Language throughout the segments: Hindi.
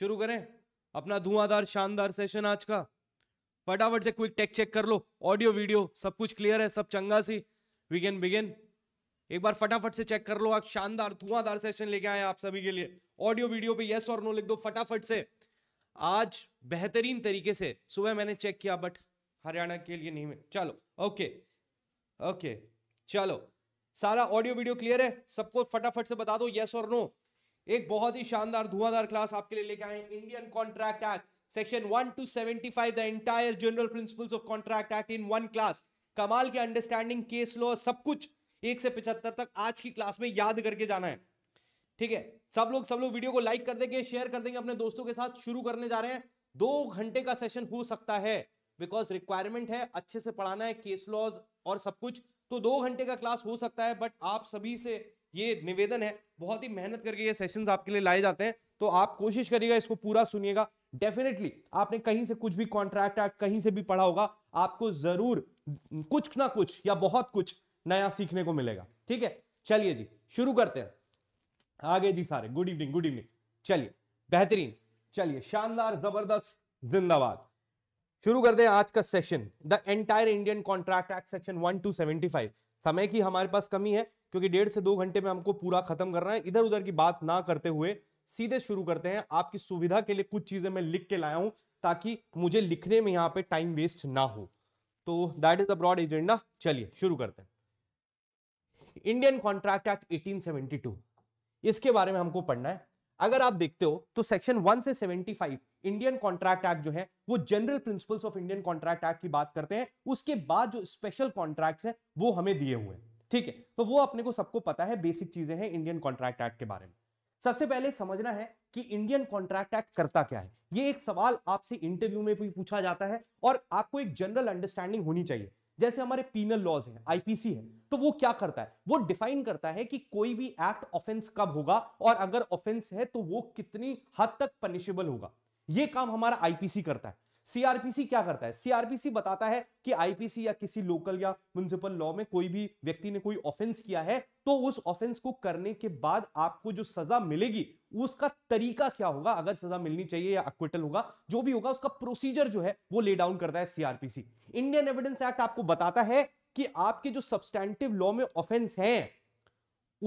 शुरू करें अपना धुआंधार शानदार सेशन आज का फटाफट से क्विक टेक चेक कर लो ऑडियो वीडियो सब कुछ क्लियर है सब चंगा सी वी कैन बिगिन एक बार फटाफट से चेक कर लो आज शानदार धुआंधार सेशन लेके आए आप सभी के लिए ऑडियो वीडियो पे यस और नो लिख दो फटाफट से आज बेहतरीन तरीके से सुबह मैंने चेक किया बट हरियाणा के लिए नहीं चलो ओके ओके चलो सारा ऑडियो वीडियो क्लियर है सबको फटाफट से बता दो यस और नो एक बहुत ही शानदार धुआंधार क्लास आपके लिए लेके आए Indian contract act section one two seventy five the entire general principles of contract act in one class कमाल के अंडरस्टैंडिंग केस लॉ सब कुछ एक से पिछहत्तर तक आज की क्लास में याद करके जाना है ठीक है सब लोग सब लोग वीडियो को लाइक कर देंगे शेयर कर देंगे अपने दोस्तों के साथ शुरू करने जा रहे हैं दो घंटे का सेशन हो सकता है बिकॉज रिक्वायरमेंट है अच्छे से पढ़ाना है केस लॉज और सब कुछ तो दो घंटे का क्लास हो सकता है बट आप सभी से ये निवेदन है बहुत ही मेहनत करके ये सेशंस आपके लिए लाए जाते हैं तो आप कोशिश करिएगा इसको पूरा सुनिएगा डेफिनेटली आपने कहीं से कुछ भी कॉन्ट्रैक्ट एक्ट कहीं से भी पढ़ा होगा आपको जरूर कुछ ना कुछ या बहुत कुछ नया सीखने को मिलेगा ठीक है चलिए जी शुरू करते हैं आगे जी सारे गुड इवनिंग गुड इवनिंग चलिए बेहतरीन चलिए शानदार जबरदस्त जिंदाबाद शुरू करते हैं आज का session the entire Indian contract act section one two seventy five समय की हमारे पास कमी है क्योंकि डेढ़ से दो घंटे में हमको पूरा खत्म करना है इधर उधर की बात ना करते हुए सीधे शुरू करते हैं आपकी सुविधा के लिए कुछ चीजें मैं लिख के लाया हूं ताकि मुझे लिखने में यहाँ पे टाइम वेस्ट ना हो तो that is the broad agenda चलिए शुरू करते हैं इंडियन कॉन्ट्रैक्ट एक्ट एटीन इसके बारे में हमको पढ़ना है अगर आप देखते हो तो सेक्शन वन से seventy five Indian contract act जो है वो general principles of Indian contract act की बात करते हैं उसके बाद जो स्पेशल कॉन्ट्रैक्ट्स हैं वो हमें दिए हुए हैं ठीक है तो वो अपने को सबको पता है बेसिक चीजें हैं इंडियन कॉन्ट्रैक्ट एक्ट के बारे में सबसे पहले समझना है कि इंडियन कॉन्ट्रैक्ट एक्ट करता क्या है ये एक सवाल आपसे इंटरव्यू में भी पूछा जाता है और आपको एक जनरल अंडरस्टैंडिंग होनी चाहिए जैसे हमारे पीनल लॉज हैं आईपीसी है तो वो क्या करता है वो डिफाइन करता है कि कोई भी एक्ट ऑफेंस कब होगा और अगर ऑफेंस है तो वो कितनी हद तक पनिशेबल होगा ये काम हमारा आईपीसी करता है सीआरपीसी क्या करता है सीआरपीसी बताता है कि आईपीसी या किसी लोकल या म्यूनिसिपल लॉ में कोई भी व्यक्ति ने कोई ऑफेंस किया है तो उस ऑफेंस को करने के बाद आपको जो सजा मिलेगी उसका तरीका क्या होगा अगर सजा मिलनी चाहिए या अक्विटल होगा जो भी होगा उसका प्रोसीजर जो है वो ले डाउन करता है सीआरपीसी इंडियन एविडेंस एक्ट आपको बताता है कि आपके जो सब्सटैंडिव लॉ में ऑफेंस है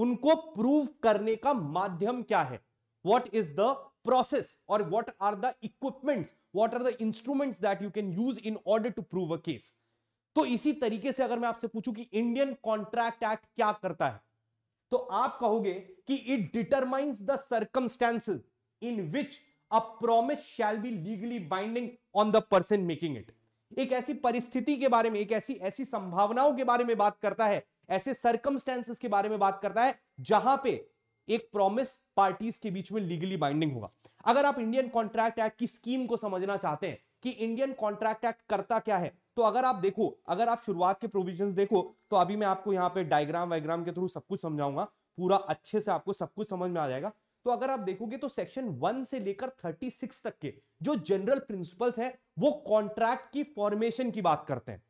उनको प्रूव करने का माध्यम क्या है what is the process or what are the equipments, what are the instruments that you can use in order to prove a case. तो इसी तरीके से अगर मैं आपसे पूछूं कि इंडियन कॉन्ट्रैक्ट एक्ट क्या करता है तो आप कहोगे कि it determines the circumstances in which a promise shall be legally binding on the person making it एक ऐसी परिस्थिति के बारे में एक ऐसी ऐसी संभावनाओं के बारे में बात करता है ऐसे सर्कमस्टेंसेस के बारे में बात करता है जहां पे एक प्रॉमिस पार्टीज के बीच में लीगली बाइंडिंग होगा अगर आप इंडियन कॉन्ट्रैक्ट एक्ट की स्कीम को समझना चाहते हैं कि इंडियन कॉन्ट्रैक्ट एक्ट करता क्या है तो अगर आप देखो अगर आप शुरुआत के प्रोविजन देखो तो अभी मैं आपको यहाँ पे डायग्राम वाइग्राम के थ्रू सब कुछ समझाऊंगा पूरा अच्छे से आपको सब कुछ समझ में आ जाएगा तो अगर आप देखोगे तो सेक्शन वन से लेकर थर्टी सिक्स तक के जो जनरल प्रिंसिपल्स हैं वो कॉन्ट्रैक्ट की फॉर्मेशन की बात करते हैं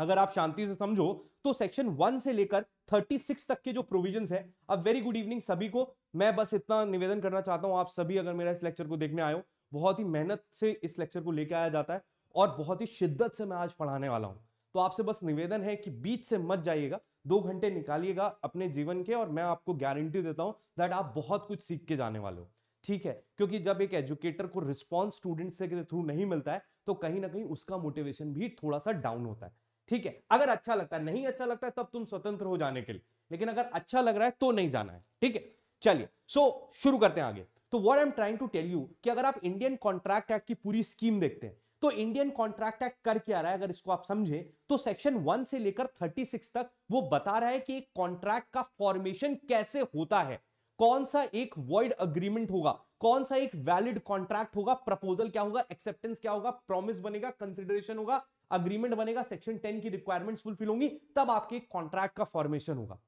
अगर आप शांति से समझो तो सेक्शन वन से लेकर थर्टी सिक्स तक के जो प्रोविजंस है अब वेरी गुड इवनिंग सभी को मैं बस इतना निवेदन करना चाहता हूं आप सभी अगर मेरा इस लेक्चर को देखने आए हो बहुत ही मेहनत से इस लेक्चर को लेकर आया जाता है और बहुत ही शिद्दत से मैं आज पढ़ाने वाला हूं तो आपसे बस निवेदन है कि बीच से मत जाइएगा दो घंटे निकालिएगा अपने जीवन के और मैं आपको गारंटी देता हूं दैट आप बहुत कुछ सीख के जाने वाले हो ठीक है क्योंकि जब एक एजुकेटर को रिस्पॉन्स स्टूडेंट्स के थ्रू नहीं मिलता है तो कहीं ना कहीं उसका मोटिवेशन भी थोड़ा सा डाउन होता है ठीक है अगर अच्छा लगता है नहीं अच्छा लगता है तब तुम स्वतंत्र हो जाने के लिए लेकिन अगर अच्छा लग रहा है तो नहीं जाना है ठीक है चलिए सो so, शुरू करते हैं आगे तो what I am trying to tell you कि अगर आप इंडियन कॉन्ट्रैक्ट एक्ट की पूरी स्कीम देखते हैं तो इंडियन कॉन्ट्रैक्ट एक्ट कर क्या रहा है अगर इसको आप समझे तो सेक्शन वन से लेकर थर्टी सिक्स तक वो बता रहा है कि एक कॉन्ट्रैक्ट का फॉर्मेशन कैसे होता है कौन सा एक वर्ड अग्रीमेंट होगा कौन सा एक वैलिड कॉन्ट्रैक्ट होगा प्रपोजल क्या होगा एक्सेप्टेंस क्या होगा प्रॉमिस बनेगा कंसिडरेशन होगा अग्रीमेंट बनेगा सेक्शन टेन की रिक्वायरमेंट फुलफिल होंगी तब आपके कॉन्ट्रैक्ट का फॉर्मेशन होगा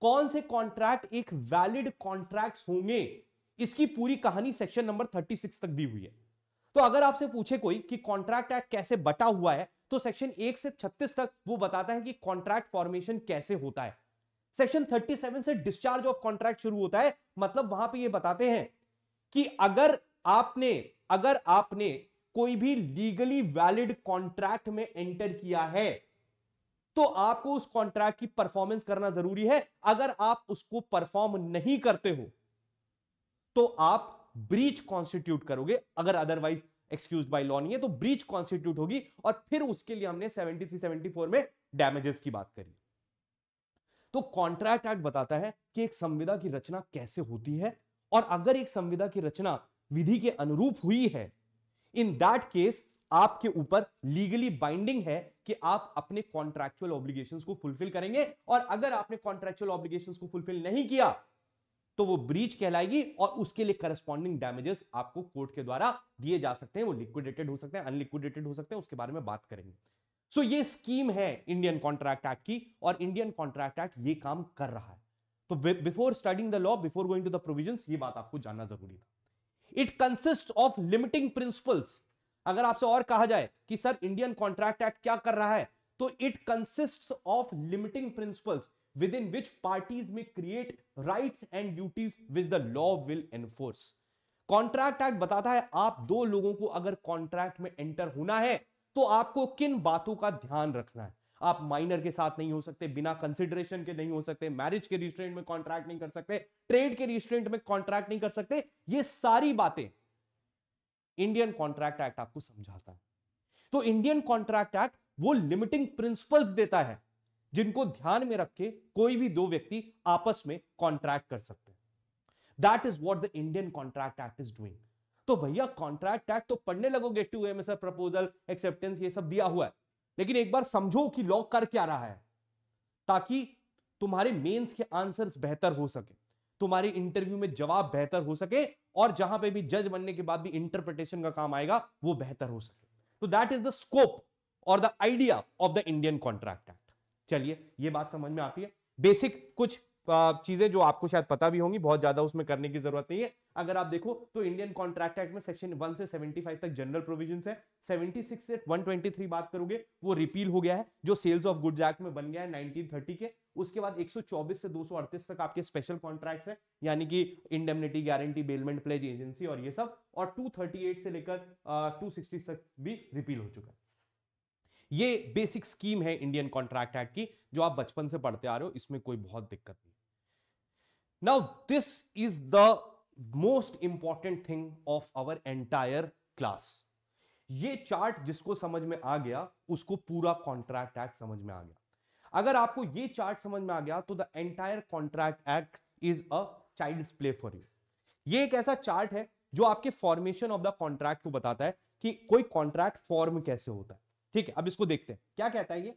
कौन से कॉन्ट्रैक्ट एक वैलिड कॉन्ट्रैक्ट होंगे इसकी पूरी कहानी सेक्शन नंबर थर्टी सिक्स तक दी हुई है तो अगर आपसे पूछे कोई कि कॉन्ट्रैक्ट एक्ट कैसे बटा हुआ है तो सेक्शन एक से छत्तीस तक वो बताता है कि कॉन्ट्रैक्ट फॉर्मेशन कैसे होता है सेक्शन थर्टी सेवन से डिस्चार्ज ऑफ कॉन्ट्रैक्ट शुरू होता है मतलब वहां पे ये बताते हैं कि अगर आपने अगर आपने कोई भी लीगली वैलिड कॉन्ट्रैक्ट में एंटर किया है तो आपको उस कॉन्ट्रैक्ट की परफॉर्मेंस करना जरूरी है अगर आप उसको परफॉर्म नहीं करते हो तो आप ब्रीच कॉन्स्टिट्यूट करोगे अगर अदरवाइज एक्सक्यूज बाय लॉ नहीं है तो ब्रीच कॉन्स्टिट्यूट होगी और फिर उसके लिए हमने 73 74 में डैमेजेस की बात करी तो कॉन्ट्रैक्ट एक्ट बताता है कि एक संविदा की रचना कैसे होती है और अगर एक संविदा की रचना विधि के अनुरूप हुई है इन दैट केस आपके ऊपर लीगली बाइंडिंग है कि आप अपने कॉन्ट्रेक्चुअल ऑब्लिगेशंस को फुलफिल करेंगे और अगर आपने कॉन्ट्रेक्चुअल ऑब्लिगेशंस को फुलफिल नहीं किया तो वो ब्रीच कहलाएगी और उसके लिए करस्पॉन्डिंग डैमेजेस आपको कोर्ट के द्वारा दिए जा सकते हैं वो लिक्विडेटेड हो सकते हैं अनलिक्विडेटेड हो सकते हैं उसके बारे में बात करेंगे सो so, ये स्कीम है इंडियन कॉन्ट्रैक्ट एक्ट की और इंडियन कॉन्ट्रैक्ट एक्ट ये काम कर रहा है तो before studying the law before going to the provision ये बात आपको जानना जरूरी था it consist of limiting principles अगर आपसे और कहा जाए कि सर इंडियन कॉन्ट्रैक्ट एक्ट क्या कर रहा है तो it consist of limiting principles within which parties में create right and duties which the law will enforce contract act बताता है आप दो लोगों को अगर कॉन्ट्रैक्ट में एंटर होना है तो आपको किन बातों का ध्यान रखना है आप माइनर के साथ नहीं हो सकते बिना कंसिडरेशन के नहीं हो सकते मैरिज के रिस्ट्रेंट में कॉन्ट्रैक्ट नहीं कर सकते ट्रेड के रिस्ट्रेंट में कॉन्ट्रैक्ट नहीं कर सकते ये सारी बातें इंडियन कॉन्ट्रैक्ट एक्ट आपको समझाता है तो इंडियन कॉन्ट्रैक्ट एक्ट वो लिमिटिंग प्रिंसिपल्स देता है जिनको ध्यान में रख के कोई भी दो व्यक्ति आपस में कॉन्ट्रैक्ट कर सकते हैं that is what the Indian contract act is doing तो भैया कॉन्ट्रैक्ट एक्ट तो पढ़ने लगोगे terms proposal acceptance ये सब दिया हुआ है लेकिन एक बार समझो कि लॉ कर क्या रहा है ताकि तुम्हारे मेंस के आंसर्स बेहतर हो सके तुम्हारे इंटरव्यू में जवाब बेहतर हो सके और जहां पे भी जज बनने के बाद भी इंटरप्रिटेशन का काम आएगा वो बेहतर हो सके तो दैट इज द स्कोप और the idea of the Indian contract act चलिए ये बात समझ में आती है बेसिक कुछ चीजें जो आपको शायद पता भी होंगी बहुत ज्यादा उसमें करने की जरूरत नहीं है अगर आप देखो तो इंडियन कॉन्ट्रैक्ट एक्ट में सेक्शन 1 से 75 तक जनरल प्रोविजन है 76 से 123 बात करोगे वो रिपील हो गया है जो सेल्स ऑफ गुड्स एक्ट में बन गया है 1930 के उसके बाद 124 से 238 तक आपके स्पेशल कॉन्ट्रैक्ट है यानी कि indemnity guarantee bailment pledge agency और ये सब और एट से लेकर टू तक भी रिपील हो चुका है ये बेसिक स्कीम है इंडियन कॉन्ट्रैक्ट एक्ट की जो आप बचपन से पढ़ते आ रहे हो इसमें कोई बहुत दिक्कत नहीं Now, this is the most important thing of our entire class ये चार्ट जिसको समझ में आ गया उसको पूरा कॉन्ट्रैक्ट एक्ट समझ में आ गया अगर आपको ये चार्ट समझ में आ गया तो the entire contract act is a child play for you ये एक ऐसा चार्ट है जो आपके फॉर्मेशन ऑफ द कॉन्ट्रैक्ट को बताता है कि कोई कॉन्ट्रैक्ट फॉर्म कैसे होता है ठीक है अब इसको देखते हैं क्या कहता है ये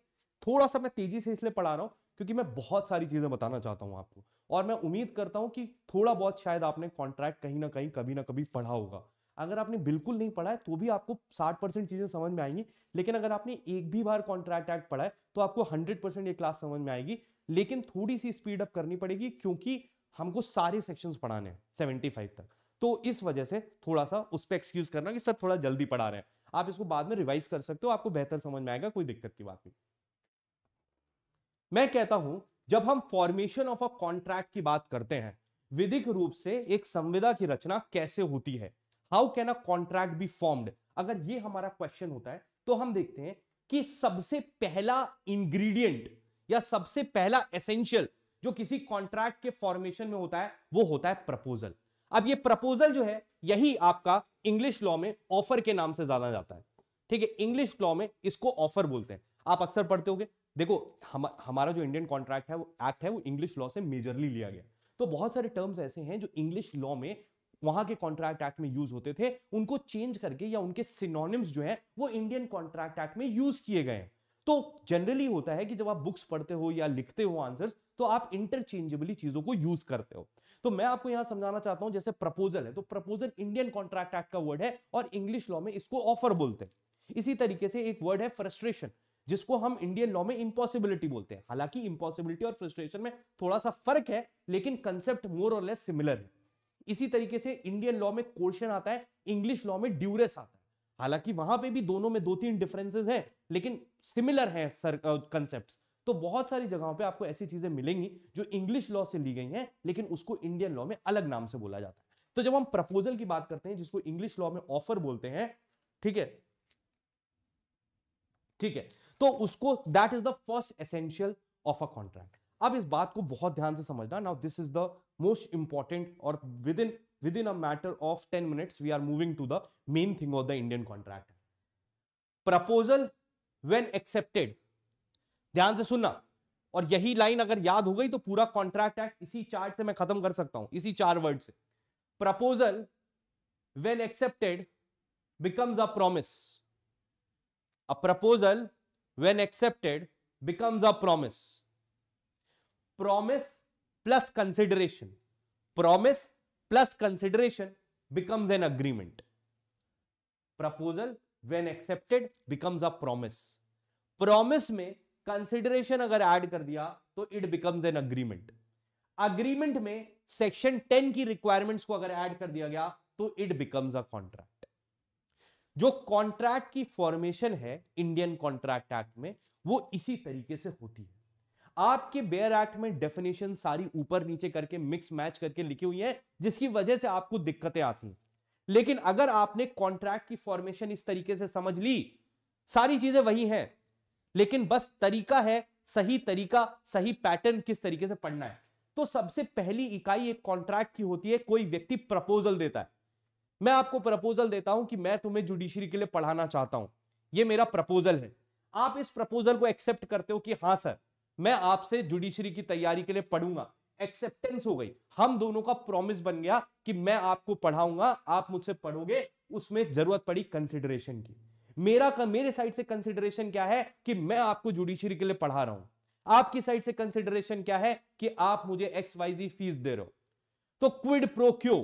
थोड़ा सा मैं तेजी से इसलिए पढ़ा रहा हूं क्योंकि मैं बहुत सारी चीजें बताना चाहता हूं आपको और मैं उम्मीद करता हूं कि थोड़ा बहुत शायद आपने कॉन्ट्रैक्ट कहीं ना कहीं कभी ना कभी पढ़ा होगा अगर आपने बिल्कुल नहीं पढ़ा है तो भी आपको 60 परसेंट चीज़ें समझ में आएंगी लेकिन अगर आपने एक भी बार कॉन्ट्रैक्ट एक्ट पढ़ा है तो आपको 100 परसेंट ये क्लास समझ में आएगी लेकिन थोड़ी सी स्पीड अप करनी पड़ेगी क्योंकि हमको सारे सेक्शंस पढ़ाने हैं 75 तक तो इस वजह से थोड़ा सा उस पर एक्सक्यूज करना कि सर थोड़ा जल्दी पढ़ा रहे हैं आप इसको बाद में रिवाइज कर सकते हो आपको बेहतर समझ में आएगा कोई दिक्कत की बात नहीं मैं कहता हूं जब हम फॉर्मेशन ऑफ अ कॉन्ट्रैक्ट की बात करते हैं विधिक रूप से एक संविदा की रचना कैसे होती है how can a contract be formed अगर ये हमारा क्वेश्चन होता है तो हम देखते हैं कि सबसे पहला इंग्रेडिएंट या सबसे पहला एसेंशियल जो किसी कॉन्ट्रैक्ट के फॉर्मेशन में होता है वो होता है प्रपोजल अब ये प्रपोजल जो है यही आपका इंग्लिश लॉ में ऑफर के नाम से जाना जाता है ठीक है इंग्लिश लॉ में इसको ऑफर बोलते हैं आप अक्सर पढ़ते होंगे देखो हम हमारा जो इंडियन कॉन्ट्रैक्ट है वो एक्ट है वो इंग्लिश लॉ से मेजरली लिया गया तो बहुत सारे टर्म्स ऐसे हैं जो इंग्लिश लॉ में वहां के कॉन्ट्रैक्ट एक्ट में यूज होते थे उनको चेंज करके या उनके सिनोनिम्स जो हैं वो इंडियन कॉन्ट्रैक्ट एक्ट में यूज किए गए तो जनरली होता है कि जब आप बुक्स पढ़ते हो या लिखते हो आंसर्स तो आप इंटरचेंजेबली चीजों को यूज करते हो तो मैं आपको यहां समझाना चाहता हूं जैसे प्रपोजल है तो प्रपोजल इंडियन कॉन्ट्रैक्ट एक्ट का वर्ड है और इंग्लिश लॉ में इसको ऑफर बोलते हैं इसी तरीके से एक वर्ड है फ्रस्ट्रेशन जिसको हम इंडियन लॉ में इम्पॉसिबिलिटी बोलते हैं हालांकि इम्पॉसिबिलिटी और फ्रस्ट्रेशन में थोड़ा सा फर्क है लेकिन कंसेप्ट मोर और लेस सिमिलर है इसी तरीके से इंडियन लॉ में क्वेश्चन आता है इंग्लिश लॉ में ड्यूरेस आता है हालांकि वहां पे भी दोनों में दो तीन डिफरेंसेस हैं लेकिन सिमिलर हैं सर कंसेप्ट तो बहुत सारी जगहों पे आपको ऐसी चीजें मिलेंगी जो इंग्लिश लॉ से ली गई हैं लेकिन उसको इंडियन लॉ में अलग नाम से बोला जाता है तो जब हम प्रपोजल की बात करते हैं जिसको इंग्लिश लॉ में ऑफर बोलते हैं ठीक है ठीक है तो उसको that is the first essential of a contract अब इस बात को बहुत ध्यान से समझना now this is the most important और within within a matter of ten minutes we are moving to the main thing of the Indian contract proposal when accepted ध्यान से सुनना और यही लाइन अगर याद हो गई तो पूरा कॉन्ट्रैक्ट एक्ट इसी चार्ट से मैं खत्म कर सकता हूं इसी चार वर्ड से proposal when accepted becomes a promise a proposal when accepted becomes a promise promise plus consideration promise plus consideration becomes an agreement proposal when accepted becomes a promise promise में consideration अगर add कर दिया तो it becomes an agreement agreement में section 10 की requirements को अगर add कर दिया गया तो it becomes a contract जो कॉन्ट्रैक्ट की फॉर्मेशन है इंडियन कॉन्ट्रैक्ट एक्ट में वो इसी तरीके से होती है आपके बेयर एक्ट में डेफिनेशन सारी ऊपर नीचे करके मिक्स मैच करके लिखी हुई है जिसकी वजह से आपको दिक्कतें आती हैं लेकिन अगर आपने कॉन्ट्रैक्ट की फॉर्मेशन इस तरीके से समझ ली सारी चीजें वही हैं लेकिन बस तरीका है सही तरीका सही पैटर्न किस तरीके से पढ़ना है तो सबसे पहली इकाई एक कॉन्ट्रैक्ट की होती है कोई व्यक्ति प्रपोजल देता है मैं आपको प्रपोजल देता हूं कि मैं तुम्हें जुडिशरी के लिए पढ़ाना चाहता हूं ये मेरा प्रपोजल है आप इस प्रपोजल को एक्सेप्ट करते हो कि हाँ सर मैं आपसे जुडिशरी की तैयारी के लिए पढ़ूंगा एक्सेप्टेंस हो गई हम दोनों का प्रॉमिस बन गया कि मैं आपको पढ़ाऊंगा आप मुझसे पढ़ोगे उसमें जरूरत पड़ी कंसिडरेशन की मेरा का मेरे साइड से कंसिडरेशन क्या है कि मैं आपको जुडिशरी के लिए पढ़ा रहा हूं आपकी साइड से कंसिडरेशन क्या है कि आप मुझे एक्स वाई जी फीस दे रहे हो तो क्विड प्रो क्यो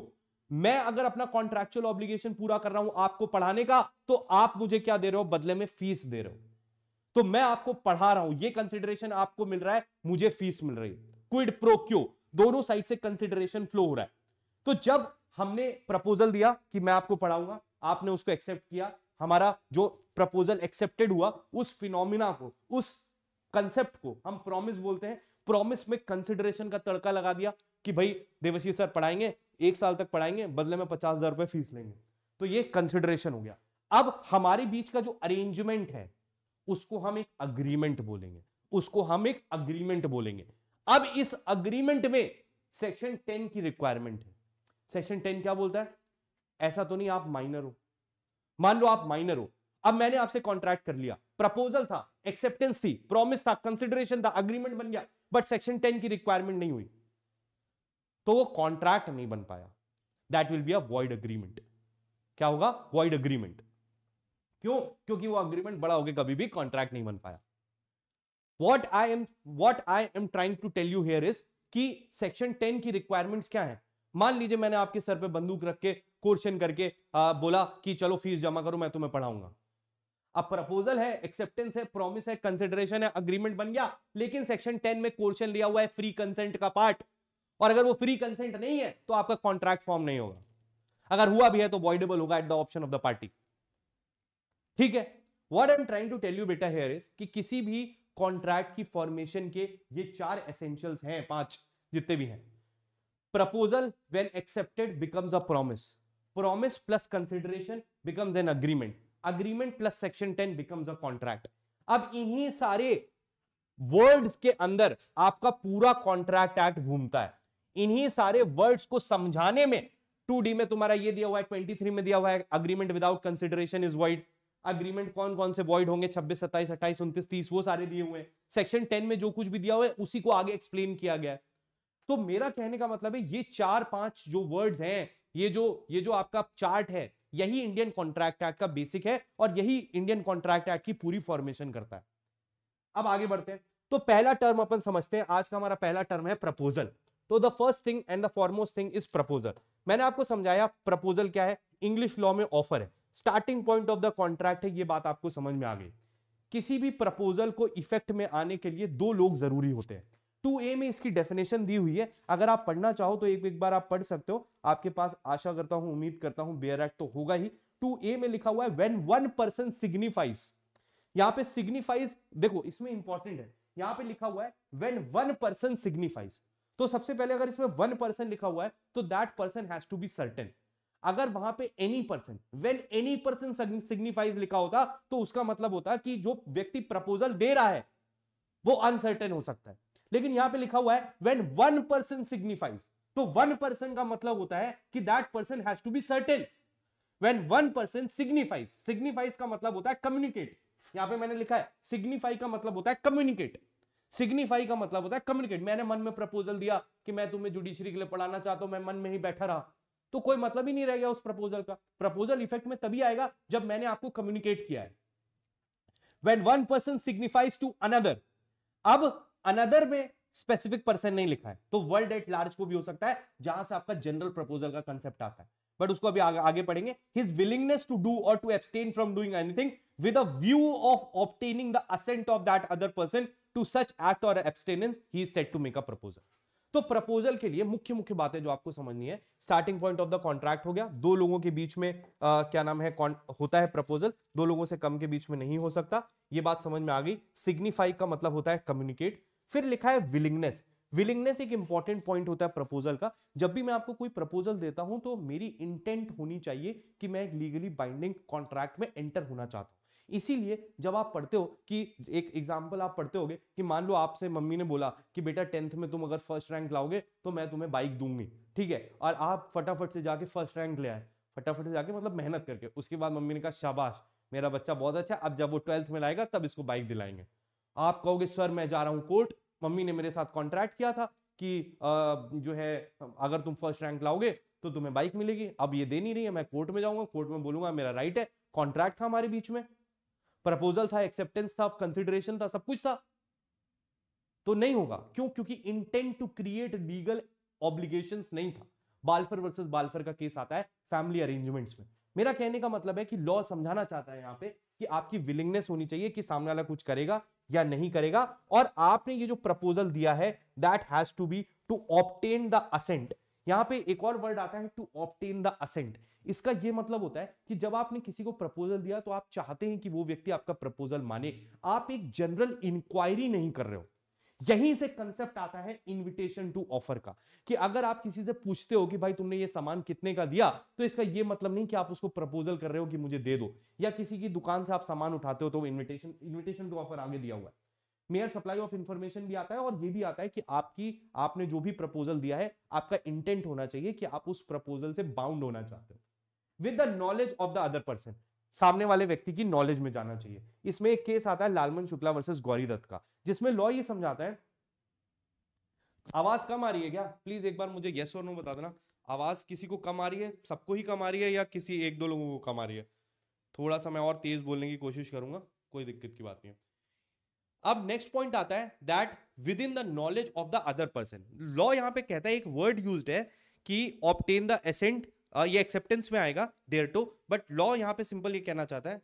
मैं अगर अपना कॉन्ट्रेक्चुअल ऑब्लिगेशन पूरा कर रहा हूं आपको पढ़ाने का तो आप मुझे क्या दे रहे हो बदले में फीस दे रहे हो तो मैं आपको पढ़ा रहा हूं ये कंसिडरेशन आपको मिल रहा है मुझे फीस मिल रही है क्विड प्रो दोनों साइड से कंसिडरेशन फ्लो हो रहा है तो जब हमने प्रपोजल दिया कि मैं आपको पढ़ाऊंगा आपने उसको एक्सेप्ट किया हमारा जो प्रपोजल एक्सेप्टेड हुआ उस फिनोमिना को उस कंसेप्ट को हम प्रॉमिस बोलते हैं प्रॉमिस में कंसिडरेशन का तड़का लगा दिया कि भाई देवशी सर पढ़ाएंगे एक साल तक पढ़ाएंगे बदले में पचास हजार रुपए फीस लेंगे तो ये कंसिडरेशन हो गया अब हमारे बीच का जो अरेंजमेंट है उसको हम एक अग्रीमेंट बोलेंगे उसको हम एक अग्रीमेंट बोलेंगे अब इस अग्रीमेंट में सेक्शन टेन की रिक्वायरमेंट है सेक्शन टेन क्या बोलता है ऐसा तो नहीं आप माइनर हो मान लो आप माइनर हो अब मैंने आपसे कॉन्ट्रैक्ट कर लिया प्रपोजल था एक्सेप्टेंस थी प्रॉमिस था कंसिडरेशन था अग्रीमेंट बन गया बट सेक्शन टेन की रिक्वायरमेंट नहीं हुई तो वो कॉन्ट्रैक्ट नहीं बन पाया that will be a void agreement क्या होगा वॉइड अग्रीमेंट क्यों क्योंकि वो अग्रीमेंट बड़ा गया कभी भी कॉन्ट्रैक्ट नहीं बन पाया what I am what I am trying to tell you here is कि सेक्शन टेन की रिक्वायरमेंट क्या है मान लीजिए मैंने आपके सर पे बंदूक रख के क्वेश्चन करके आ, बोला कि चलो फीस जमा करो मैं तुम्हें पढ़ाऊंगा अब प्रपोजल है एक्सेप्टेंस है प्रॉमिस है कंसिडरेशन है अग्रीमेंट बन गया लेकिन सेक्शन टेन में क्वेश्चन लिया हुआ है फ्री कंसेंट का पार्ट और अगर वो फ्री कंसेंट नहीं है तो आपका कॉन्ट्रैक्ट फॉर्म नहीं होगा अगर हुआ भी है तो वॉइडेबल होगा at the option of the party ठीक है what I am trying to tell you बेटा हेयर इज कि किसी भी कॉन्ट्रैक्ट की फॉर्मेशन के ये चार एसेंशियल्स हैं पांच जितने भी हैं proposal when accepted becomes a promise promise plus consideration becomes an agreement agreement plus section ten becomes a contract अब इन्हीं सारे वर्ड्स के अंदर आपका पूरा कॉन्ट्रैक्ट एक्ट घूमता है इन्हीं सारे वर्ड्स को समझाने में टू में तुम्हारा ये दिया हुआ है ट्वेंटी में दिया हुआ है agreement without consideration is void agreement कौन कौन से वॉइड होंगे छब्बीस सत्ताईस अट्ठाईस उन्तीस 30 वो सारे दिए हुए हैं सेक्शन 10 में जो कुछ भी दिया हुआ है उसी को आगे एक्सप्लेन किया गया है तो मेरा कहने का मतलब है ये चार पांच जो वर्ड्स हैं ये जो ये जो आपका चार्ट है यही इंडियन कॉन्ट्रैक्ट एक्ट का बेसिक है और यही इंडियन कॉन्ट्रैक्ट एक्ट की पूरी फॉर्मेशन करता है अब आगे बढ़ते हैं तो पहला टर्म अपन समझते हैं आज का हमारा पहला टर्म है प्रपोजल तो the first thing and the foremost thing is proposal मैंने आपको समझाया प्रपोजल क्या है इंग्लिश लॉ में ऑफर है starting point of the contract है ये बात आपको समझ में आ गई किसी भी प्रपोजल को इफेक्ट में आने के लिए दो लोग जरूरी होते हैं टू ए में इसकी डेफिनेशन दी हुई है अगर आप पढ़ना चाहो तो एक एक बार आप पढ़ सकते हो आपके पास आशा करता हूं उम्मीद करता हूं बेयर एक्ट तो होगा ही टू ए में लिखा हुआ है वेन वन पर्सन सिग्निफाइज यहां पे सिग्निफाइज देखो इसमें इंपॉर्टेंट है यहां पे लिखा हुआ है वेन वन पर्सन सिग्निफाइज तो सबसे पहले अगर इसमें वन पर्सन लिखा हुआ है तो that person has to be certain अगर वहां पे any person when any person signifies लिखा होता तो उसका मतलब होता कि जो व्यक्ति प्रपोजल दे रहा है वो अनसर्टेन हो सकता है लेकिन यहां पे लिखा हुआ है वेन वन पर्सन सिग्निफाइज तो वन पर्सन का मतलब होता है कि that person has to be certain when one person signifies signifies का मतलब होता है कम्युनिकेट यहां पे मैंने लिखा है सिग्निफाई का मतलब होता है कम्युनिकेट सिग्निफाई का मतलब होता है कम्युनिकेट मैंने मन में प्रपोजल दिया कि मैं तुम्हें जुडिशरी के लिए पढ़ाना चाहता हूं मैं मन में ही बैठा रहा तो कोई मतलब ही नहीं रह गया उस प्रपोजल का प्रपोजल इफेक्ट में तभी आएगा जब मैंने आपको कम्युनिकेट किया है when one person signifies to another अब अनदर में स्पेसिफिक पर्सन नहीं लिखा है तो वर्ल्ड एट लार्ज को भी हो सकता है जहां से आपका जनरल प्रपोजल का कंसेप्ट आता है बट उसको अभी आगे, आगे पढ़ेंगे हिज विलिंगनेस टू डू और to abstain from doing anything with a view of obtaining the assent of that other person to such act और abstinence he said to make a proposal तो प्रपोजल के लिए मुख्य मुख्य बातें जो आपको समझनी है starting point of the contract हो गया दो लोगों के बीच में आ, क्या नाम है होता है प्रपोजल दो लोगों से कम के बीच में नहीं हो सकता ये बात समझ में आ गई सिग्निफाई का मतलब होता है कम्युनिकेट फिर लिखा है विलिंगनेस विलिंगनेस एक इंपॉर्टेंट पॉइंट होता है प्रपोजल का जब भी मैं आपको कोई प्रपोजल देता हूं तो मेरी इंटेंट होनी चाहिए कि मैं एक लीगली बाइंडिंग कॉन्ट्रैक्ट में एंटर होना चाहता हूं इसीलिए जब आप पढ़ते हो कि एक एग्जाम्पल आप पढ़ते होगे कि मान लो आपसे मम्मी ने बोला कि बेटा टेंथ में तुम अगर फर्स्ट रैंक लाओगे तो मैं तुम्हें बाइक दूंगी ठीक है और आप फटाफट से जाके फर्स्ट रैंक ले आए फटाफट से जाके मतलब मेहनत करके उसके बाद मम्मी ने कहा शाबाश मेरा बच्चा बहुत अच्छा अब जब वो ट्वेल्थ में लाएगा तब इसको बाइक दिलाएंगे आप कहोगे सर मैं जा रहा हूँ कोर्ट मम्मी ने मेरे साथ कॉन्ट्रैक्ट किया था कि जो है अगर तुम फर्स्ट रैंक लाओगे तो तुम्हें बाइक मिलेगी अब ये दे नहीं रही है मैं कोर्ट में जाऊंगा कोर्ट में बोलूंगा मेरा राइट है कॉन्ट्रैक्ट था हमारे बीच में प्रपोजल था एक्सेप्टेंस था कंसिडरेशन था सब कुछ था तो नहीं होगा क्यों क्योंकि intent to create legal obligation नहीं था बाल्फर वर्सेस बाल्फर का केस आता है फैमिली अरेंजमेंट्स में मेरा कहने का मतलब है कि लॉ समझाना चाहता है यहाँ पे कि आपकी विलिंगनेस होनी चाहिए कि सामने वाला कुछ करेगा या नहीं करेगा और आपने ये जो प्रपोजल दिया है that has to be to obtain the assent यहां पे एक और वर्ड आता है टू ऑप्टेन द असेंट इसका ये मतलब होता है कि जब आपने किसी को प्रपोजल दिया तो आप चाहते हैं कि वो व्यक्ति आपका प्रपोजल माने आप एक जनरल इंक्वायरी नहीं कर रहे हो यहीं से कंसेप्ट आता है इनविटेशन टू ऑफर का कि अगर आप किसी से पूछते हो कि भाई तुमने ये सामान कितने का दिया तो इसका ये मतलब नहीं कि आप उसको प्रपोजल कर रहे हो कि मुझे दे दो या किसी की दुकान से आप सामान उठाते हो तो इनविटेशन इनविटेशन टू ऑफर आगे दिया हुआ है मेयर सप्लाई ऑफ इंफॉर्मेशन भी आता है और ये भी आता है कि आपकी आपने जो भी प्रपोजल दिया है आपका इंटेंट होना चाहिए कि आप उस प्रपोजल से बाउंड होना चाहते हो with the knowledge of the other person सामने वाले व्यक्ति की नॉलेज में जाना चाहिए इसमें एक केस आता है लालमन शुक्ला वर्सेस गौरी दत्त का जिसमें लॉ ये समझाता है आवाज कम आ रही है क्या प्लीज एक बार मुझे यस और नो बता देना आवाज किसी को कम आ रही है सबको ही कम आ रही है या किसी एक दो लोगों को कम आ रही है थोड़ा सा मैं और तेज बोलने की कोशिश करूंगा कोई दिक्कत की बात नहीं है अब नेक्स्ट पॉइंट आता है that within the knowledge of the other person law यहाँ पे कहता है एक वर्ड यूज है कि ऑप्टेन द एसेंट ये एक्सेप्टेंस में आएगा देयर टू बट लॉ यहाँ पे सिंपल ये कहना चाहता है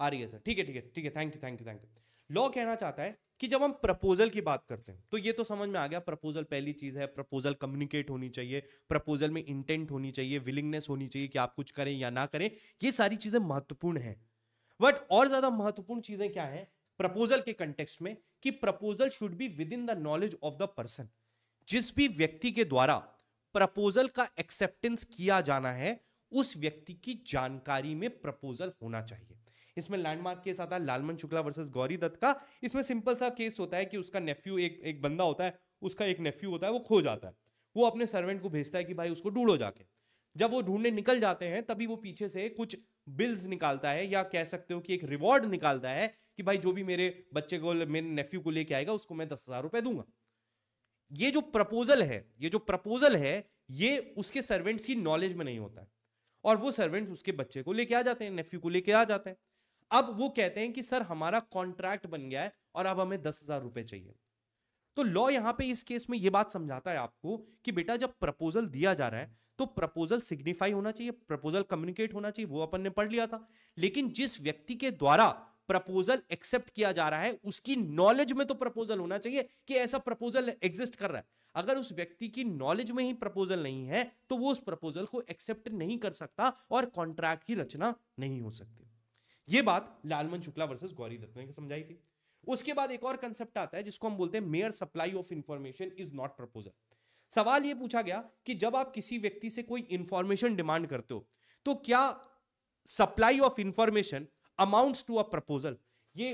आ रही है सर ठीक है ठीक है ठीक है thank you thank you thank you law कहना चाहता है कि जब हम प्रपोजल की बात करते हैं तो ये तो समझ में आ गया प्रपोजल पहली चीज है प्रपोजल कम्युनिकेट होनी चाहिए प्रपोजल में इंटेंट होनी चाहिए विलिंगनेस होनी चाहिए कि आप कुछ करें या ना करें ये सारी चीजें महत्वपूर्ण है बट और ज्यादा महत्वपूर्ण चीजें क्या है प्रपोजल के कंटेक्स्ट में कि proposal should be within the knowledge of the person जिस भी व्यक्ति के द्वारा प्रपोजल का एक्सेप्टेंस किया जाना है उस व्यक्ति की जानकारी में प्रपोजल होना चाहिए इसमें लैंडमार्क केस आता है लालमन शुक्ला वर्सेस गौरी दत्त का इसमें सिंपल सा केस होता है कि उसका नेफ्यू एक एक बंदा होता है उसका एक नेफ्यू होता है वो खो जाता है वो अपने सर्वेंट को भेजता है कि भाई उसको ढूंढो जाके जब वो ढूंढने निकल जाते हैं तभी वो पीछे से कुछ बिल्स निकालता है या कह सकते हो कि एक रिवॉर्ड निकालता है कि भाई जो भी मेरे बच्चे को मेरे नेफ्यू को लेके आएगा उसको मैं दस हजार रुपए दूंगा ये जो प्रपोजल है ये जो प्रपोजल है ये उसके सर्वेंट्स की नॉलेज में नहीं होता है और वो सर्वेंट्स उसके बच्चे को लेके आ जाते हैं नेफ्यू को लेके आ जाते हैं अब वो कहते हैं कि सर हमारा कॉन्ट्रैक्ट बन गया है और अब हमें दस हजार रुपए चाहिए तो लॉ यहाँ पे इस केस में ये बात समझाता है आपको कि बेटा जब प्रपोजल दिया जा रहा है तो प्रपोजल सिग्निफाई होना चाहिए प्रपोजल कम्युनिकेट होना चाहिए वो अपन ने पढ़ लिया था लेकिन जिस व्यक्ति के द्वारा प्रपोजल एक्सेप्ट किया जा रहा है उसकी नॉलेज में तो प्रपोजल होना चाहिए कि ऐसा प्रपोजल एग्जिस्ट कर रहा है अगर उस व्यक्ति की नॉलेज में ही प्रपोजल नहीं है तो वो उस प्रपोजल को एक्सेप्ट नहीं कर सकता और कॉन्ट्रैक्ट की रचना नहीं हो सकती ये बात लालमन शुक्ला वर्सेस गौरी दत्त ने समझाई थी उसके बाद एक और कंसेप्ट आता है जिसको हम बोलते हैं mere supply of information is not proposal सवाल ये पूछा गया कि जब आप किसी व्यक्ति से कोई इंफॉर्मेशन डिमांड करते हो तो क्या supply of information amounts to a proposal ये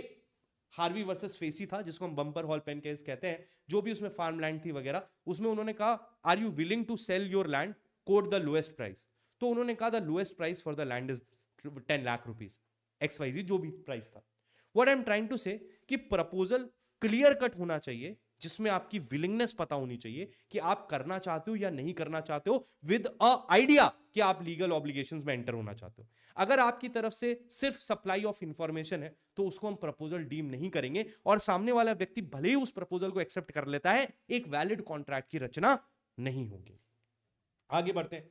हार्वी वर्सेस फेसी था जिसको हम बम्पर हॉल पेन केस कहते हैं जो भी उसमें फार्म लैंड थी वगैरह उसमें उन्होंने कहा are you willing to sell your land quote the lowest price तो उन्होंने कहा the lowest price for the land is ten lakh rupees XYZ जो भी प्राइस था what I am trying to say कि प्रपोजल क्लियर कट होना चाहिए जिसमें आपकी विलिंगनेस पता होनी चाहिए कि आप करना चाहते हो या नहीं करना चाहते हो विद अ आइडिया कि आप लीगल ऑब्लिगेशन में एंटर होना चाहते हो अगर आपकी तरफ से सिर्फ सप्लाई ऑफ इंफॉर्मेशन है तो उसको हम प्रपोजल डीम नहीं करेंगे और सामने वाला व्यक्ति भले ही उस प्रपोजल को एक्सेप्ट कर लेता है एक वैलिड कॉन्ट्रैक्ट की रचना नहीं होगी आगे बढ़ते हैं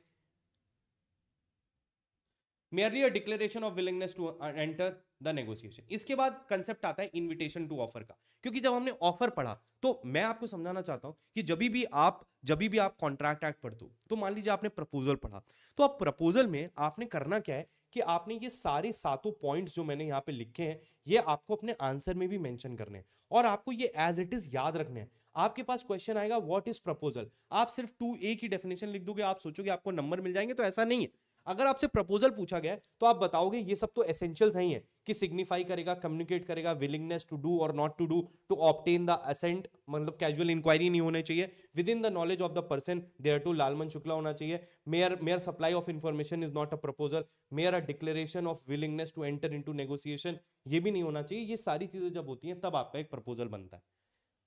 merely a declaration of willingness to enter the negotiation इसके बाद कंसेप्ट आता है इनविटेशन टू ऑफर का क्योंकि जब हमने ऑफर पढ़ा तो मैं आपको समझाना चाहता हूं कि जब भी आप जब भी आप कॉन्ट्रैक्ट एक्ट पढ़ते हो तो मान लीजिए आपने प्रपोजल पढ़ा तो अब प्रपोजल में आपने करना क्या है कि आपने ये सारे सातों पॉइंट्स जो मैंने यहाँ पे लिखे हैं ये आपको अपने आंसर में भी मेंशन करने हैं और आपको ये एज इट इज याद रखने हैं आपके पास क्वेश्चन आएगा व्हाट इज प्रपोजल आप सिर्फ टू ए की डेफिनेशन लिख दोगे आप सोचोगे आपको नंबर मिल जाएंगे तो ऐसा नहीं है अगर आपसे प्रपोजल पूछा गया तो आप बताओगे ये सब तो एसेंशियल्स ही हैं कि सिग्निफाई करेगा कम्युनिकेट करेगा विलिंगनेस टू डू और not to do to obtain the assent मतलब कैजुअल इंक्वायरी नहीं होने चाहिए within the knowledge of the person there to Lalman Shukla होना चाहिए mere mere supply of information is not a proposal mere a declaration of willingness to enter into negotiation ये भी नहीं होना चाहिए ये सारी चीजें जब होती हैं तब आपका एक प्रपोजल बनता है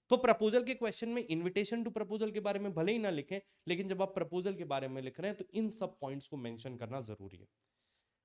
तो प्रपोजल के क्वेश्चन में इनविटेशन टू प्रपोजल के बारे में भले ही ना लिखें लेकिन जब आप प्रपोजल के बारे में लिख रहे हैं तो इन सब पॉइंट्स को मेंशन करना जरूरी है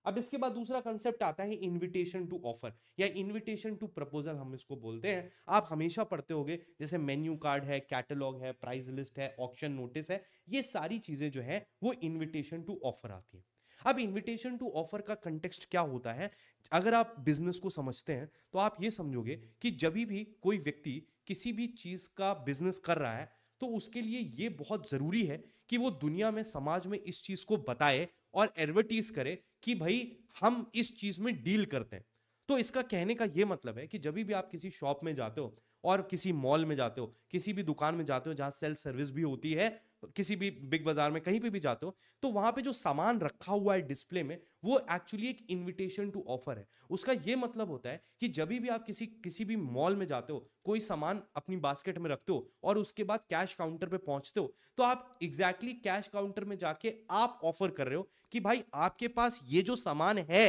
अब इसके बाद दूसरा कंसेप्ट आता है इनविटेशन टू ऑफर या इनविटेशन टू प्रपोजल हम इसको बोलते हैं आप हमेशा पढ़ते होंगे जैसे मेन्यू कार्ड है कैटलॉग है प्राइस लिस्ट है ऑप्शन नोटिस है ये सारी चीजें जो है वो इन्विटेशन टू ऑफर आती है अब इनविटेशन टू ऑफर का कंटेक्स्ट क्या होता है अगर आप बिजनेस को समझते हैं तो आप ये समझोगे कि जब भी कोई व्यक्ति किसी भी चीज़ का बिजनेस कर रहा है तो उसके लिए ये बहुत ज़रूरी है कि वो दुनिया में समाज में इस चीज़ को बताए और एडवर्टीज करे कि भाई हम इस चीज़ में डील करते हैं तो इसका कहने का ये मतलब है कि जब भी आप किसी शॉप में जाते हो और किसी मॉल में जाते हो किसी भी दुकान में जाते हो जहाँ सेल्फ सर्विस भी होती है किसी भी बिग बाजार में कहीं पे भी जाते हो तो वहां पे जो सामान रखा हुआ है डिस्प्ले में वो एक्चुअली एक इनविटेशन टू ऑफर है उसका ये मतलब होता है कि जब भी आप किसी किसी भी मॉल में जाते हो कोई सामान अपनी बास्केट में रखते हो और उसके बाद कैश काउंटर पे पहुंचते हो तो आप एग्जैक्टली exactly कैश काउंटर में जाके आप ऑफर कर रहे हो कि भाई आपके पास ये जो सामान है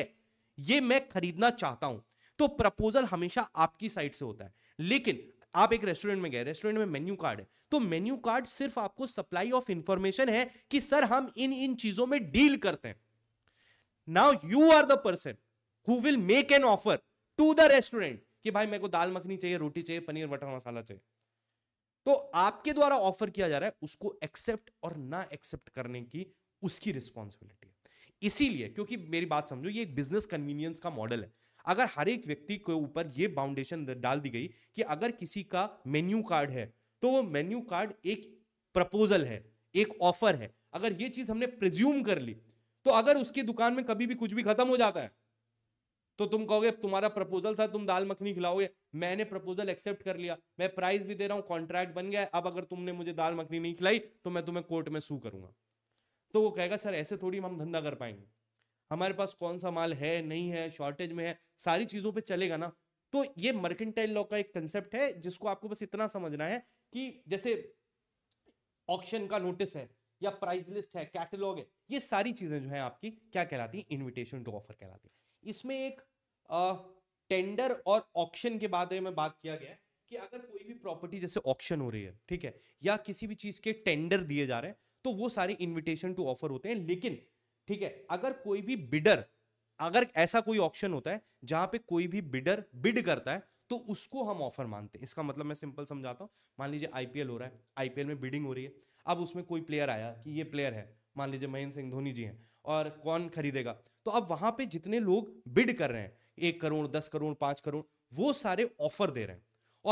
ये मैं खरीदना चाहता हूं तो प्रपोजल हमेशा आपकी साइड से होता है लेकिन आप एक रेस्टोरेंट में गए रेस्टोरेंट में मेन्यू कार्ड है तो मेन्यू कार्ड सिर्फ आपको सप्लाई ऑफ इंफॉर्मेशन है कि सर हम इन इन चीजों में डील करते हैं now you are the person who will make an offer to the restaurant कि भाई मेरे को दाल मखनी चाहिए रोटी चाहिए पनीर बटर मसाला चाहिए तो आपके द्वारा ऑफर किया जा रहा है उसको एक्सेप्ट और ना एक्सेप्ट करने की उसकी रिस्पॉन्सिबिलिटी है इसीलिए क्योंकि मेरी बात समझो ये एक बिजनेस कन्वीनियंस का मॉडल है अगर हर एक व्यक्ति के ऊपर ये बाउंडेशन डाल दी गई कि अगर किसी का मेन्यू कार्ड है तो वो मेन्यू कार्ड एक प्रपोजल है एक ऑफर है अगर ये चीज हमने प्रिज्यूम कर ली तो अगर उसकी दुकान में कभी भी कुछ भी खत्म हो जाता है तो तुम कहोगे तुम्हारा प्रपोजल था तुम दाल मखनी खिलाओगे मैंने प्रपोजल एक्सेप्ट कर लिया मैं प्राइस भी दे रहा हूं कॉन्ट्रैक्ट बन गया अब अगर तुमने मुझे दाल मखनी नहीं खिलाई तो मैं तुम्हें कोर्ट में सू करूंगा तो वो कहेगा सर ऐसे थोड़ी हम धंधा कर पाएंगे हमारे पास कौन सा माल है नहीं है शॉर्टेज में है सारी चीज़ों पे चलेगा ना तो ये मर्केंटाइल लॉ का एक कंसेप्ट है जिसको आपको बस इतना समझना है कि जैसे ऑक्शन का नोटिस है या प्राइस लिस्ट है कैटलॉग है ये सारी चीज़ें जो है आपकी क्या कहलाती है इन्विटेशन टू ऑफर कहलाती है इसमें एक आ, टेंडर और ऑक्शन के बारे में बात किया गया है कि अगर कोई भी प्रॉपर्टी जैसे ऑक्शन हो रही है ठीक है या किसी भी चीज़ के टेंडर दिए जा रहे हैं तो वो सारे इन्विटेशन टू ऑफर होते हैं लेकिन ठीक है अगर कोई भी बिडर अगर ऐसा कोई ऑप्शन होता है जहां पे कोई भी बिडर बिड करता है तो उसको हम ऑफर मानते हैं इसका मतलब मैं सिंपल समझाता हूँ मान लीजिए आईपीएल हो रहा है आईपीएल में बिडिंग हो रही है अब उसमें कोई प्लेयर आया कि ये प्लेयर है मान लीजिए महेंद्र सिंह धोनी जी हैं और कौन खरीदेगा तो अब वहां पे जितने लोग बिड कर रहे हैं एक करोड़ दस करोड़ पांच करोड़ वो सारे ऑफर दे रहे हैं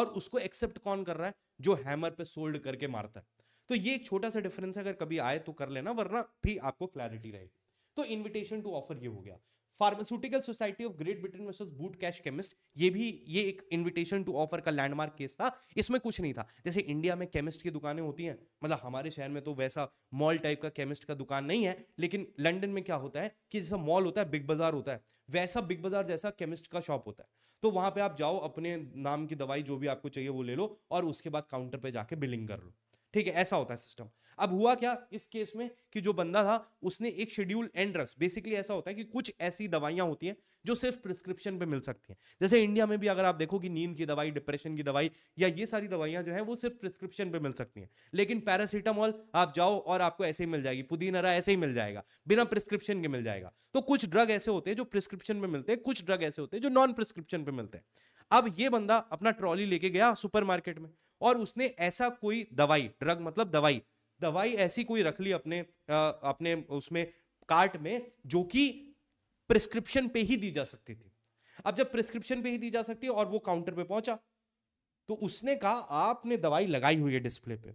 और उसको एक्सेप्ट कौन कर रहा है जो हैमर पे सोल्ड करके मारता है तो ये एक छोटा सा डिफरेंस अगर कभी आए तो कर लेना वरना भी आपको क्लैरिटी रहेगी तो इनविटेशन टू ऑफर ये हो गया Pharmaceutical Society of Great Britain versus Boot Cash Chemist ये भी ये एक इनविटेशन टू ऑफर का लैंडमार्क केस था इसमें कुछ नहीं था जैसे इंडिया में केमिस्ट की दुकानें होती हैं मतलब हमारे शहर में तो वैसा मॉल टाइप का केमिस्ट का दुकान नहीं है लेकिन लंदन में क्या होता है कि जैसा मॉल होता है बिग बाजार होता है वैसा बिग बाजार जैसा केमिस्ट का शॉप होता है तो वहां पर आप जाओ अपने नाम की दवाई जो भी आपको चाहिए वो ले लो और उसके बाद काउंटर पर जाके बिलिंग कर लो ठीक है ऐसा होता है सिस्टम अब हुआ क्या इस केस में कि जो बंदा था उसने एक शेड्यूल एंड ड्रग्स बेसिकली ऐसा होता है कि कुछ ऐसी दवाइयां होती हैं जो सिर्फ प्रिस्क्रिप्शन पे मिल सकती हैं जैसे इंडिया में भी अगर आप देखो कि नींद की दवाई डिप्रेशन की दवाई या ये सारी दवाइयां जो है वो सिर्फ प्रिस्क्रिप्शन पे मिल सकती हैं लेकिन पैरासीटामॉल आप जाओ और आपको ऐसे ही मिल जाएगी पुदीनरा ऐसे ही मिल जाएगा बिना प्रिस्क्रिप्शन के मिल जाएगा तो कुछ ड्रग ऐसे होते हैं जो प्रिस्क्रिप्शन में मिलते हैं कुछ ड्रग ऐसे होते हैं जो नॉन प्रिस्क्रिप्शन पे मिलते हैं अब ये बंदा अपना ट्रॉली लेके गया सुपरमार्केट में और उसने ऐसा कोई दवाई ड्रग मतलब दवाई दवाई ऐसी कोई रख ली अपने आ, अपने उसमें कार्ट में जो कि प्रिस्क्रिप्शन पे ही दी जा सकती थी अब जब प्रिस्क्रिप्शन पे ही दी जा सकती है और वो काउंटर पे पहुंचा तो उसने कहा आपने दवाई लगाई हुई है डिस्प्ले पे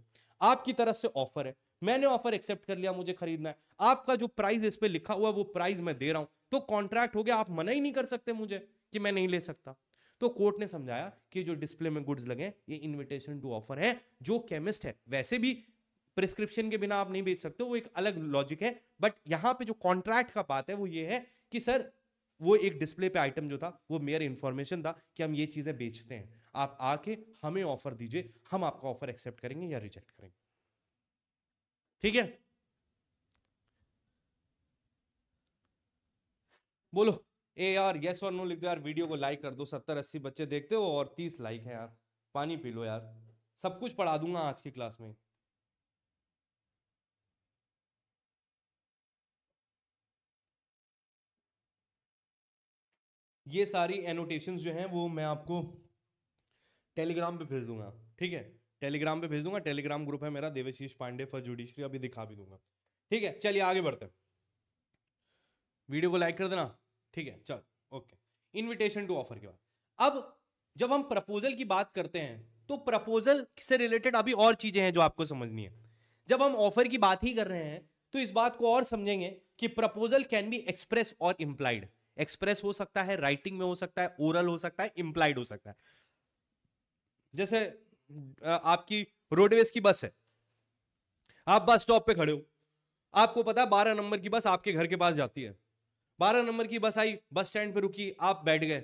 आपकी तरफ से ऑफर है मैंने ऑफर एक्सेप्ट कर लिया मुझे खरीदना है आपका जो प्राइस इस पे लिखा हुआ है वो प्राइस मैं दे रहा हूं तो कॉन्ट्रैक्ट हो गया आप मना ही नहीं कर सकते मुझे कि मैं नहीं ले सकता तो कोर्ट ने समझाया कि जो डिस्प्ले में गुड्स लगे ये इन्विटेशन टू ऑफर है जो केमिस्ट है वैसे भी प्रिस्क्रिप्शन के बिना आप नहीं बेच सकते वो एक अलग लॉजिक है बट यहाँ पे जो कॉन्ट्रैक्ट का बात है वो ये है कि सर वो एक डिस्प्ले पे आइटम जो था वो मेयर इन्फॉर्मेशन था कि हम ये चीज़ें बेचते हैं आप आके हमें ऑफर दीजिए हम आपका ऑफर एक्सेप्ट करेंगे या रिजेक्ट करेंगे ठीक है बोलो ए यार यस और नो लिख दो यार वीडियो को लाइक कर दो सत्तर अस्सी बच्चे देखते हो और तीस लाइक है यार पानी पी लो यार सब कुछ पढ़ा दूंगा आज की क्लास में ये सारी एनोटेशंस जो हैं वो मैं आपको टेलीग्राम पे भेज दूंगा ठीक है टेलीग्राम पे भेज दूंगा टेलीग्राम ग्रुप है मेरा देवशीष पांडे फॉर जुडिशरी अभी दिखा भी दूंगा ठीक है चलिए आगे बढ़ते हैं वीडियो को लाइक कर देना ठीक है चल ओके इनविटेशन टू ऑफर के बाद अब जब हम प्रपोजल की बात करते हैं तो प्रपोजल से रिलेटेड अभी और चीजें हैं जो आपको समझनी है जब हम ऑफर की बात ही कर रहे हैं तो इस बात को और समझेंगे कि प्रपोजल कैन बी एक्सप्रेस और इम्प्लाइड एक्सप्रेस हो सकता है राइटिंग में हो सकता है ओरल हो सकता है इम्प्लाइड हो सकता है जैसे आपकी रोडवेज की बस है आप बस स्टॉप पे खड़े हो आपको पता है बारह नंबर की बस आपके घर के पास जाती है बारह नंबर की बस आई बस स्टैंड पे रुकी आप बैठ गए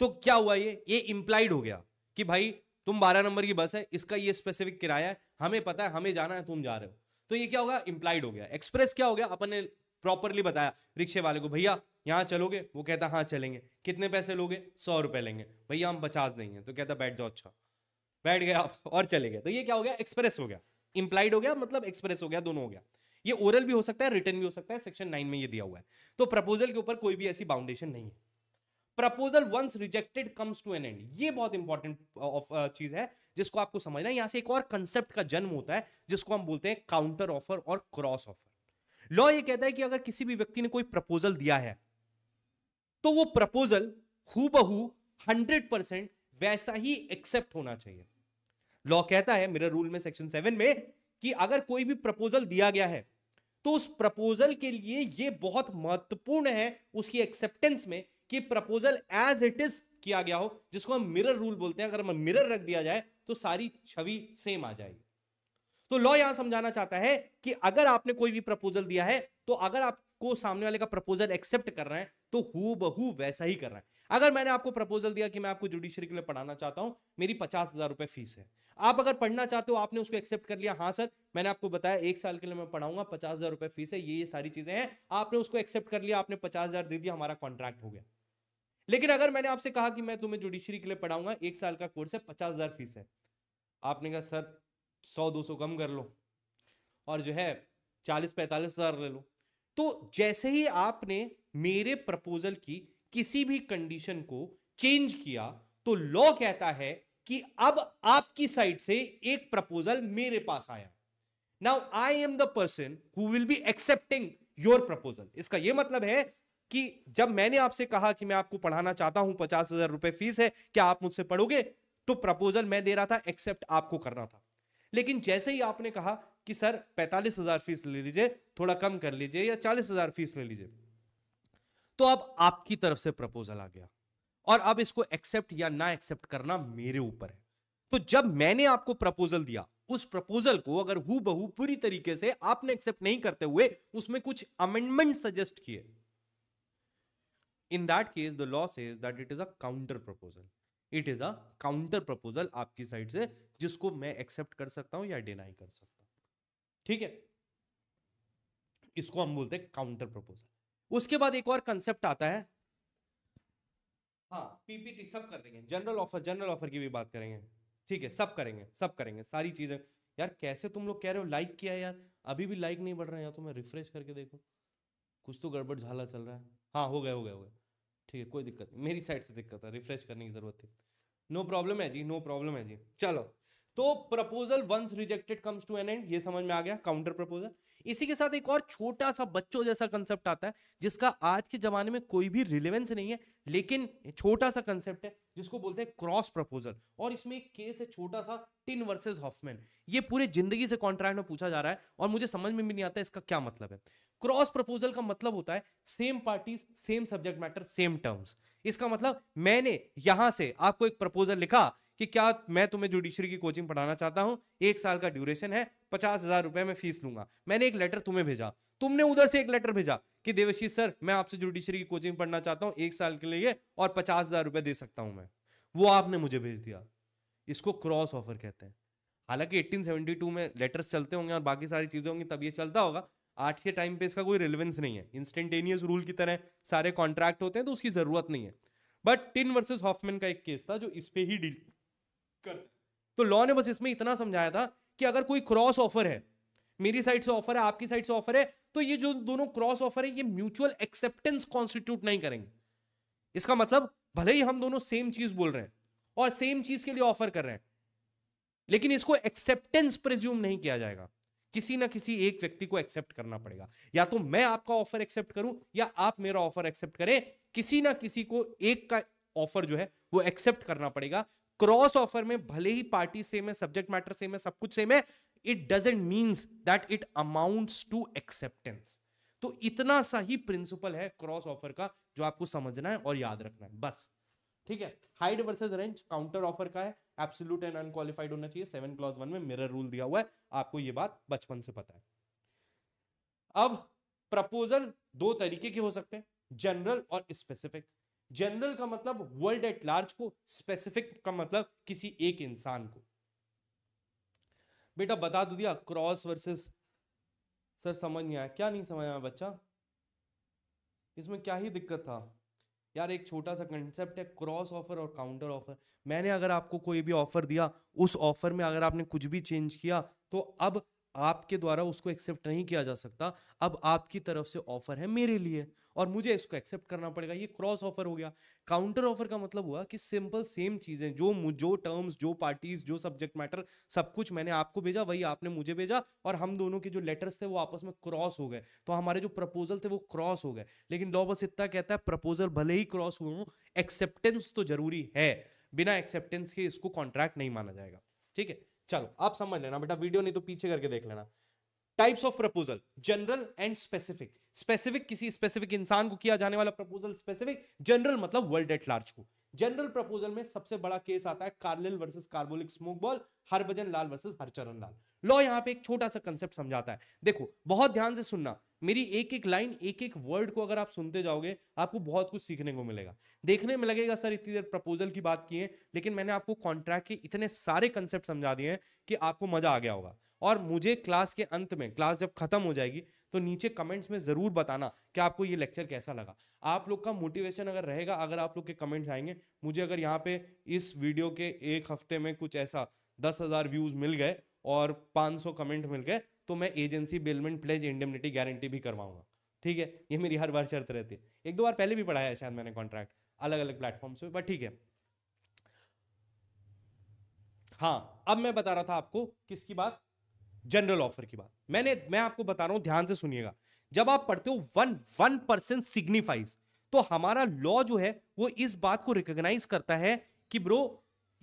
तो क्या हुआ ये ये इंप्लाइड हो गया कि भाई तुम बारह नंबर की बस है इसका ये स्पेसिफिक किराया है हमें पता है हमें जाना है तुम जा रहे हो तो ये क्या होगा इंप्लाइड हो गया एक्सप्रेस क्या हो गया अपन ने प्रॉपरली बताया रिक्शे वाले को भैया यहाँ चलोगे वो कहता हाँ चलेंगे कितने पैसे लोगे सौ रुपए लेंगे भैया हम पचास देंगे तो कहता बैठ जाओ अच्छा बैठ गए आप और चले गए तो ये क्या हो गया एक्सप्रेस हो गया इंप्लाइड हो गया मतलब एक्सप्रेस हो गया दोनों हो गया ये ओरल भी हो सकता है रिटर्न भी हो सकता है सेक्शन नाइन में ये दिया हुआ है तो प्रपोजल के ऊपर कोई भी ऐसी बाउंडेशन नहीं है proposal once rejected comes to an end ये बहुत इंपॉर्टेंट uh, uh, चीज है जिसको आपको समझना है यहां से एक और कंसेप्ट का जन्म होता है जिसको हम बोलते हैं काउंटर ऑफर और क्रॉस ऑफर लॉ ये कहता है कि अगर किसी भी व्यक्ति ने कोई प्रपोजल दिया है तो वो प्रपोजल हु बहू हंड्रेड परसेंट वैसा ही एक्सेप्ट होना चाहिए लॉ कहता है मेरा रूल में सेक्शन सेवन में कि अगर कोई भी प्रपोजल दिया गया है तो उस प्रपोजल के लिए यह बहुत महत्वपूर्ण है उसकी एक्सेप्टेंस में कि प्रपोजल एज इट इज किया गया हो जिसको हम मिरर रूल बोलते हैं अगर हम मिरर रख दिया जाए तो सारी छवि सेम आ जाएगी तो लॉ यहां समझाना चाहता है कि अगर आपने कोई भी प्रपोजल दिया है तो अगर आप को सामने वाले का प्रपोजल एक्सेप्ट कर रहे हैं तो हु बहू वैसा ही कर रहे हैं अगर मैंने आपको प्रपोजल दिया कि मैं आपको जुडिशरी के लिए पढ़ाना चाहता हूं मेरी पचास हजार रुपए फीस है आप अगर पढ़ना चाहते हो आपने उसको एक्सेप्ट कर लिया हाँ सर मैंने आपको बताया एक साल के लिए मैं पढ़ाऊंगा पचास हजार रुपए फीस है ये ये सारी चीजें हैं आपने उसको एक्सेप्ट कर लिया आपने पचास हजार दे दिया हमारा कॉन्ट्रैक्ट हो गया लेकिन अगर मैंने आपसे कहा कि मैं तुम्हें जुडिशरी के लिए पढ़ाऊंगा एक साल का कोर्स है पचास हजार फीस है आपने कहा सर सौ दो सौ कम कर लो और जो है चालीस पैंतालीस हजार ले लो तो जैसे ही आपने मेरे प्रपोजल की किसी भी कंडीशन को चेंज किया तो लॉ कहता है कि अब आपकी साइड से एक प्रपोजल मेरे पास आया now I am the person who will be accepting your proposal इसका यह मतलब है कि जब मैंने आपसे कहा कि मैं आपको पढ़ाना चाहता हूं पचास हजार रुपए फीस है क्या आप मुझसे पढ़ोगे तो प्रपोजल मैं दे रहा था एक्सेप्ट आपको करना था लेकिन जैसे ही आपने कहा कि सर पैंतालीस हजार फीस ले लीजिए थोड़ा कम कर लीजिए या चालीस हजार फीस ले लीजिए तो अब आपकी तरफ से प्रपोजल आ गया और अब इसको एक्सेप्ट या ना एक्सेप्ट करना मेरे ऊपर है तो जब मैंने आपको प्रपोजल दिया उस प्रपोजल को अगर हु बहु पूरी तरीके से आपने एक्सेप्ट नहीं करते हुए उसमें कुछ अमेंडमेंट सजेस्ट किए in that case the law says that it is a counter proposal it is a counter proposal आपकी साइड से जिसको मैं एक्सेप्ट कर सकता हूं या डिनाई कर सकता हूं ठीक है इसको हम बोलते हैं काउंटर प्रपोजल उसके बाद एक और कंसेप्ट आता है हाँ पीपीटी सब कर देंगे जनरल ऑफर जनरल ऑफर की भी बात करेंगे ठीक है सब करेंगे सब करेंगे सारी चीजें यार कैसे तुम लोग कह रहे हो लाइक किया यार अभी भी लाइक नहीं बढ़ रहे यार तो मैं रिफ्रेश करके देखू कुछ तो गड़बड़ झाला चल रहा है हाँ हो गया हो गया हो गया ठीक है कोई दिक्कत नहीं मेरी साइड से दिक्कत है रिफ्रेश करने की जरूरत थी नो प्रॉब्लम है जी नो प्रॉब्लम है जी चलो तो proposal once rejected comes to an end ये समझ में आ गया काउंटर प्रपोजल इसी के साथ एक और छोटा सा बच्चों जैसा कंसेप्ट आता है जिसका आज के जमाने में कोई भी रिलेवेंस नहीं है लेकिन छोटा सा कंसेप्ट है जिसको बोलते हैं क्रॉस प्रपोजल और इसमें एक केस है छोटा सा टिन वर्सेस हॉफमैन ये पूरे जिंदगी से कॉन्ट्रैक्ट में पूछा जा रहा है और मुझे समझ में भी नहीं आता इसका क्या मतलब है क्रॉस प्रपोजल का मतलब होता है same parties same subject matter same terms इसका मतलब मैंने यहां से आपको एक प्रपोजल लिखा कि क्या मैं तुम्हें जुडिशरी की कोचिंग पढ़ाना चाहता हूँ एक साल का ड्यूरेशन है पचास हजार रुपए में फीस लूंगा मैंने एक लेटर तुम्हें भेजा तुमने उधर से एक लेटर भेजा कि देवशी सर मैं आपसे जुडिशरी की कोचिंग पढ़ना चाहता हूँ एक साल के लिए और पचास हजार रुपए दे सकता हूँ मैं वो आपने मुझे भेज दिया इसको क्रॉस ऑफर कहते हैं हालांकि 1872 में लेटर्स चलते होंगे और बाकी सारी चीजें होंगी तब ये चलता होगा आज के टाइम पे इसका कोई रिलेवेंस नहीं है इंस्टेंटेनियस रूल की तरह सारे कॉन्ट्रैक्ट होते हैं तो उसकी जरूरत नहीं है बट टिन वर्सेस हॉफमैन का एक केस था जो इस पे ही डील कर तो लॉ ने बस इसमें इतना समझाया था कि अगर कोई क्रॉस ऑफर है मेरी साइड से ऑफर है आपकी साइड से ऑफर है तो ये जो दोनों क्रॉस ऑफर है ये म्यूचुअल एक्सेप्टेंस कॉन्स्टिट्यूट नहीं करेंगे इसका मतलब भले ही हम दोनों सेम चीज बोल रहे हैं और सेम चीज के लिए ऑफर कर रहे हैं लेकिन इसको एक्सेप्टेंस प्रिज्यूम नहीं किया जाएगा किसी ना किसी एक व्यक्ति को एक्सेप्ट करना पड़ेगा या तो मैं आपका ऑफर एक्सेप्ट करूं या आप मेरा ऑफर एक्सेप्ट करें किसी ना किसी को एक का ऑफर जो है वो एक्सेप्ट करना पड़ेगा क्रॉस ऑफर में भले ही पार्टी सेम है सब्जेक्ट मैटर सेम है सब कुछ सेम है it doesn't means that it amount to acceptance तो इतना सा ही प्रिंसिपल है क्रॉस ऑफर का जो आपको समझना है और याद रखना है बस ठीक है Hyde versus Wrench counter offer का है एब्सोल्यूट एंड अनक्वालिफाइड होना चाहिए सेवन क्लॉज वन में मिरर रूल दिया हुआ है आपको यह बात बचपन से पता है अब प्रपोजल दो तरीके के हो सकते हैं जनरल और स्पेसिफिक जनरल का मतलब वर्ल्ड एट लार्ज को स्पेसिफिक का मतलब किसी एक इंसान को बेटा बता दू तो दिया क्रॉस वर्सेस सर समझ नहीं आया क्या नहीं समझ आया बच्चा इसमें क्या ही दिक्कत था यार एक छोटा सा कंसेप्ट है क्रॉस ऑफर और काउंटर ऑफर मैंने अगर आपको कोई भी ऑफर दिया उस ऑफर में अगर आपने कुछ भी चेंज किया तो अब आपके द्वारा उसको एक्सेप्ट नहीं किया जा सकता अब आपकी तरफ से ऑफर है मेरे लिए और मुझे इसको एक्सेप्ट करना पड़ेगा ये क्रॉस ऑफर हो गया काउंटर ऑफर का मतलब हुआ कि सिंपल सेम चीज़ें जो जो टर्म्स जो पार्टीज जो सब्जेक्ट मैटर सब कुछ मैंने आपको भेजा वही आपने मुझे भेजा और हम दोनों के जो लेटर्स थे वो आपस में क्रॉस हो गए तो हमारे जो प्रपोजल थे वो क्रॉस हो गए लेकिन लॉ बस इतना कहता है प्रपोजल भले ही क्रॉस हुए हों एक्सेप्टेंस तो जरूरी है बिना एक्सेप्टेंस के इसको कॉन्ट्रैक्ट नहीं माना जाएगा ठीक है चलो आप समझ लेना बेटा वीडियो नहीं तो पीछे करके देख लेना types of proposal general and specific specific किसी स्पेसिफिक इंसान को किया जाने वाला प्रपोजल स्पेसिफिक जनरल मतलब वर्ल्ड एट लार्ज को जनरल प्रपोजल में सबसे बड़ा केस आता है Carlill versus Carbolic Smoke Ball Harbhajan Lal versus Harcharan Lal law यहां पे एक छोटा सा कंसेप्ट समझाता है देखो बहुत ध्यान से सुनना मेरी एक एक लाइन एक एक वर्ड को अगर आप सुनते जाओगे आपको बहुत कुछ सीखने को मिलेगा देखने में लगेगा सर इतनी देर प्रपोजल की बात की है लेकिन मैंने आपको कॉन्ट्रैक्ट के इतने सारे कंसेप्ट समझा दिए हैं कि आपको मजा आ गया होगा और मुझे क्लास के अंत में क्लास जब खत्म हो जाएगी तो नीचे कमेंट्स में ज़रूर बताना कि आपको ये लेक्चर कैसा लगा आप लोग का मोटिवेशन अगर रहेगा अगर आप लोग के कमेंट्स आएंगे मुझे अगर यहाँ पे इस वीडियो के एक हफ्ते में कुछ ऐसा दस हज़ार व्यूज़ मिल गए और 500 कमेंट मिल गए तो मैं agency bailment pledge indemnity guarantee भी करवाऊंगा ठीक है ये मेरी हर बार शर्त रहती है एक दो बार पहले भी पढ़ाया है शायद मैंने कॉन्ट्रैक्ट अलग अलग प्लेटफॉर्म से बट ठीक है हाँ अब मैं बता रहा था आपको किसकी बात जनरल ऑफर की बात मैंने मैं आपको बता रहा हूं ध्यान से सुनिएगा जब आप पढ़ते हो वन वन परसेंट सिग्निफाइज तो हमारा लॉ जो है वो इस बात को रिकॉग्नाइज करता है कि ब्रो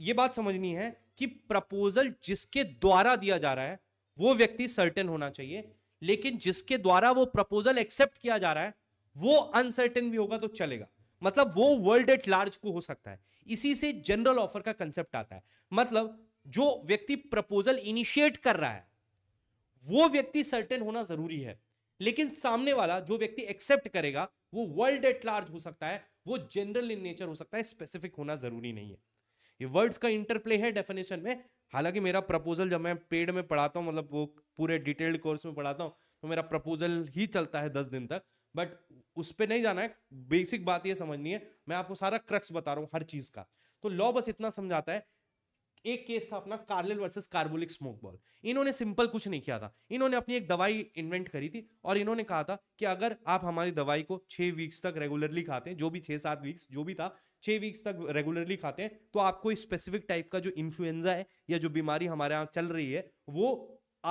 ये बात समझनी है कि प्रपोजल जिसके द्वारा दिया जा रहा है वो व्यक्ति सर्टेन होना चाहिए लेकिन जिसके द्वारा वो प्रपोजल एक्सेप्ट किया जा रहा है वो अनसर्टेन भी होगा तो चलेगा मतलब वो वर्ल्ड एट लार्ज को हो सकता है इसी से जनरल ऑफर का कंसेप्ट आता है मतलब जो व्यक्ति प्रपोजल इनिशिएट कर रहा है वो व्यक्ति सर्टेन होना जरूरी है लेकिन सामने वाला जो व्यक्ति एक्सेप्ट करेगा वो वर्ल्ड एट लार्ज हो सकता है वो जनरल इन नेचर हो सकता है स्पेसिफिक होना जरूरी नहीं है ये वर्ड्स का इंटरप्ले है डेफिनेशन में हालांकि मेरा प्रपोजल जब मैं पेड में पढ़ाता हूँ मतलब वो पूरे डिटेल्ड कोर्स में पढ़ाता हूँ तो मेरा प्रपोजल ही चलता है दस दिन तक बट उस पर नहीं जाना है बेसिक बात ये समझनी है मैं आपको सारा क्रक्स बता रहा हूँ हर चीज़ का तो लॉ बस इतना समझाता है एक केस था अपना Carlill versus Carbolic Smoke Ball इन्होंने सिंपल कुछ नहीं किया था इन्होंने अपनी एक दवाई इन्वेंट करी थी और इन्होंने कहा था कि अगर आप हमारी दवाई को छह वीक्स तक रेगुलरली खाते हैं जो भी छह सात वीक्स जो भी था छः वीक्स तक रेगुलरली खाते हैं तो आपको इस स्पेसिफिक टाइप का जो इन्फ्लुएंजा है या जो बीमारी हमारे यहाँ चल रही है वो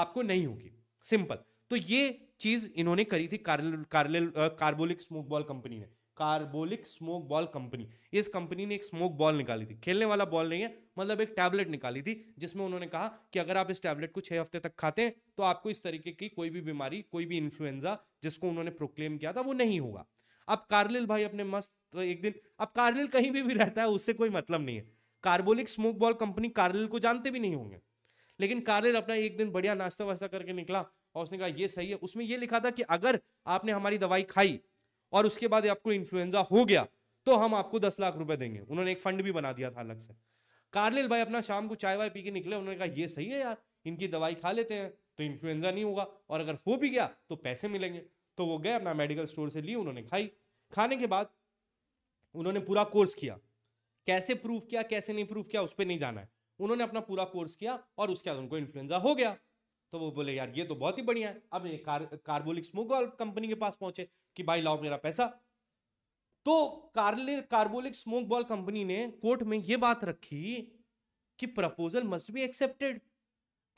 आपको नहीं होगी सिंपल तो ये चीज़ इन्होंने करी थी Carl Carl Carbolic Smoke Ball company ने कार्बोलिक स्मोक बॉल कंपनी इस कंपनी ने एक स्मोक बॉल निकाली थी खेलने वाला बॉल नहीं है मतलब एक टैबलेट निकाली थी जिसमें उन्होंने कहा कि अगर आप इस टैबलेट को छः हफ्ते तक खाते हैं तो आपको इस तरीके की कोई भी बीमारी कोई भी इन्फ्लुएंजा जिसको उन्होंने प्रोक्लेम किया था वो नहीं होगा अब कार्लिल भाई अपने मस्त तो एक दिन अब कार्लिल कहीं भी, भी रहता है उससे कोई मतलब नहीं है Carbolic Smoke Ball company Carlill को जानते भी नहीं होंगे लेकिन कार्लिल अपना एक दिन बढ़िया नाश्ता वास्ता करके निकला और उसने कहा ये सही है उसमें ये लिखा था कि अगर आपने हमारी दवाई खाई और उसके बाद आपको इन्फ्लुएंजा हो गया तो हम आपको दस लाख रुपए देंगे उन्होंने एक फंड भी बना दिया था अलग से कार्लिल भाई अपना शाम को चाय वाय पी के निकले उन्होंने कहा ये सही है यार इनकी दवाई खा लेते हैं तो इन्फ्लुएंजा नहीं होगा और अगर हो भी गया तो पैसे मिलेंगे तो वो गए अपना मेडिकल स्टोर से लिए उन्होंने खाई खाने के बाद उन्होंने पूरा कोर्स किया कैसे प्रूफ किया कैसे नहीं प्रूफ किया उस पर नहीं जाना है उन्होंने अपना पूरा कोर्स किया और उसके बाद उनको इन्फ्लुएंजा हो गया तो वो बोले यार ये तो बहुत ही बढ़िया है अब ये कार, कार्बोलिक स्मोक कंपनी के पास पहुंचे कि भाई लाओ मेरा पैसा तो Carlill Carbolic Smoke Ball company ने कोर्ट में ये बात रखी कि प्रपोजल मस्ट बी एक्सेप्टेड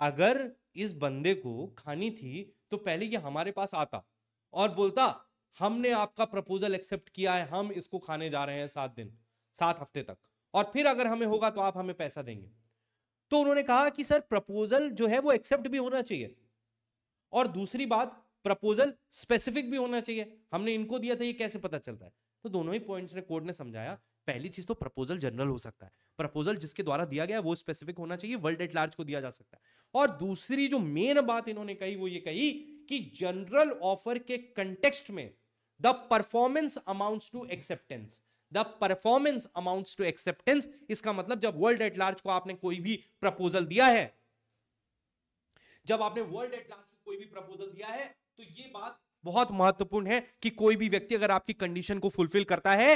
अगर इस बंदे को खानी थी तो पहले ये हमारे पास आता और बोलता हमने आपका प्रपोजल एक्सेप्ट किया है हम इसको खाने जा रहे हैं सात दिन सात हफ्ते तक और फिर अगर हमें होगा तो आप हमें पैसा देंगे तो उन्होंने कहा कि सर प्रपोजल जो है वो एक्सेप्ट भी होना चाहिए और दूसरी बात प्रपोजल स्पेसिफिक भी होना चाहिए हमने इनको दिया था ये कैसे पता चलता है तो दोनों ही पॉइंट्स ने कोर्ट ने समझाया पहली चीज तो प्रपोजल जनरल हो सकता है प्रपोजल जिसके द्वारा दिया गया वो स्पेसिफिक होना चाहिए वर्ल्ड एट लार्ज को दिया जा सकता है और दूसरी जो मेन बात इन्होंने कही वो ये कही कि जनरल ऑफर के कंटेक्स्ट में the performance amounts to acceptance the performance amounts to acceptance इसका मतलब जब वर्ल्ड एट लार्ज को आपने कोई भी प्रपोजल दिया है जब आपने वर्ल्ड एट लार्ज को कोई भी प्रपोजल दिया है तो ये बात बहुत महत्वपूर्ण है कि कोई भी व्यक्ति अगर आपकी कंडीशन को फुलफिल करता है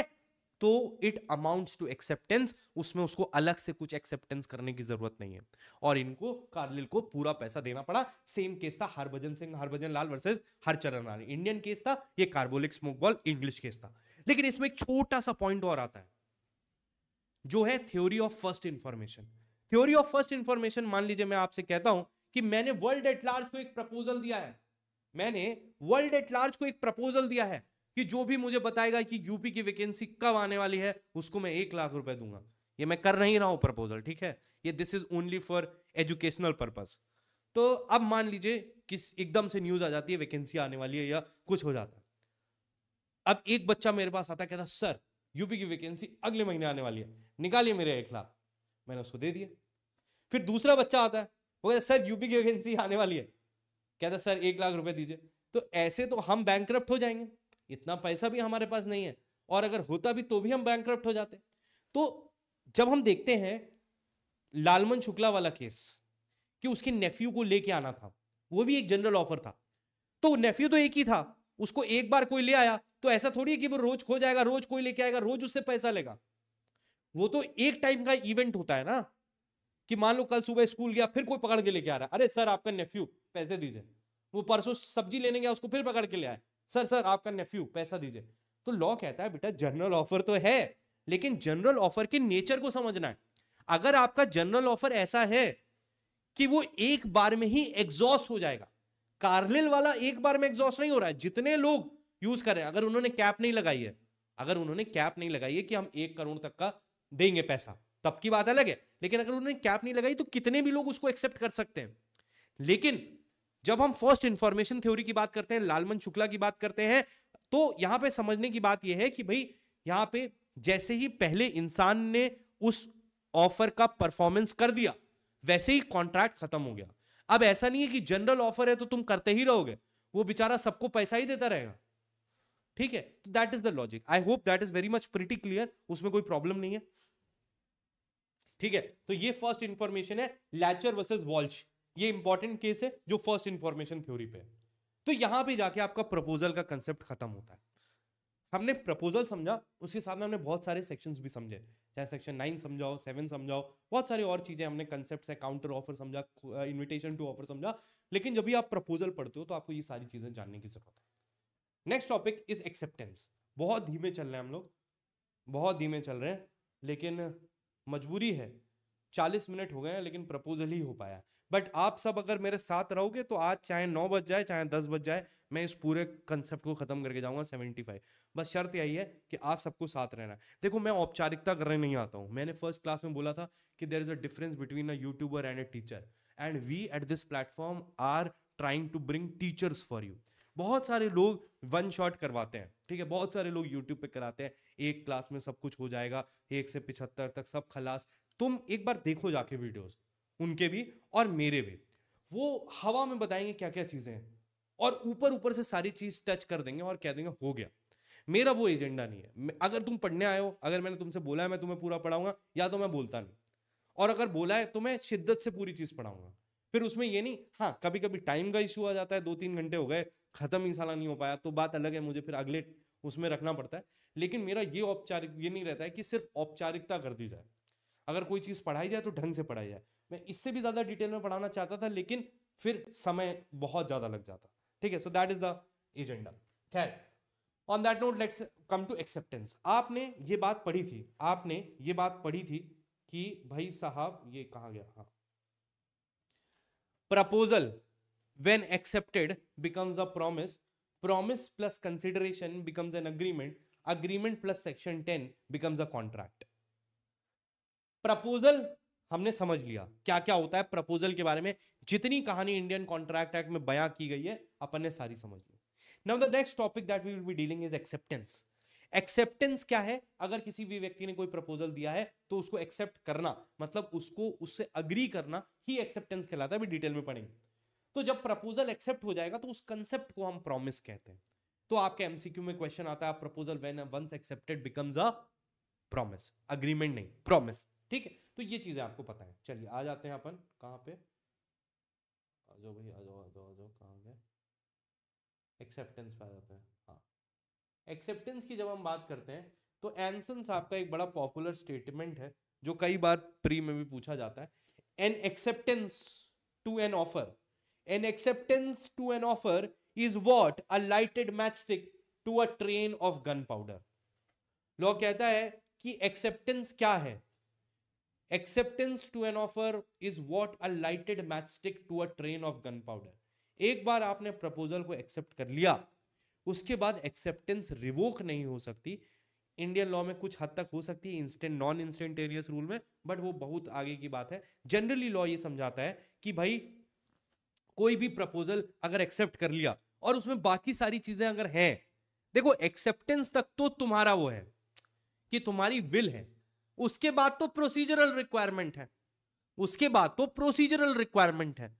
तो इट अमाउंट्स टू एक्सेप्टेंस उसमें उसको अलग से कुछ एक्सेप्टेंस करने की जरूरत नहीं है और इनको कार्लिल को पूरा पैसा देना पड़ा सेम केस था Harbhajan Singh Harbhajan Lal versus Harcharan Lal Indian case था ये Carbolic Smoke Ball English case था लेकिन इसमें एक छोटा सा पॉइंट और आता है जो है theory of first information theory of first information मान लीजिए मैं आपसे कहता हूं कि मैंने वर्ल्ड एट लार्ज को एक प्रपोजल दिया है मैंने वर्ल्ड एट लार्ज को एक प्रपोजल दिया है कि जो भी मुझे बताएगा कि यूपी की वैकेंसी कब आने वाली है उसको मैं एक लाख रुपए दूंगा ये मैं कर नहीं रहा हूं प्रपोजल ठीक है ये this is only for educational purpose तो अब मान लीजिए किस एकदम से न्यूज आ जाती है वैकेंसी आने वाली है या कुछ हो जाता अब एक बच्चा मेरे पास आता कहता सर यूपी की वैकेंसी अगले महीने आने वाली है निकालिए मेरे एक लाख मैंने उसको दे दिया फिर दूसरा बच्चा आता है वो कहता सर यूपी की वैकेंसी आने वाली है कहता सर एक लाख रुपए दीजिए तो ऐसे तो हम बैंक हो जाएंगे इतना पैसा भी हमारे पास नहीं है और अगर होता भी तो भी हम बैंक हो जाते तो जब हम देखते हैं लालमन शुक्ला वाला केस कि उसके नेफ्यू को लेके आना था वो भी एक जनरल ऑफर था तो नेफ्यू तो एक ही था उसको एक बार कोई ले आया तो ऐसा थोड़ी है कि वो रोज खो जाएगा रोज कोई लेके आएगा रोज उससे पैसा लेगा वो तो एक टाइम का इवेंट होता है ना कि मान लो कल सुबह स्कूल गया फिर कोई पकड़ के लेके आ रहा है अरे सर आपका नेफ्यू पैसे दीजिए वो परसों सब्जी लेने गया उसको फिर पकड़ के ले आया सर सर आपका नेफ्यू पैसा दीजिए तो लॉ कहता है बेटा जनरल ऑफर तो है लेकिन जनरल ऑफर के नेचर को समझना है अगर आपका जनरल ऑफर ऐसा है कि वो एक बार में ही एग्जॉस्ट हो जाएगा कार्लिल वाला एक बार में एग्जॉस्ट नहीं हो रहा है जितने लोग यूज कर रहे हैं अगर उन्होंने कैप नहीं लगाई है अगर उन्होंने कैप नहीं लगाई है कि हम एक करोड़ तक का देंगे पैसा तब की बात अलग है लेकिन अगर उन्होंने कैप नहीं लगाई तो कितने भी लोग उसको एक्सेप्ट कर सकते हैं लेकिन जब हम फर्स्ट इंफॉर्मेशन थ्योरी की बात करते हैं लालमन शुक्ला की बात करते हैं तो यहां पे समझने की बात यह है कि भाई यहां पे जैसे ही पहले इंसान ने उस ऑफर का परफॉर्मेंस कर दिया वैसे ही कॉन्ट्रैक्ट खत्म हो गया अब ऐसा नहीं है कि जनरल ऑफर है तो तुम करते ही रहोगे वो बेचारा सबको पैसा ही देता रहेगा ठीक है तो that is the logic I hope that is very much pretty clear उसमें कोई प्रॉब्लम नहीं है ठीक है तो ये फर्स्ट इंफॉर्मेशन है लैचर वर्सेज वॉल्श ये इंपॉर्टेंट केस है जो फर्स्ट इंफॉर्मेशन थ्योरी पे है तो यहां पे जाके आपका प्रपोजल का कंसेप्ट खत्म होता है हमने प्रपोजल समझा उसके साथ में हमने बहुत सारे सेक्शंस भी समझे चाहे सेक्शन नाइन समझाओ सेवन समझाओ बहुत सारी और चीज़ें हमने कंसेप्ट है काउंटर ऑफर समझा इन्विटेशन टू ऑफर समझा लेकिन जब भी आप प्रपोजल पढ़ते हो तो आपको ये सारी चीज़ें जानने की जरूरत है नेक्स्ट टॉपिक इज एक्सेप्टेंस बहुत धीमे चल रहे हैं हम लोग बहुत धीमे चल रहे हैं लेकिन मजबूरी है चालीस मिनट हो गए हैं लेकिन प्रपोजल ही हो पाया बट आप सब अगर मेरे साथ रहोगे तो आज चाहे नौ बज जाए चाहे दस बज जाए मैं इस पूरे कंसेप्ट को खत्म करके जाऊंगा सेवेंटी फाइव बस शर्त यही है कि आप सबको साथ रहना देखो मैं औपचारिकता करने नहीं आता हूँ मैंने फर्स्ट क्लास में बोला था कि there is a difference between a YouTuber and a teacher and we at this platform are trying to bring teachers for you बहुत सारे लोग वन शॉट करवाते हैं ठीक है बहुत सारे लोग यूट्यूब पे कराते हैं एक क्लास में सब कुछ हो जाएगा एक से पिछहत्तर तक सब खलास तुम एक बार देखो जाके वीडियोस उनके भी और मेरे भी वो हवा में बताएंगे क्या क्या चीज़ें हैं और ऊपर ऊपर से सारी चीज़ टच कर देंगे और कह देंगे हो गया मेरा वो एजेंडा नहीं है अगर तुम पढ़ने आए हो अगर मैंने तुमसे बोला है मैं तुम्हें पूरा पढ़ाऊंगा या तो मैं बोलता नहीं और अगर बोला है तो मैं शिद्दत से पूरी चीज़ पढ़ाऊंगा फिर उसमें ये नहीं हाँ कभी कभी टाइम का इशू आ जाता है दो तीन घंटे हो गए खत्म ही साला नहीं हो पाया तो बात अलग है मुझे फिर अगले उसमें रखना पड़ता है लेकिन मेरा ये औपचारिक ये नहीं रहता है कि सिर्फ औपचारिकता कर दी जाए अगर कोई चीज़ पढ़ाई जाए तो ढंग से पढ़ाई जाए मैं इससे भी ज़्यादा डिटेल में पढ़ाना चाहता था लेकिन फिर समय बहुत ज़्यादा लग जाता ठीक है so that is the agenda खैर on that note let's come to acceptance आपने ये बात पढ़ी थी आपने ये बात पढ़ी थी कि भाई साहब ये कहा गया हाँ proposal when accepted becomes a promise promise plus consideration becomes an agreement agreement plus section 10 becomes a contract proposal हमने समझ लिया क्या क्या होता है प्रपोजल के बारे में जितनी कहानी इंडियन कॉन्ट्रैक्ट एक्ट में बयां की गई है अपन ने सारी समझ ली now the next topic that we will be dealing is acceptance acceptance क्या है अगर किसी भी व्यक्ति ने कोई प्रपोजल दिया है तो उसको एक्सेप्ट करना मतलब उसको उससे अग्री करना ही एक्सेप्टेंस कहलाता है अभी डिटेल में पढ़ेंगे तो जब प्रपोजल एक्सेप्ट हो जाएगा तो उस कंसेप्ट को हम प्रॉमिस कहते हैं तो आपके एमसीक्यू में क्वेश्चन आता है proposal when once accepted becomes a promise agreement नहीं प्रॉमिस ठीक है तो ये चीजें आपको पता है चलिए आ जाते हैं अपन कहाँ पे आ भाई आ जाओ आ जाओ गए एक्सेप्टेंस पे आ जाते हैं हाँ एक्सेप्टेंस की जब हम बात करते हैं तो एनसन साहब का एक बड़ा पॉपुलर स्टेटमेंट है जो कई बार प्री में भी पूछा जाता है an acceptance to an offer An acceptance to an offer is what? A lighted matchstick to a train of gunpowder. law kehta hai ki acceptance kya hai acceptance to an offer is what a lighted matchstick to a train of gunpowder powder एक बार आपने प्रपोजल को एक्सेप्ट कर लिया उसके बाद एक्सेप्टेंस रिवोक नहीं हो सकती इंडियन लॉ में कुछ हद तक हो सकती है इंस्टेंट नॉन इंस्टेंटेनियस रूल में बट वो बहुत आगे की बात है जनरली लॉ ये समझाता है कि भाई कोई भी प्रपोजल अगर एक्सेप्ट कर लिया और उसमें बाकी सारी चीजें अगर हैं देखो एक्सेप्टेंस तक तो तुम्हारा वो है कि तुम्हारी विल है उसके बाद तो प्रोसीजरल रिक्वायरमेंट है उसके बाद तो प्रोसीजरल रिक्वायरमेंट है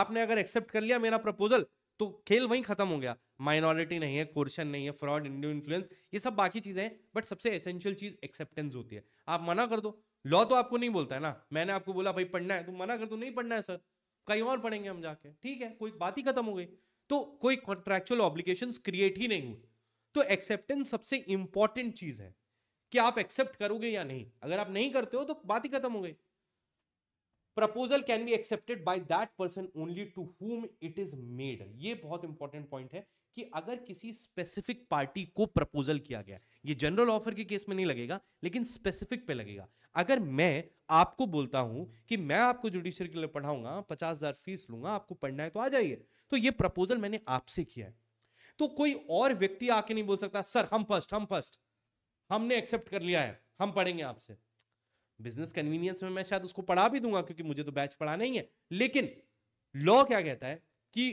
आपने अगर एक्सेप्ट कर लिया मेरा प्रपोजल तो खेल वहीं खत्म हो गया माइनॉरिटी नहीं है कोर्शन नहीं है फ्रॉड इंडियो इन्फ्लुएंस ये सब बाकी चीजें हैं बट सबसे एसेंशियल चीज एक्सेप्टेंस होती है आप मना कर दो लॉ तो आपको नहीं बोलता है ना मैंने आपको बोला भाई पढ़ना है तुम तो मना कर दो नहीं पढ़ना है सर कहीं और पढ़ेंगे हम जाके ठीक है कोई बात ही खत्म हो गई तो कोई कॉन्ट्रेक्चुअल ऑब्लिगेशन क्रिएट ही नहीं हुए तो एक्सेप्टेंस सबसे इंपॉर्टेंट चीज है कि आप एक्सेप्ट करोगे या नहीं अगर आप नहीं करते हो तो बात ही खत्म हो गई proposal can be accepted by that person only to whom it is made ये बहुत इंपॉर्टेंट पॉइंट है कि अगर किसी स्पेसिफिक पार्टी को प्रपोजल किया गया ये जनरल ऑफर के केस में नहीं लगेगा लेकिन स्पेसिफिक पे लगेगा अगर मैं आपको बोलता हूं कि मैं आपको जुडिशियर के लिए पढ़ाऊंगा पचास हजार फीस लूंगा आपको पढ़ना है तो आ जाइए तो ये प्रपोजल मैंने आपसे किया है तो कोई और व्यक्ति आके नहीं बोल सकता सर हम फर्स्ट हम फर्स्ट हमने एक्सेप्ट कर लिया है हम पढ़ेंगे आपसे बिजनेस कन्वीनियंस में मैं शायद उसको पढ़ा भी दूंगा क्योंकि मुझे तो बैच पढ़ाना ही है लेकिन लॉ क्या कहता है कि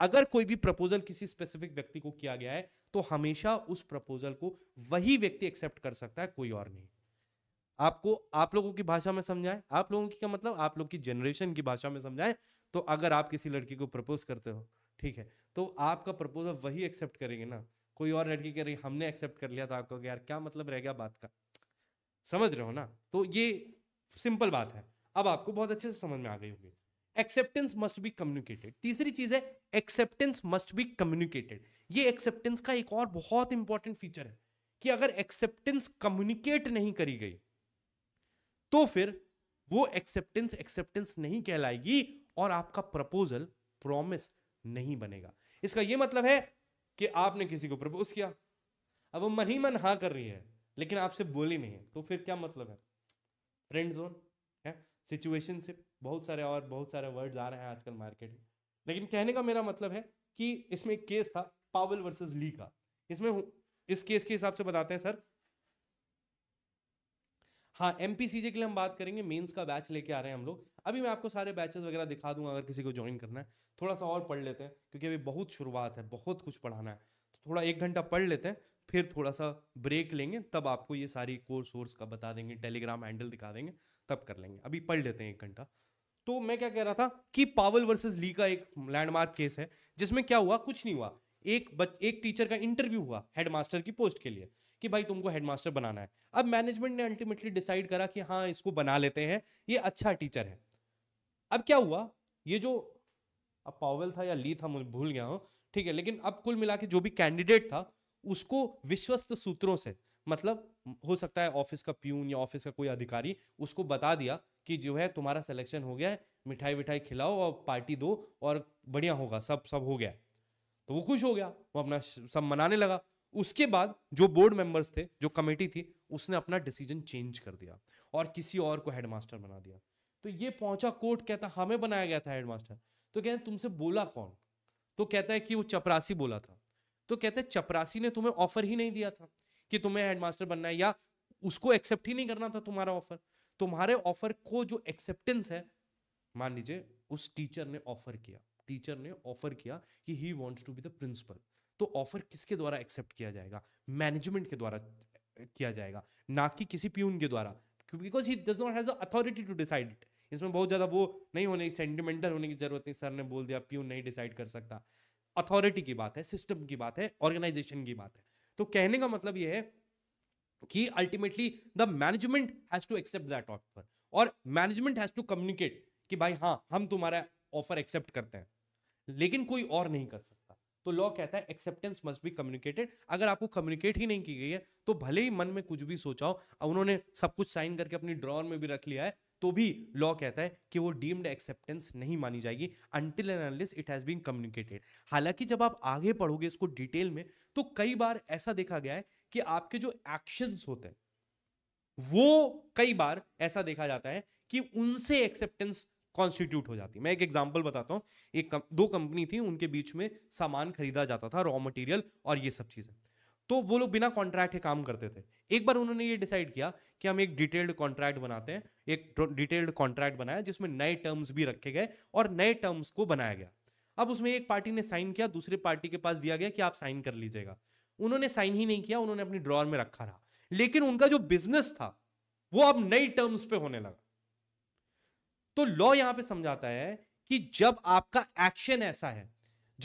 अगर कोई भी प्रपोजल किसी स्पेसिफिक व्यक्ति को किया गया है तो हमेशा उस प्रपोजल को वही व्यक्ति एक्सेप्ट कर सकता है कोई और नहीं आपको आप लोगों की भाषा में समझाएं आप लोगों की क्या मतलब आप लोग की जनरेशन की भाषा में समझाएं तो अगर आप किसी लड़की को प्रपोज करते हो ठीक है तो आपका प्रपोजल वही एक्सेप्ट करेंगे ना कोई और लड़की कह रही हमने एक्सेप्ट कर लिया तो आपको यार क्या मतलब रह गया बात का समझ रहे हो ना तो ये सिंपल बात है अब आपको बहुत अच्छे से समझ में आ गई होगी एक्सेप्टेंस मस्ट बी कम्युनिकेटेड तीसरी चीज है एक्सेप्टेंस मस्ट बी कम्युनिकेटेड ये एक्सेप्टेंस का एक और बहुत इंपॉर्टेंट फीचर है कि अगर एक्सेप्टेंस कम्युनिकेट नहीं करी गई तो फिर वो एक्सेप्टेंस एक्सेप्टेंस नहीं कहलाएगी और आपका प्रपोजल प्रॉमिस नहीं बनेगा इसका ये मतलब है कि आपने किसी को प्रपोज किया अब वो मन ही मन हाँ कर रही है लेकिन आपसे बोली नहीं है तो फिर क्या मतलब है फ्रेंड जोन है सिचुएशन से बहुत सारे और बहुत सारे वर्ड्स आ रहे हैं आजकल मार्केट में लेकिन कहने का मेरा मतलब है कि इसमें एक केस था पावल वर्सेस ली का इसमें इस केस के हिसाब से बताते हैं सर हाँ एम के लिए हम बात करेंगे मेंस का बैच लेके आ रहे हैं हम लोग अभी मैं आपको सारे बैचेस वगैरह दिखा दूंगा अगर किसी को ज्वाइन करना है थोड़ा सा और पढ़ लेते हैं क्योंकि अभी बहुत शुरुआत है बहुत कुछ पढ़ाना है तो थोड़ा एक घंटा पढ़ लेते हैं फिर थोड़ा सा ब्रेक लेंगे तब आपको ये सारी कोर्स वोर्स का बता देंगे टेलीग्राम हैंडल दिखा देंगे तब कर लेंगे अभी पढ़ लेते हैं एक घंटा तो मैं क्या कह रहा था कि पावल वर्सेस ली का एक लैंडमार्क केस है जिसमें क्या हुआ कुछ नहीं हुआ एक बच एक टीचर का इंटरव्यू हुआ हेडमास्टर की पोस्ट के लिए कि भाई तुमको हेडमास्टर बनाना है अब मैनेजमेंट ने अल्टीमेटली डिसाइड करा कि हाँ इसको बना लेते हैं ये अच्छा टीचर है अब क्या हुआ ये जो अब पावल था या ली था मुझे भूल गया हूँ ठीक है लेकिन अब कुल मिला के जो भी कैंडिडेट था उसको विश्वस्त सूत्रों से मतलब हो सकता है ऑफिस का प्यून या ऑफिस का कोई अधिकारी उसको बता दिया कि जो है तुम्हारा सिलेक्शन हो गया है मिठाई विठाई खिलाओ और पार्टी दो और बढ़िया होगा सब सब हो गया तो वो खुश हो गया वो अपना सब मनाने लगा उसके बाद जो बोर्ड मेंबर्स थे जो कमेटी थी उसने अपना डिसीजन चेंज कर दिया और किसी और को हेडमास्टर बना दिया तो ये पहुंचा कोर्ट कहता हमें हाँ, बनाया गया था हेडमास्टर तो कहते तुमसे बोला कौन तो कहता है कि वो चपरासी बोला था तो कहते चपरासी ने तुम्हें ऑफर ही नहीं दिया था कि तुम्हें हेडमास्टर बनना है या उसको एक्सेप्ट ही नहीं करना था तुम्हारा ऑफर तुम्हारे ऑफर को जो एक्सेप्टेंस है मान लीजिए उस टीचर ने ऑफर किया टीचर ने ऑफर किया कि ही wants to be the principal तो ऑफर किसके द्वारा एक्सेप्ट किया जाएगा मैनेजमेंट के द्वारा किया जाएगा ना कि किसी प्यून के द्वारा because he does not has authority to decide इसमें बहुत ज़्यादा वो नहीं होने की सेंटिमेंटल होने की जरूरत नहीं सर ने बोल दिया प्यून नहीं डिसाइड कर सकता अथॉरिटी की बात है सिस्टम की बात है ऑर्गेनाइजेशन की बात है तो कहने का मतलब यह है कि ultimately the management has to accept that offer और मैनेजमेंट हैज टू कम्युनिकेट कि भाई हाँ हम तुम्हारा ऑफर एक्सेप्ट करते हैं लेकिन कोई और नहीं कर सकता तो लॉ कहता है एक्सेप्टेंस मस्ट बी कम्युनिकेटेड अगर आपको कम्युनिकेट ही नहीं की गई है तो भले ही मन में कुछ भी सोचाओ उन्होंने सब कुछ साइन करके अपनी ड्रॉर में भी रख लिया है तो भी लॉ कहता है कि वो डीम्ड एक्सेप्टेंस नहीं मानी जाएगी until and unless it has been communicated हालांकि जब आप आगे पढ़ोगे इसको डिटेल में तो कई बार ऐसा देखा गया है कि आपके जो एक्शंस होते हैं वो कई बार ऐसा देखा जाता है कि उनसे एक्सेप्टेंस कॉन्स्टिट्यूट हो जाती है मैं एक एग्जाम्पल बताता हूँ एक दो कंपनी थी उनके बीच में सामान खरीदा जाता था रॉ मटेरियल और ये सब चीज़ें तो वो लोग बिना कॉन्ट्रैक्ट के काम करते थे एक बार उन्होंने ये डिसाइड किया कि हम एक डिटेल्ड कॉन्ट्रैक्ट बनाते हैं एक डिटेल्ड कॉन्ट्रैक्ट बनाया जिसमें नए टर्म्स भी रखे गए और नए टर्म्स को बनाया गया अब उसमें एक पार्टी ने साइन किया दूसरी पार्टी के पास दिया गया कि आप साइन कर लीजिएगा उन्होंने साइन ही नहीं किया उन्होंने अपनी ड्रॉर में रखा रहा लेकिन उनका जो बिजनेस था वो अब नई टर्म्स पे होने लगा तो लॉ यहां पे समझाता है कि जब आपका एक्शन ऐसा है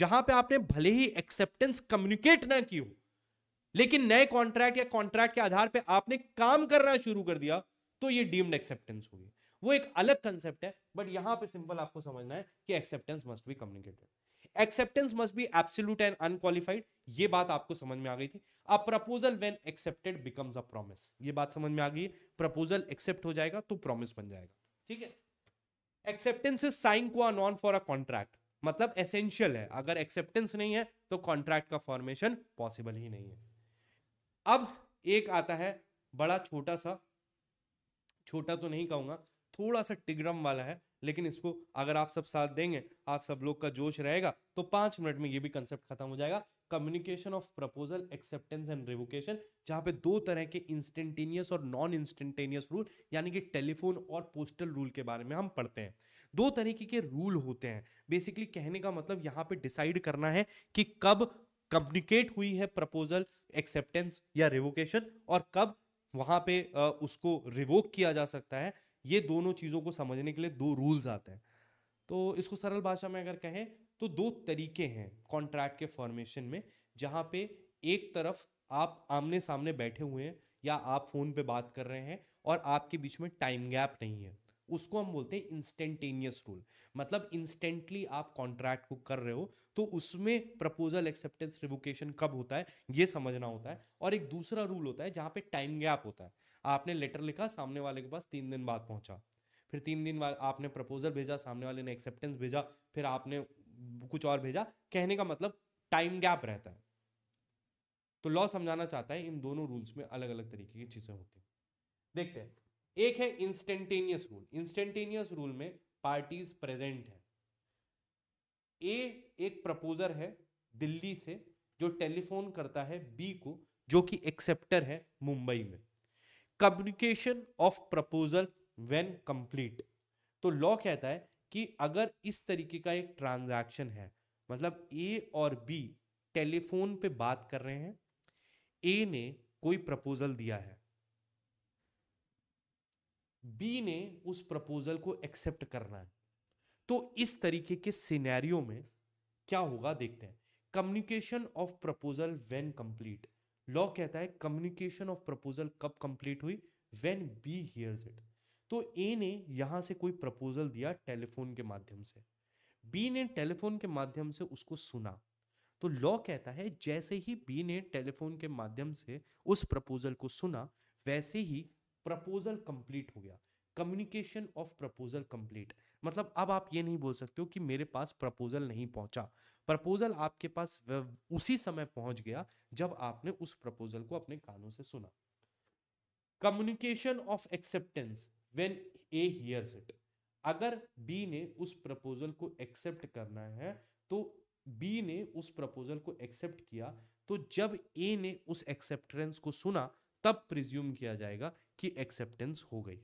जहां पे आपने भले ही एक्सेप्टेंस कम्युनिकेट ना की हो लेकिन नए कॉन्ट्रैक्ट या कॉन्ट्रैक्ट के आधार पर आपने काम करना शुरू कर दिया तो ये डीम्ड एक्सेप्टेंस होगी वो एक अलग कंसेप्ट है बट यहां पे सिंपल आपको समझना है कि acceptance must be communicated acceptance must be absolute and unqualified ये बात आपको समझ में आ गई थी a proposal when accepted becomes a promise ये बात समझ में आ गई प्रपोजल एक्सेप्ट हो जाएगा तो प्रॉमिस बन जाएगा ठीक है acceptance is sine qua non for a contract मतलब एसेंशियल है अगर एक्सेप्टेंस नहीं है तो कॉन्ट्रैक्ट का फॉर्मेशन पॉसिबल ही नहीं है अब एक आता है बड़ा छोटा सा छोटा तो नहीं कहूंगा थोड़ा सा टिग्रम वाला है लेकिन इसको अगर आप सब साथ देंगे आप सब लोग का जोश रहेगा तो पांच मिनट में ये भी कंसेप्ट खत्म हो जाएगा communication of proposal acceptance and revocation जहां पे दो तरह के इंस्टेंटेनियस और नॉन इंस्टेंटेनियस रूल यानी कि टेलीफोन और पोस्टल रूल के बारे में हम पढ़ते हैं दो तरीके के रूल होते हैं बेसिकली कहने का मतलब यहाँ पे डिसाइड करना है कि कब कम्युनिकेट हुई है प्रपोजल एक्सेप्टेंस या रिवोकेशन और कब वहां पे उसको रिवोक किया जा सकता है ये दोनों चीज़ों को समझने के लिए दो रूल्स आते हैं तो इसको सरल भाषा में अगर कहें तो दो तरीके हैं कॉन्ट्रैक्ट के फॉर्मेशन में जहाँ पे एक तरफ आप आमने सामने बैठे हुए हैं या आप फ़ोन पे बात कर रहे हैं और आपके बीच में टाइम गैप नहीं है उसको हम बोलते हैं इंस्टेंटेनियस रूल मतलब इंस्टेंटली आप कॉन्ट्रैक्ट को कर रहे हो तो उसमें प्रपोजल एक्सेप्टेंस रिवोकेशन कब होता है ये समझना होता है और एक दूसरा रूल होता है जहाँ पे टाइम गैप होता है आपने लेटर लिखा सामने वाले के पास तीन दिन बाद पहुँचा फिर तीन दिन बाद आपने प्रपोजल भेजा सामने वाले ने एक्सेप्टेंस भेजा फिर आपने कुछ और भेजा कहने का मतलब टाइम गैप रहता है तो लॉ समझाना चाहता है इन दोनों रूल्स में अलग अलग तरीके की चीज़ें होती हैं देखते हैं एक है इंस्टेंटेनियस रूल इंस्टेंटेनियस रूल में पार्टीज प्रेजेंट है ए एक प्रपोजर है दिल्ली से जो टेलीफोन करता है बी को जो कि एक्सेप्टर है मुंबई में communication of proposal when complete तो लॉ कहता है कि अगर इस तरीके का एक ट्रांजैक्शन है मतलब ए और बी टेलीफोन पे बात कर रहे हैं ए ने कोई प्रपोजल दिया है बी ने उस प्रपोजल को एक्सेप्ट करना है तो इस तरीके के सिनेरियो में क्या होगा देखते हैं communication of proposal when complete law कहता है कम्युनिकेशन ऑफ प्रपोजल कब कंप्लीट हुई व्हेन बी हियर्स इट तो ए ने यहां से कोई प्रपोजल दिया टेलीफोन के माध्यम से बी ने टेलीफोन के माध्यम से उसको सुना तो लॉ कहता है जैसे ही बी ने टेलीफोन के माध्यम से उस प्रपोजल को सुना वैसे ही प्रपोजल कंप्लीट हो गया कम्युनिकेशन ऑफ प्रपोजल कंप्लीट मतलब अब आप ये नहीं बोल सकते हो कि मेरे पास प्रपोजल नहीं पहुंचा प्रपोजल आपके पास उसी समय पहुंच गया जब आपने उस प्रपोजल को अपने कानों से सुना communication of acceptance when A hears it अगर बी ने उस प्रपोजल को एक्सेप्ट करना है तो बी ने उस प्रपोजल को एक्सेप्ट किया तो जब ए ने उस एक्सेप्टेंस को सुना तब प्रिज्यूम किया जाएगा की एक्सेप्टेंस हो गई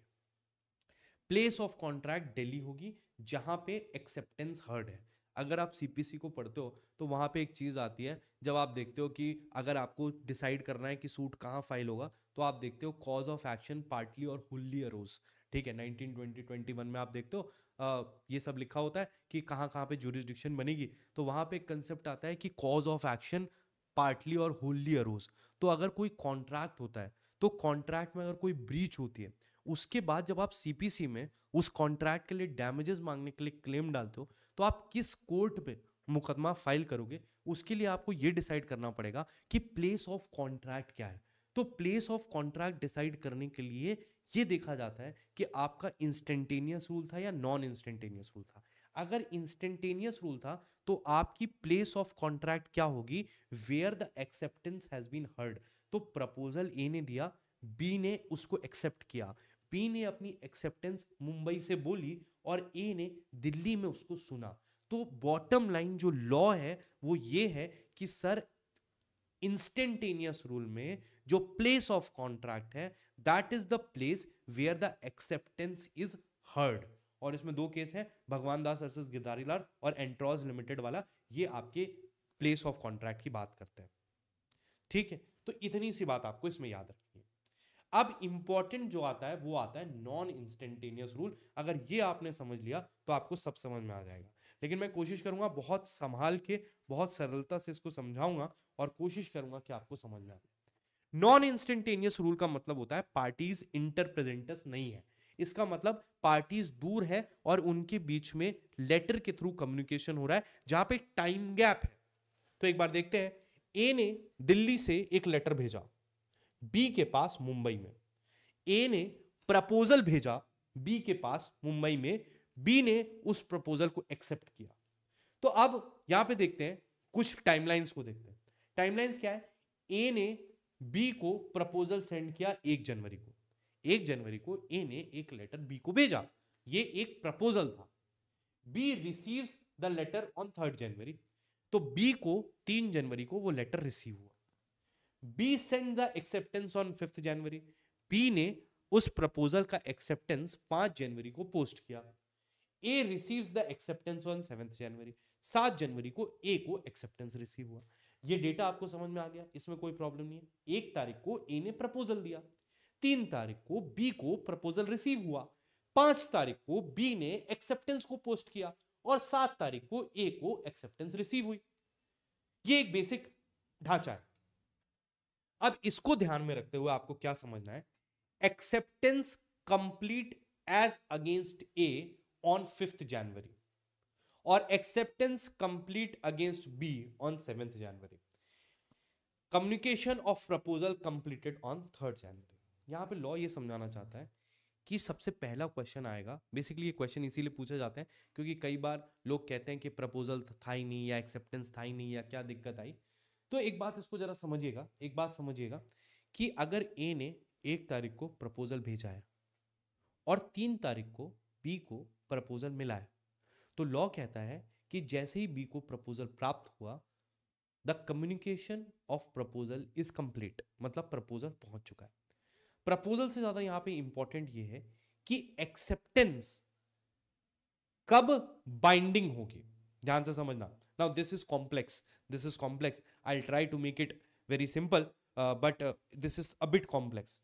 प्लेस ऑफ कॉन्ट्रैक्ट दिल्ली होगी जहां पे एक्सेप्टेंस हर्ड है अगर आप सीपीसी को पढ़ते हो तो वहां पे एक चीज़ आती है जब आप देखते हो कि अगर आपको डिसाइड करना है कि सूट कहाँ फाइल होगा तो आप देखते हो कॉज ऑफ एक्शन पार्टली और हुल्ली अरोज ठीक है 19 20 21 में आप देखते हो आ, ये सब लिखा होता है कि कहाँ कहाँ पे जुरिस्डिक्शन बनेगी तो वहां पे एक कंसेप्ट आता है कि कॉज ऑफ एक्शन पार्टली और होल्ली अरोज तो अगर कोई कॉन्ट्रैक्ट होता है तो कॉन्ट्रैक्ट में अगर कोई ब्रीच होती है उसके बाद जब आप सीपीसी में उस कॉन्ट्रैक्ट के लिए डैमेजेस मांगने के लिए क्लेम डालते हो तो आप किस कोर्ट पे मुकदमा फाइल करोगे उसके लिए आपको ये डिसाइड करना पड़ेगा कि प्लेस ऑफ कॉन्ट्रैक्ट क्या है तो प्लेस ऑफ कॉन्ट्रैक्ट डिसाइड करने के लिए ये देखा जाता है कि आपका इंस्टेंटेनियस रूल था या नॉन इंस्टेंटेनियस रूल था अगर इंस्टेंटेनियस रूल था तो आपकी प्लेस ऑफ कॉन्ट्रैक्ट क्या होगी where the acceptance has been heard तो प्रपोजल ए ने दिया बी ने उसको एक्सेप्ट किया बी ने अपनी एक्सेप्टेंस मुंबई से बोली और ए ने दिल्ली में उसको सुना तो बॉटम लाइन जो लॉ है वो ये है कि सर इंस्टेंटेनियस रूल में जो प्लेस ऑफ कॉन्ट्रैक्ट है that is the place where the acceptance is heard और इसमें दो केस हैं भगवान दास वर्सेस लाल और एंट्रॉज लिमिटेड वाला ये आपके प्लेस ऑफ कॉन्ट्रैक्ट की बात करते हैं ठीक है तो इतनी सी बात आपको इसमें याद रखनी है अब इंपॉर्टेंट जो आता है वो आता है नॉन इंस्टेंटेनियस रूल अगर ये आपने समझ लिया तो आपको सब समझ में आ जाएगा लेकिन मैं कोशिश करूंगा बहुत संभाल के बहुत सरलता से इसको समझाऊंगा और कोशिश करूंगा कि आपको समझ में आ जाए नॉन इंस्टेंटेनियस रूल का मतलब होता है पार्टीज इंटरप्रेजेंटस नहीं है इसका मतलब पार्टीज दूर है और उनके बीच में लेटर के थ्रू कम्युनिकेशन हो रहा है जहां पे टाइम गैप है तो एक बार देखते हैं ए ने दिल्ली से एक लेटर भेजा बी के पास मुंबई में ए ने प्रपोजल भेजा बी के पास मुंबई में बी ने उस प्रपोजल को एक्सेप्ट किया तो अब यहां पे देखते हैं कुछ टाइमलाइंस को देखते हैं टाइमलाइंस क्या है ए ने बी को प्रपोजल सेंड किया एक जनवरी को एक जनवरी को ए ने एक लेटर बी को भेजा ये एक प्रपोजल था B receives the letter on third January तो बी को तीन जनवरी को वो लेटर रिसीव हुआ B send the acceptance on fifth January B ने उस प्रपोजल का एक्सेप्टेंस पांच जनवरी को पोस्ट किया A receive the acceptance on seventh January सात जनवरी को ए को एक्सेप्टेंस रिसीव हुआ ये डेटा आपको समझ में आ गया इसमें कोई प्रॉब्लम नहीं है एक तारीख को ए ने प्रपोजल दिया तीन तारीख को बी को प्रपोजल रिसीव हुआ पांच तारीख को बी ने एक्सेप्टेंस को पोस्ट किया और सात तारीख को ए को एक्सेप्टेंस रिसीव हुई ये एक बेसिक ढांचा है अब इसको ध्यान में रखते हुए आपको क्या समझना है acceptance complete as against A on fifth January और acceptance complete against B on seventh January communication of proposal completed on third January यहां पे लॉ ये समझाना चाहता है कि सबसे पहला क्वेश्चन आएगा बेसिकली ये क्वेश्चन इसीलिए पूछे जाते हैं क्योंकि कई बार लोग कहते हैं कि प्रपोजल था ही नहीं या एक्सेप्टेंस था ही नहीं या क्या दिक्कत आई तो एक बात इसको ज़रा समझिएगा एक बात समझिएगा कि अगर ए ने एक तारीख को प्रपोजल भेजा है और तीन तारीख को बी को प्रपोजल मिला है तो लॉ कहता है कि जैसे ही बी को प्रपोजल प्राप्त हुआ the communication of proposal is complete मतलब प्रपोजल पहुंच चुका है प्रपोजल से ज्यादा यहां पे इंपॉर्टेंट ये है कि एक्सेप्टेंस कब बाइंडिंग होगी ध्यान से समझना now this is complex this is complex I try to make it very simple but this is a bit complex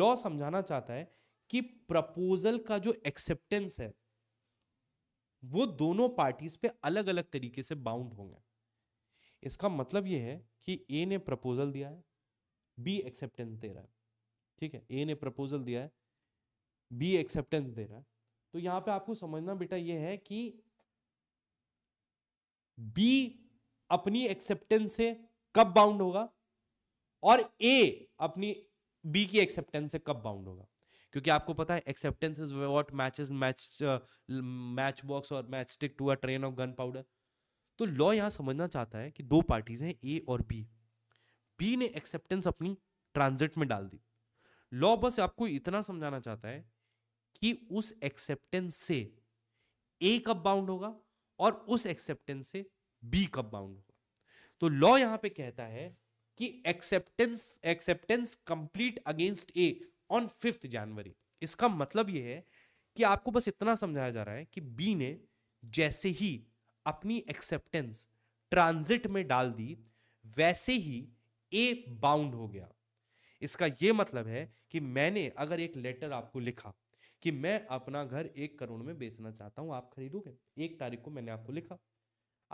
law समझाना चाहता है कि प्रपोजल का जो एक्सेप्टेंस है वो दोनों पार्टीज पे अलग अलग तरीके से बाउंड होंगे इसका मतलब यह है कि ए ने प्रपोजल दिया है बी एक्सेप्टेंस दे रहा है ठीक है ए ने प्रपोजल दिया है बी एक्सेप्टेंस दे रहा है तो यहां पे आपको समझना बेटा ये है कि बी अपनी एक्सेप्टेंस से कब बाउंड होगा और ए अपनी बी की एक्सेप्टेंस से कब बाउंड होगा क्योंकि आपको पता है acceptance is what matches match matchbox और matchstick to a train of gunpowder तो लॉ यहां समझना चाहता है कि दो पार्टीज हैं ए और बी बी ने एक्सेप्टेंस अपनी ट्रांजिट में डाल दी लॉ बस आपको इतना समझाना चाहता है कि उस एक्सेप्टेंस से ए कब बाउंड होगा और उस एक्सेप्टेंस से बी कब बाउंड होगा तो लॉ यहां पे कहता है कि acceptance acceptance complete against A on fifth January इसका मतलब यह है कि आपको बस इतना समझाया जा रहा है कि बी ने जैसे ही अपनी एक्सेप्टेंस ट्रांजिट में डाल दी वैसे ही ए बाउंड हो गया इसका ये मतलब है कि मैंने अगर एक लेटर आपको लिखा कि मैं अपना घर एक करोड़ में बेचना चाहता हूँ आप खरीदोगे एक तारीख को मैंने आपको लिखा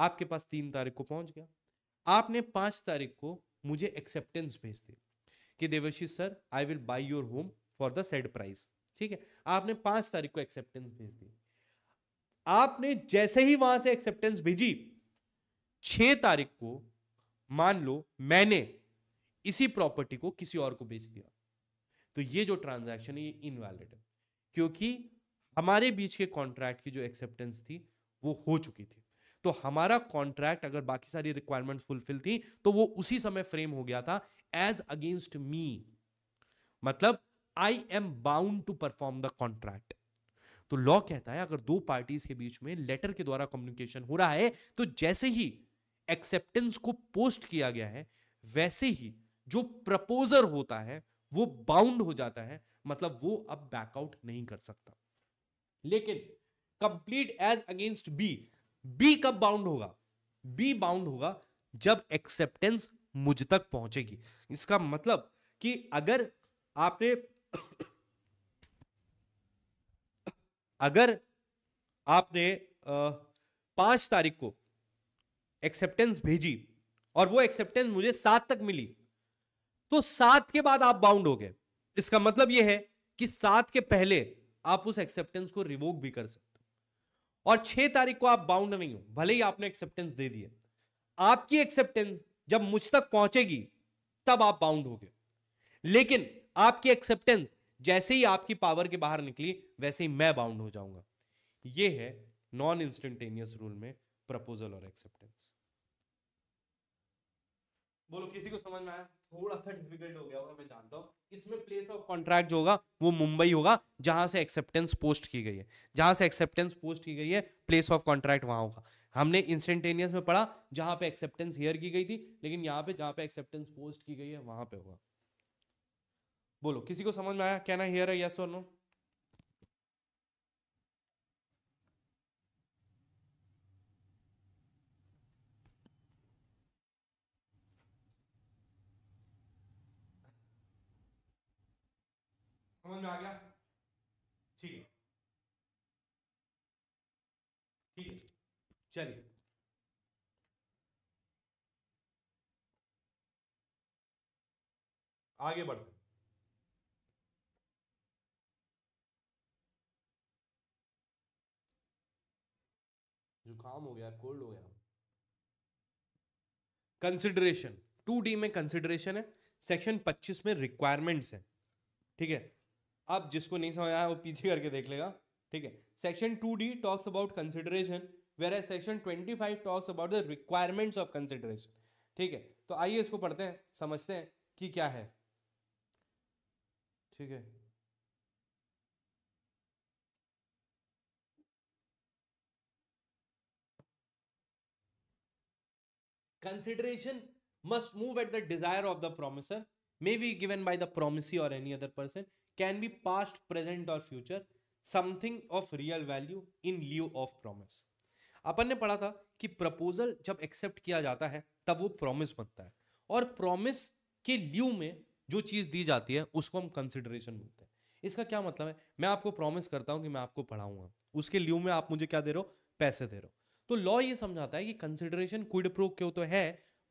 आपके पास तीन तारीख को पहुंच गया आपने पांच तारीख को मुझे एक्सेप्टेंस भेज दी कि Devashish sir I will buy your home for the said price ठीक है आपने पांच तारीख को एक्सेप्टेंस भेज दी आपने जैसे ही वहां से एक्सेप्टेंस भेजी छह तारीख को मान लो मैंने इसी प्रॉपर्टी को किसी और को बेच दिया तो ये जो ट्रांजैक्शन है ये इनवैलिड है क्योंकि हमारे बीच के कॉन्ट्रैक्ट की जो एक्सेप्टेंस थी वो हो चुकी थी तो हमारा कॉन्ट्रैक्ट अगर बाकी सारी रिक्वायरमेंट फुलफिल थी तो वो उसी समय फ्रेम हो गया था एज अगेंस्ट मी मतलब I am bound to perform the contract तो लॉ कहता है अगर दो पार्टीज के बीच में लेटर के द्वारा कम्युनिकेशन हो रहा है तो जैसे ही एक्सेप्टेंस को पोस्ट किया गया है वैसे ही जो प्रपोजर होता है वो बाउंड हो जाता है मतलब वो अब बैकआउट नहीं कर सकता लेकिन complete as against B B कब बाउंड होगा बी बाउंड होगा जब एक्सेप्टेंस मुझ तक पहुंचेगी इसका मतलब कि अगर आपने अगर आपने पांच तारीख को एक्सेप्टेंस भेजी और वो एक्सेप्टेंस मुझे सात तक मिली तो सात के बाद आप बाउंड हो गए इसका मतलब यह है कि सात के पहले आप उस एक्सेप्टेंस को रिवोक भी कर सकते हो और छह तारीख को आप बाउंड नहीं हो भले ही आपने एक्सेप्टेंस दे दिया आपकी एक्सेप्टेंस जब मुझ तक पहुंचेगी तब आप बाउंड हो गए लेकिन आपकी एक्सेप्टेंस जैसे ही आपकी पावर के बाहर निकली वैसे ही मैं बाउंड हो जाऊंगा यह है नॉन इंस्टेंटेनियस रूल में प्रपोजल और एक्सेप्टेंस बोलो किसी को समझ में आया थोड़ा सा डिफिकल्ट हो गया होगा मैं जानता हूँ इसमें प्लेस ऑफ कॉन्ट्रैक्ट जो होगा वो मुंबई होगा जहां से एक्सेप्टेंस पोस्ट की गई है जहां से एक्सेप्टेंस पोस्ट की गई है प्लेस ऑफ कॉन्ट्रैक्ट वहां होगा हमने इंस्टेंटेनियस में पढ़ा जहां पे एक्सेप्टेंस हेयर की गई थी लेकिन यहाँ पे जहां पे एक्सेप्टेंस पोस्ट की गई है वहां पे होगा बोलो किसी को समझ में आया कहना हेयर है यस और नो समझ में आ गया ठीक है ठीक है चलिए आगे बढ़ते जुकाम हो गया कोल्ड हो गया कंसिडरेशन टू डी में कंसिडरेशन है सेक्शन 25 में रिक्वायरमेंट्स है ठीक है अब जिसको नहीं समझ आया वो पीछे करके देख लेगा ठीक है section two D talks about consideration whereas section twenty five talks about the requirements of consideration ठीक है तो आइए इसको पढ़ते हैं समझते हैं कि क्या है ठीक है consideration must move at the desire of the promisor may be given by the promisee और any other person can be past present और future something of real value in lieu of promise अपन ने पढ़ा था कि प्रपोजल जब एक्सेप्ट किया जाता है तब वो प्रोमिस बनता है और प्रोमिस के ल्यू में जो चीज़ दी जाती है उसको हम कंसिडरेशन बोलते हैं इसका क्या मतलब है मैं आपको प्रॉमिस करता हूं कि मैं आपको पढ़ाऊंगा उसके ल्यू में आप मुझे क्या दे रहे हो पैसे दे रहे हो तो लॉ ये समझाता है कि कंसिडरेशन क्विड प्रो क्यों तो है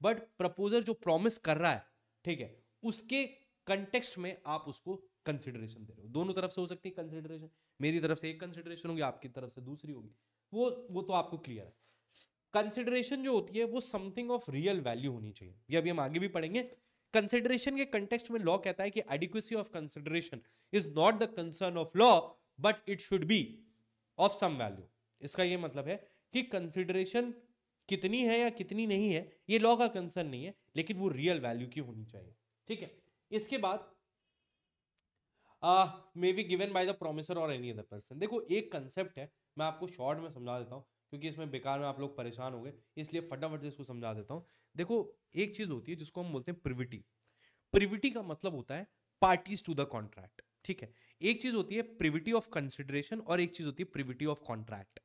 बट प्रपोजल जो प्रॉमिस कर रहा है ठीक है उसके कंटेक्स्ट में आप उसको कंसिडरेशन दे रहे हो दोनों तरफ से हो सकती है कंसिडरेशन मेरी तरफ से एक कंसिडरेशन होगी आपकी तरफ से दूसरी होगी वो वो तो आपको क्लियर है कंसिडरेशन जो होती है वो समथिंग ऑफ रियल वैल्यू होनी चाहिए ये अभी हम आगे भी पढ़ेंगे कंसिडरेशन के कंटेक्स्ट में लॉ कहता है कि adequacy of consideration is not the concern of law but it should be of some value इसका ये मतलब है कि कंसिडरेशन कितनी है या कितनी नहीं है ये लॉ का कंसर्न नहीं है लेकिन वो रियल वैल्यू की होनी चाहिए ठीक है इसके बाद may be given by the promisor और एनी अदर पर्सन देखो एक कंसेप्ट है मैं आपको शॉर्ट में समझा देता हूँ क्योंकि इसमें बेकार में आप लोग परेशान हो गए इसलिए फटाफट से इसको समझा देता हूँ देखो एक चीज़ होती है जिसको हम बोलते हैं प्रिविटी प्रिविटी का मतलब होता है पार्टीज टू द कॉन्ट्रैक्ट ठीक है एक चीज़ होती है प्रिविटी ऑफ कंसिडरेशन और एक चीज़ होती है privity of contract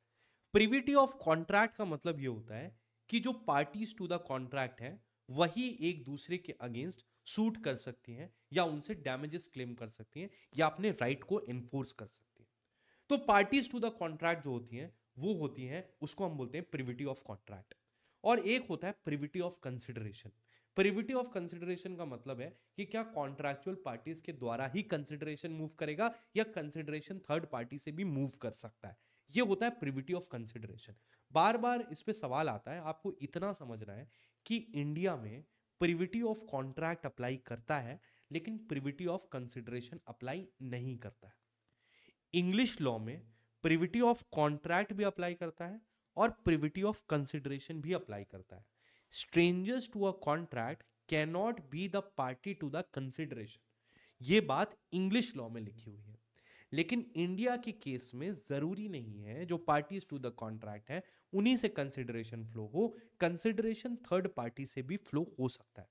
privity of contract का मतलब ये होता है कि जो पार्टीज टू द कॉन्ट्रैक्ट है वही एक दूसरे के अगेंस्ट सूट कर सकती हैं या उनसे डैमेजेस क्लेम कर सकती हैं या अपने राइट को इन्फोर्स कर सकती हैं तो पार्टीज टू द कॉन्ट्रैक्ट जो होती हैं वो होती हैं उसको हम बोलते हैं प्रिविटी ऑफ कॉन्ट्रैक्ट और एक होता है privity of consideration privity of consideration का मतलब है कि क्या कॉन्ट्रैक्चुअल पार्टीज के द्वारा ही कंसिडरेशन मूव करेगा या कंसिडरेशन थर्ड पार्टी से भी मूव कर सकता है ये होता है प्रिविटी ऑफ कंसिडरेशन बार बार इस पर सवाल आता है आपको इतना समझना है कि इंडिया में प्रिविटी ऑफ कॉन्ट्रैक्ट अप्लाई करता है लेकिन प्रिविटी ऑफ कंसिडरेशन अप्लाई नहीं करता है इंग्लिश लॉ में प्रिविटी ऑफ कॉन्ट्रैक्ट भी अप्लाई करता है और प्रिविटी ऑफ कंसिडरेशन भी अप्लाई करता है strangers to a contract cannot be the party to the consideration ये बात इंग्लिश लॉ में लिखी हुई है लेकिन इंडिया के केस में ज़रूरी नहीं है जो पार्टीज टू द कॉन्ट्रैक्ट है उन्हीं से कंसिडरेशन फ्लो हो कंसिडरेशन थर्ड पार्टी से भी फ्लो हो सकता है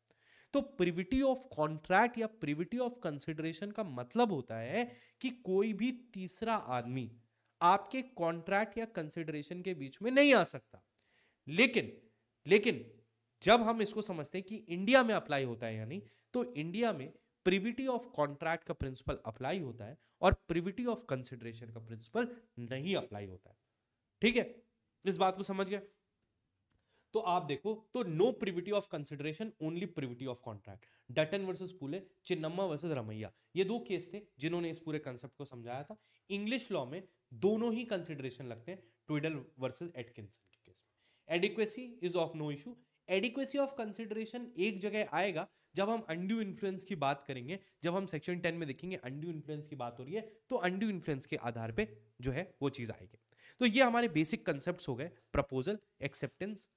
तो प्रिविटी ऑफ कॉन्ट्रैक्ट या प्रिविटी ऑफ कंसिडरेशन का मतलब होता है कि कोई भी तीसरा आदमी आपके कॉन्ट्रैक्ट या कंसिडरेशन के बीच में नहीं आ सकता लेकिन लेकिन जब हम इसको समझते हैं कि इंडिया में अप्लाई होता है यानी तो इंडिया में प्रिविटी ऑफ कॉन्ट्रैक्ट का प्रिंसिपल अप्लाई होता है और प्रिविटी ऑफ कंसिडरेशन का प्रिंसिपल नहीं अप्लाई होता है ठीक है इस बात को समझ गए तो आप देखो तो no privity of consideration only privity of contract Dutton versus Poole Chinnamma versus Ramaiah ये दो केस थे जिन्होंने इस पूरे कंसेप्ट को समझाया था इंग्लिश लॉ में दोनों ही कंसिडरेशन लगते हैं ट्विडल वर्सेस एटकिंसन के केस में adequacy is of no issue adequacy of consideration एक जगह आएगा जब हम अंड्यू इन्फ्लुएंस की बात करेंगे जब हम सेक्शन टेन में देखेंगे अंड्यू इन्फ्लुएंस की बात हो रही है तो अंड्यू इन्फ्लुएंस के आधार पर जो है वो चीज़ आएगी तो ये हमारे बेसिक कंसेप्ट हो गए प्रपोजल एक्सेप्टेंस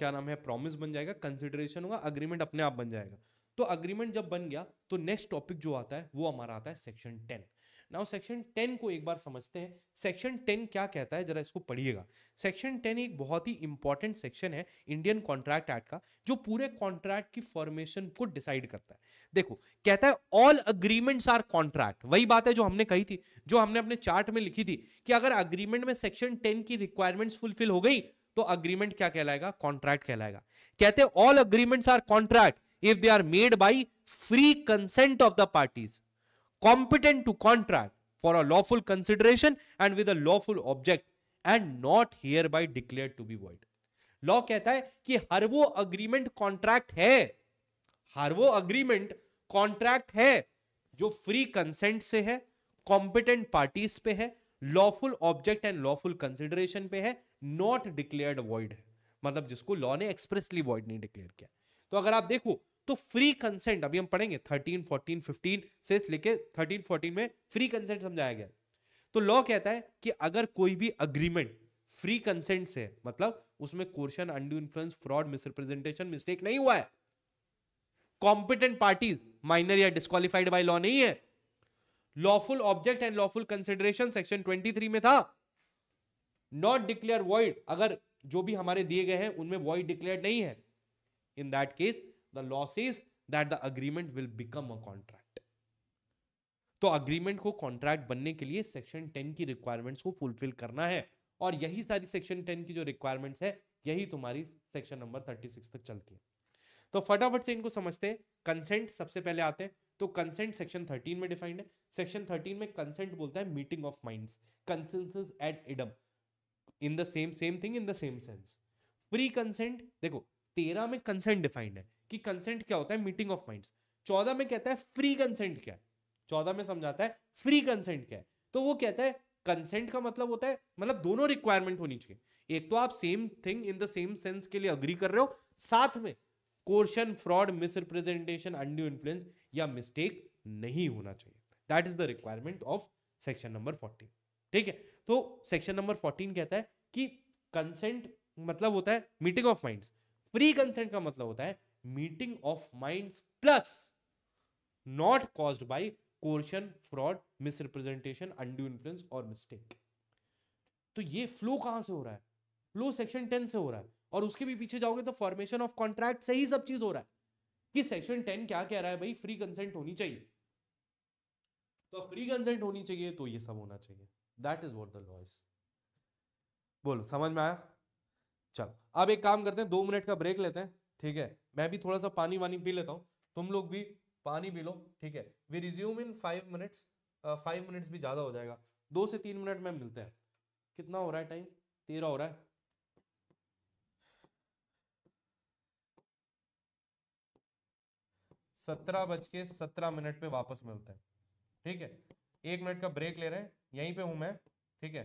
क्या नाम है प्रोमिस बन जाएगा कंसिडरेशन होगा अग्रीमेंट अपने आप बन जाएगा तो अग्रीमेंट जब बन गया तो नेक्स्ट टॉपिक जो आता है वो हमारा आता है section ten now section ten को एक बार समझते हैं सेक्शन टेन क्या कहता है जरा इसको पढ़िएगा सेक्शन टेन एक बहुत ही इंपॉर्टेंट सेक्शन है इंडियन कॉन्ट्रैक्ट एक्ट का जो पूरे कॉन्ट्रैक्ट की फॉर्मेशन को डिसाइड करता है देखो कहता है ऑल अग्रीमेंट्स आर कॉन्ट्रैक्ट वही बात है जो हमने कही थी जो हमने अपने चार्ट में लिखी थी कि अगर अग्रीमेंट में सेक्शन टेन की रिक्वायरमेंट्स फुलफिल हो गई तो अग्रीमेंट क्या कहलाएगा कॉन्ट्रैक्ट कहलाएगा कहते हैं all agreements are contract if they are made by free consent of the parties competent to contract for a lawful consideration and with a lawful object and not hereby declared to be void law कहता है कि हर वो अग्रीमेंट कॉन्ट्रैक्ट है हर वो अग्रीमेंट कॉन्ट्रैक्ट है जो फ्री कंसेंट से है कॉम्पिटेंट पार्टीज पे है lawful object and lawful consideration पे है नॉट डिक्लेयर्ड वॉइड है मतलब जिसको लॉ ने एक्सप्रेसली वॉइड नहीं डिक्लेयर किया तो अगर आप देखो तो फ्री कंसेंट अभी हम पढ़ेंगे थर्टीन फोर्टीन फिफ्टीन से लेके थर्टीन फोर्टीन में फ्री कंसेंट समझाया गया तो लॉ कहता है कि अगर कोई भी अग्रीमेंट फ्री कंसेंट से मतलब उसमें coercion undue influence fraud misrepresentation mistake नहीं हुआ है कॉम्पिटेंट पार्टीज माइनर या डिस्कालीफाइड बाई लॉ नहीं है lawful object and lawful consideration section 23 में था नॉट डिक्लेयर वॉइड अगर जो भी हमारे दिए गए हैं उनमें वॉइड डिक्लेयर नहीं है in that case the law says that the agreement will become a contract तो अग्रीमेंट को कॉन्ट्रैक्ट बनने के लिए सेक्शन टेन की रिक्वायरमेंट्स को फुलफिल करना है और यही सारी सेक्शन टेन की जो रिक्वायरमेंट्स है यही तुम्हारी सेक्शन नंबर थर्टी सिक्स तक चलती है तो फटाफट से इनको समझते हैं कंसेंट सबसे पहले आते हैं तो कंसेंट सेक्शन थर्टीन में डिफाइंड है सेक्शन थर्टीन में कंसेंट बोलता है meeting of minds consensus ad idem in the same same thing in the same sense free consent देखो तेरह में कंसेंट डिफाइंड है कि कंसेंट क्या होता है मीटिंग ऑफ माइंड्स चौदह में कहता है फ्री कंसेंट क्या है चौदह में समझाता है फ्री कंसेंट क्या है तो वो कहता है कंसेंट का मतलब होता है मतलब दोनों रिक्वायरमेंट होनी चाहिए एक तो आप same thing in the same sense के लिए अग्री कर रहे हो साथ में coercion fraud misrepresentation undue influence या मिस्टेक नहीं होना चाहिए that is the requirement of section number fourteen ठीक है तो सेक्शन नंबर फोर्टीन कहता है कि कंसेंट मतलब होता है meeting of minds free consent का मतलब होता है meeting of minds plus not caused by coercion fraud misrepresentation undue influence और मिस्टेक तो ये फ्लो कहां से हो रहा है फ्लो सेक्शन टेन से हो रहा है और उसके भी पीछे जाओगे तो फॉर्मेशन ऑफ कॉन्ट्रैक्ट से ही सब चीज हो रहा है कि सेक्शन टेन क्या कह रहा है भाई फ्री कंसेंट होनी चाहिए तो फ्री कंसेंट होनी चाहिए तो ये सब होना चाहिए that is what the law is बोलो समझ में आया चल अब एक काम करते हैं दो मिनट का ब्रेक लेते हैं ठीक है मैं भी थोड़ा सा पानी वानी पी लेता हूँ तुम लोग भी पानी पी लो ठीक है we resume in five minutes five minutes भी ज़्यादा हो जाएगा दो से तीन मिनट में मिलते हैं कितना हो रहा है टाइम तेरह हो रहा है सत्रह बज के सत्रह मिनट पे वापस मिलते हैं ठीक है एक मिनट का ब्रेक ले रहे हैं यहीं पे हूँ मैं ठीक है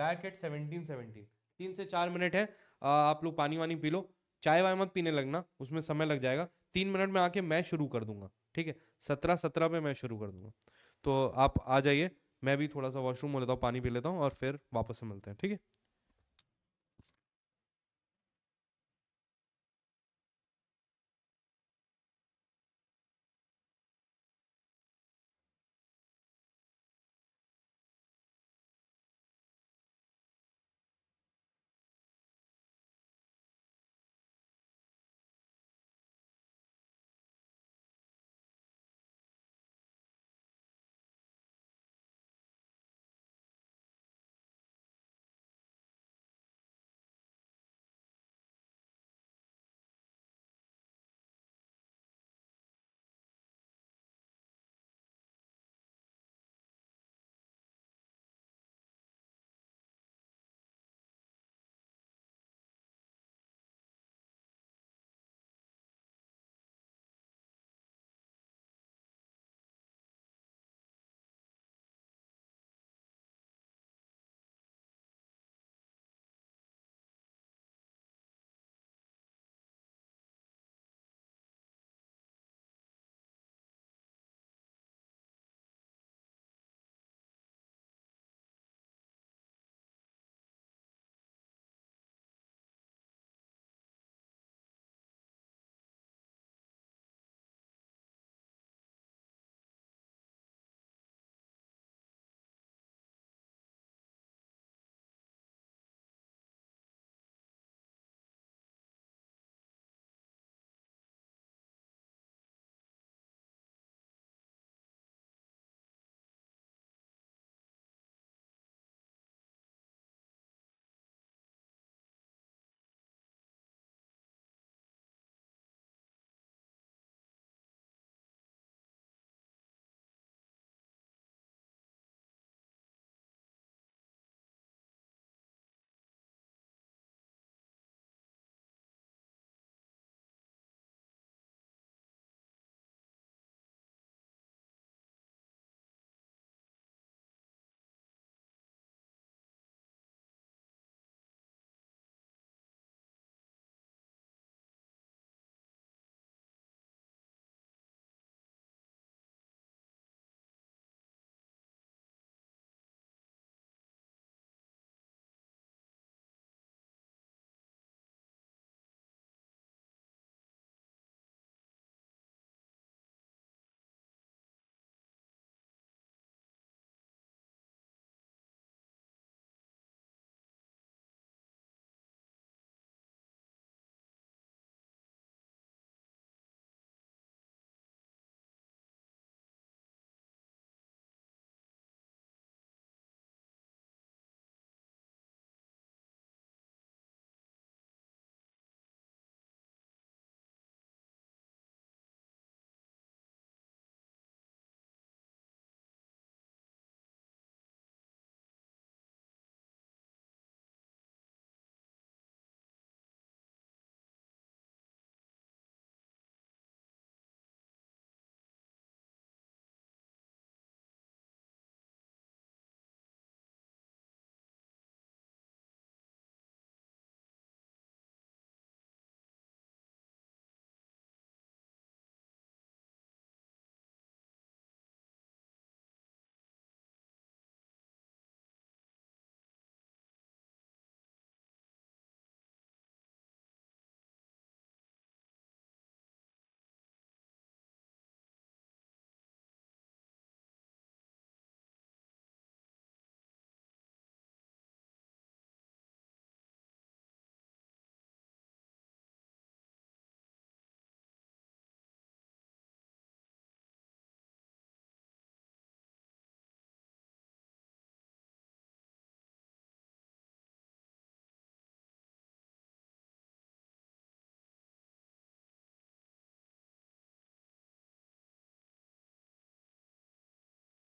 बैक एट सेवनटीन सेवनटीन तीन से चार मिनट है आप लोग पानी वानी पी लो चाय वाय मत पीने लगना उसमें समय लग जाएगा तीन मिनट में आके मैं शुरू कर दूंगा ठीक है सत्रह सत्रह में मैं शुरू कर दूंगा तो आप आ जाइए मैं भी थोड़ा सा वॉशरूम हो लेता हूँ पानी पी लेता हूँ और फिर वापस से मिलते हैं ठीक है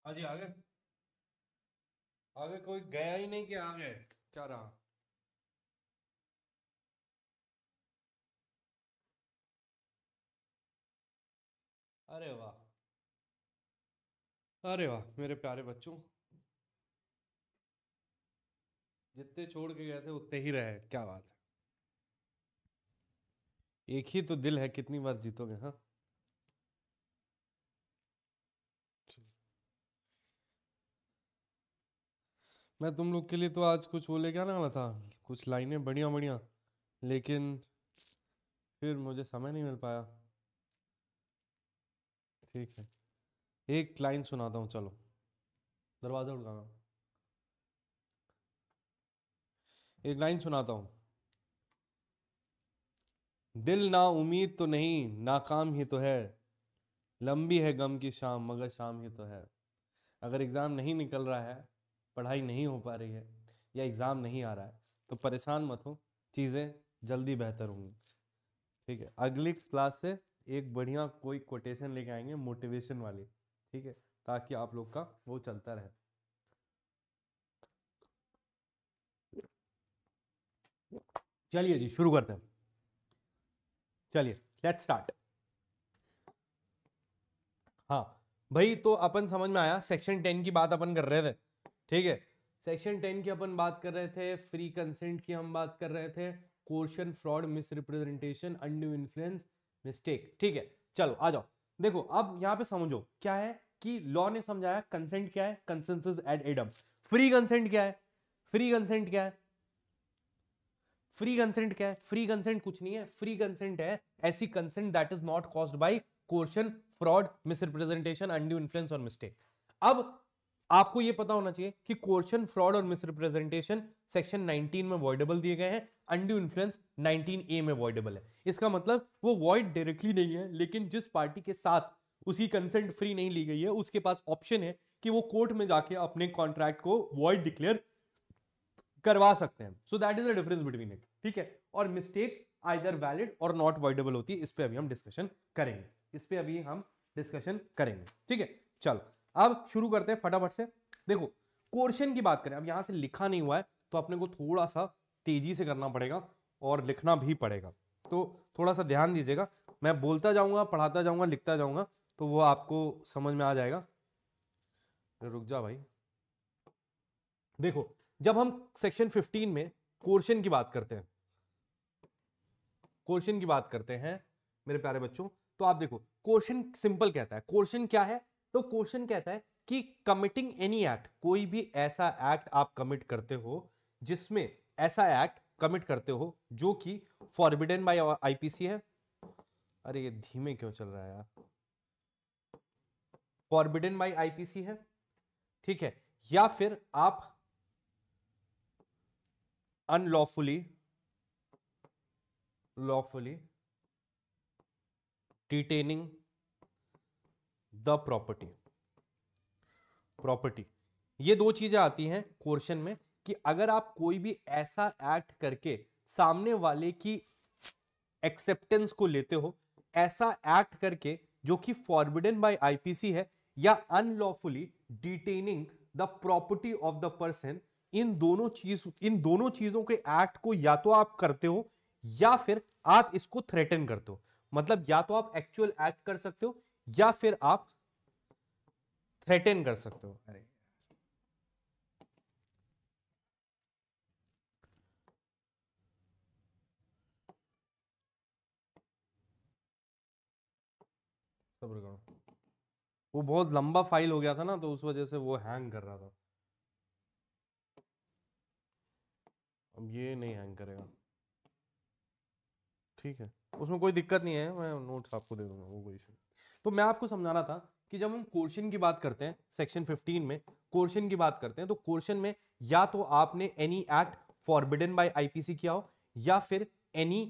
हाँ जी आगे आगे कोई गया ही नहीं कि आगे क्या रहा अरे वाह अरे वाह मेरे प्यारे बच्चों जितने छोड़ के गए थे उतने ही रहे क्या बात है एक ही तो दिल है कितनी बार जीतोगे हाँ मैं तुम लोग के लिए तो आज कुछ वो लेके आने वाला था कुछ लाइनें बढ़िया बढ़िया लेकिन फिर मुझे समय नहीं मिल पाया ठीक है एक लाइन सुनाता हूँ चलो दरवाज़ा उड़काना एक लाइन सुनाता हूँ दिल ना उम्मीद तो नहीं नाकाम ही तो है लंबी है गम की शाम मगर शाम ही तो है अगर एग्ज़ाम नहीं निकल रहा है पढ़ाई नहीं हो पा रही है या एग्ज़ाम नहीं आ रहा है तो परेशान मत हो चीज़ें जल्दी बेहतर होंगी ठीक है अगली क्लास से एक बढ़िया कोई कोटेशन लेके आएंगे मोटिवेशन वाली ठीक है ताकि आप लोग का वो चलता रहे चलिए जी शुरू करते हैं चलिए लेट्स स्टार्ट हाँ भाई तो अपन समझ में आया सेक्शन टेन की बात अपन कर रहे थे ठीक है सेक्शन टेन की अपन बात कर रहे थे फ्री कंसेंट की हम बात कर रहे थे coercion fraud misrepresentation undue influence mistake ठीक है चलो आ जाओ देखो अब यहाँ पे समझो क्या है कि लॉ ने समझाया कंसेंट क्या है consensus ad idem free consent क्या है फ्री कंसेंट क्या है फ्री कंसेंट क्या है फ्री कंसेंट कुछ नहीं है फ्री कंसेंट है ऐसी consent that is not caused by coercion fraud misrepresentation undue influence और मिस्टेक अब आपको यह पता होना चाहिए कि क्वेश्चन फ्रॉड और मिसरिप्रेजेंटेशन सेक्शन 19 में अवॉइडेबल दिए गए हैं अंडू इन्फ्लुएंस 19 ए में अवॉइडेबल है इसका मतलब वो वॉइड डायरेक्टली नहीं है लेकिन जिस पार्टी के साथ उसकी कंसेंट फ्री नहीं ली गई है उसके पास ऑप्शन है कि वो कोर्ट में जाके अपने कॉन्ट्रैक्ट को वॉइड डिक्लेयर करवा सकते हैं so that is the difference between it ठीक है और मिस्टेक आइदर वैलिड और नॉट वॉइडेबल होती है इस पर अभी हम डिस्कशन करेंगे इस पर अभी हम डिस्कशन करेंगे ठीक है चलो अब शुरू करते हैं फटाफट से देखो क्वेश्चन की बात करें अब यहां से लिखा नहीं हुआ है तो अपने को थोड़ा सा तेजी से करना पड़ेगा और लिखना भी पड़ेगा तो थोड़ा सा ध्यान दीजिएगा मैं बोलता जाऊंगा पढ़ाता जाऊंगा लिखता जाऊंगा तो वो आपको समझ में आ जाएगा रुक जा भाई देखो जब हम सेक्शन 15 में क्वेश्चन की बात करते हैं क्वेश्चन की बात करते हैं मेरे प्यारे बच्चों तो आप देखो क्वेश्चन सिंपल कहता है क्वेश्चन क्या है तो क्वेश्चन कहता है कि कमिटिंग एनी एक्ट कोई भी ऐसा एक्ट आप कमिट करते हो जिसमें ऐसा एक्ट कमिट करते हो जो कि फॉरबिडन बाय आईपीसी है अरे ये धीमे क्यों चल रहा है यार फॉरबिडन बाय आईपीसी है ठीक है या फिर आप unlawfully lawfully detaining the property property ये दो चीजें आती हैं क्वेश्चन में कि अगर आप कोई भी ऐसा एक्ट करके सामने वाले की एक्सेप्टेंस को लेते हो ऐसा एक्ट करके जो कि फॉरबिडन बाय आईपीसी है या unlawfully detaining the property of the person इन दोनों चीज इन दोनों चीजों के एक्ट को या तो आप करते हो या फिर आप इसको थ्रेटन करते हो मतलब या तो आप एक्चुअल एक्ट कर सकते हो या फिर आप थ्रेटेन कर सकते हो अरे वो बहुत लंबा फाइल हो गया था ना तो उस वजह से वो हैंग कर रहा था अब ये नहीं हैंग करेगा ठीक है उसमें कोई दिक्कत नहीं है मैं नोट्स आपको दे दूंगा वो कोई इशू तो मैं आपको समझाना था कि जब हम क्वेश्चन की बात करते हैं सेक्शन 15 में क्वेश्चन की बात करते हैं तो क्वेश्चन में या तो आपने any act forbidden by IPC किया हो या फिर any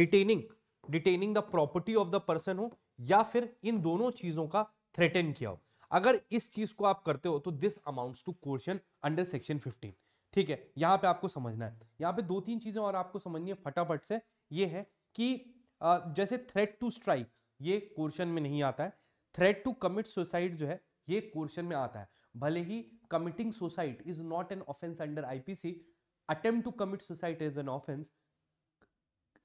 detaining detaining the property of the person हो या फिर इन दोनों चीजों का थ्रेटन किया हो अगर इस चीज को आप करते हो तो this amounts to coercion under section 15 ठीक है यहां पे आपको समझना है यहां पे दो तीन चीजें और आपको समझनी है फटाफट से ये है कि जैसे थ्रेट टू स्ट्राइक ये क्वेश्चन में नहीं आता है थ्रेट टू कमिट सुसाइड जो है ये क्वेश्चन में आता है भले ही committing suicide is not an offence under IPC attempt to commit suicide is an offence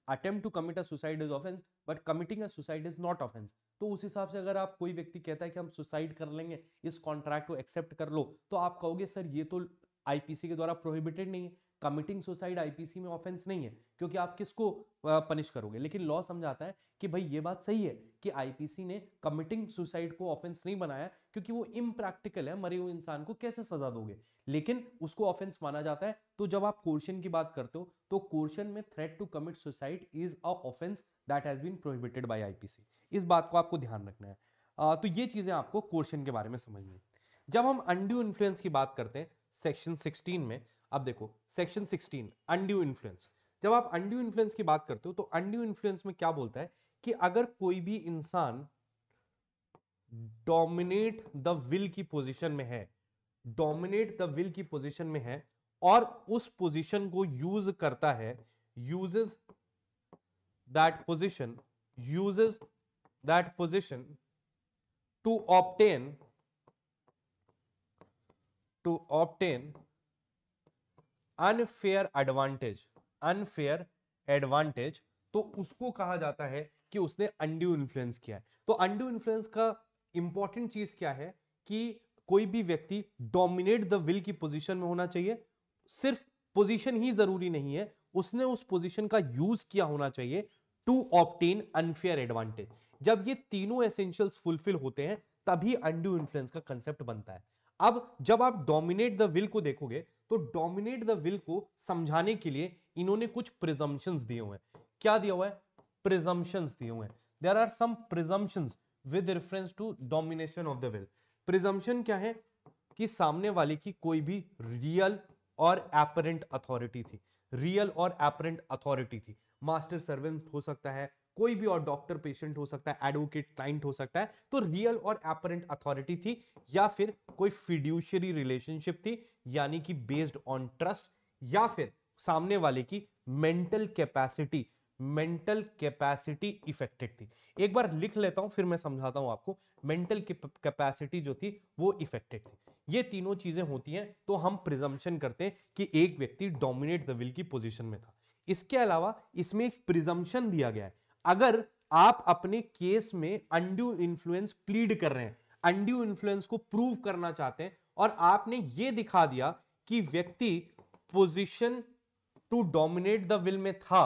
attempt to commit a suicide is offence but committing a suicide is not offence तो उस हिसाब से अगर आप कोई व्यक्ति कहता है कि हम सुसाइड कर लेंगे इस कॉन्ट्रैक्ट को एक्सेप्ट कर लो तो आप कहोगे सर ये तो आईपीसी के द्वारा प्रोहिबिटेड नहीं है कमिटिंग सुसाइड आईपीसी में ऑफेंस नहीं है क्योंकि आप किसको पनिश करोगे लेकिन लॉ समझाता है कि भाई ये बात सही है कि आईपीसी ने कमिटिंग सुसाइड को ऑफेंस नहीं बनाया क्योंकि वो इम्प्रैक्टिकल है मरे हुए इंसान को कैसे सजा दोगे लेकिन उसको ऑफेंस माना जाता है तो जब आप कोर्शन की बात करते हो तो कोर्शन में threat to commit suicide is a offence that has been prohibited by IPC इस बात को आपको ध्यान रखना है आ, तो ये चीजें आपको कोर्शन के बारे में समझनी जब हम अंड्यू इन्फ्लुएंस की बात करते हैं सेक्शन 16 में अब देखो सेक्शन 16 अंड्यू इन्फ्लुएंस जब आप अंड्यू इन्फ्लुएंस की बात करते हो तो अंड्यू इन्फ्लुएंस में क्या बोलता है कि अगर कोई भी इंसान डोमिनेट द विल की पोजीशन में है डोमिनेट द विल की पोजीशन में है और उस पोजीशन को यूज करता है uses that position uses that position to obtain to obtain unfair advantage unfair advantage तो उसको कहा जाता है कि उसने अंड्यू इन्फ्लुएंस किया है तो अंड्यू इन्फ्लुएंस का इंपॉर्टेंट चीज क्या है कि कोई भी व्यक्ति डोमिनेट द विल की पोजीशन में होना चाहिए सिर्फ पोजीशन ही जरूरी नहीं है उसने उस पोजीशन का यूज किया होना चाहिए टू ऑप्टेन अनफेयर एडवांटेज जब ये तीनों एसेंशियल्स फुलफिल होते हैं तभी अंड्यू इन्फ्लुएंस का कंसेप्ट बनता है अब जब आप डोमिनेट द विल को देखोगे तो डोमिनेट द विल को समझाने के लिए इन्होंने कुछ प्रिजम्पन दिए हुए हैं क्या दिया हुआ है प्रिजम्पन दिए हुए हैं there are some presumption with reference to domination of the will presumption क्या है कि सामने वाले की कोई भी रियल और एपरेंट अथॉरिटी थी रियल और एपरेंट अथॉरिटी थी मास्टर सर्वेंट हो सकता है कोई भी और डॉक्टर पेशेंट हो सकता है एडवोकेट क्लाइंट हो सकता है तो रियल और एपरेंट अथॉरिटी थी या फिर कोई फिड्यूशरी रिलेशनशिप थी यानी कि बेस्ड ऑन ट्रस्ट या फिर सामने वाले की mental capacity mental capacity affected थी एक बार लिख लेता हूं फिर मैं समझाता हूं आपको मेंटल कैपेसिटी जो थी वो इफेक्टेड थी ये तीनों चीजें होती हैं तो हम प्रिजम्पशन करते हैं कि एक व्यक्ति डोमिनेट द विल की पोजीशन में था इसके अलावा इसमें एक प्रिजम्पशन दिया गया है अगर आप अपने केस में अंड्यू इन्फ्लुएंस प्लीड कर रहे हैं अंड्यू इन्फ्लुएंस को प्रूव करना चाहते हैं और आपने ये दिखा दिया कि व्यक्ति position to dominate the will में था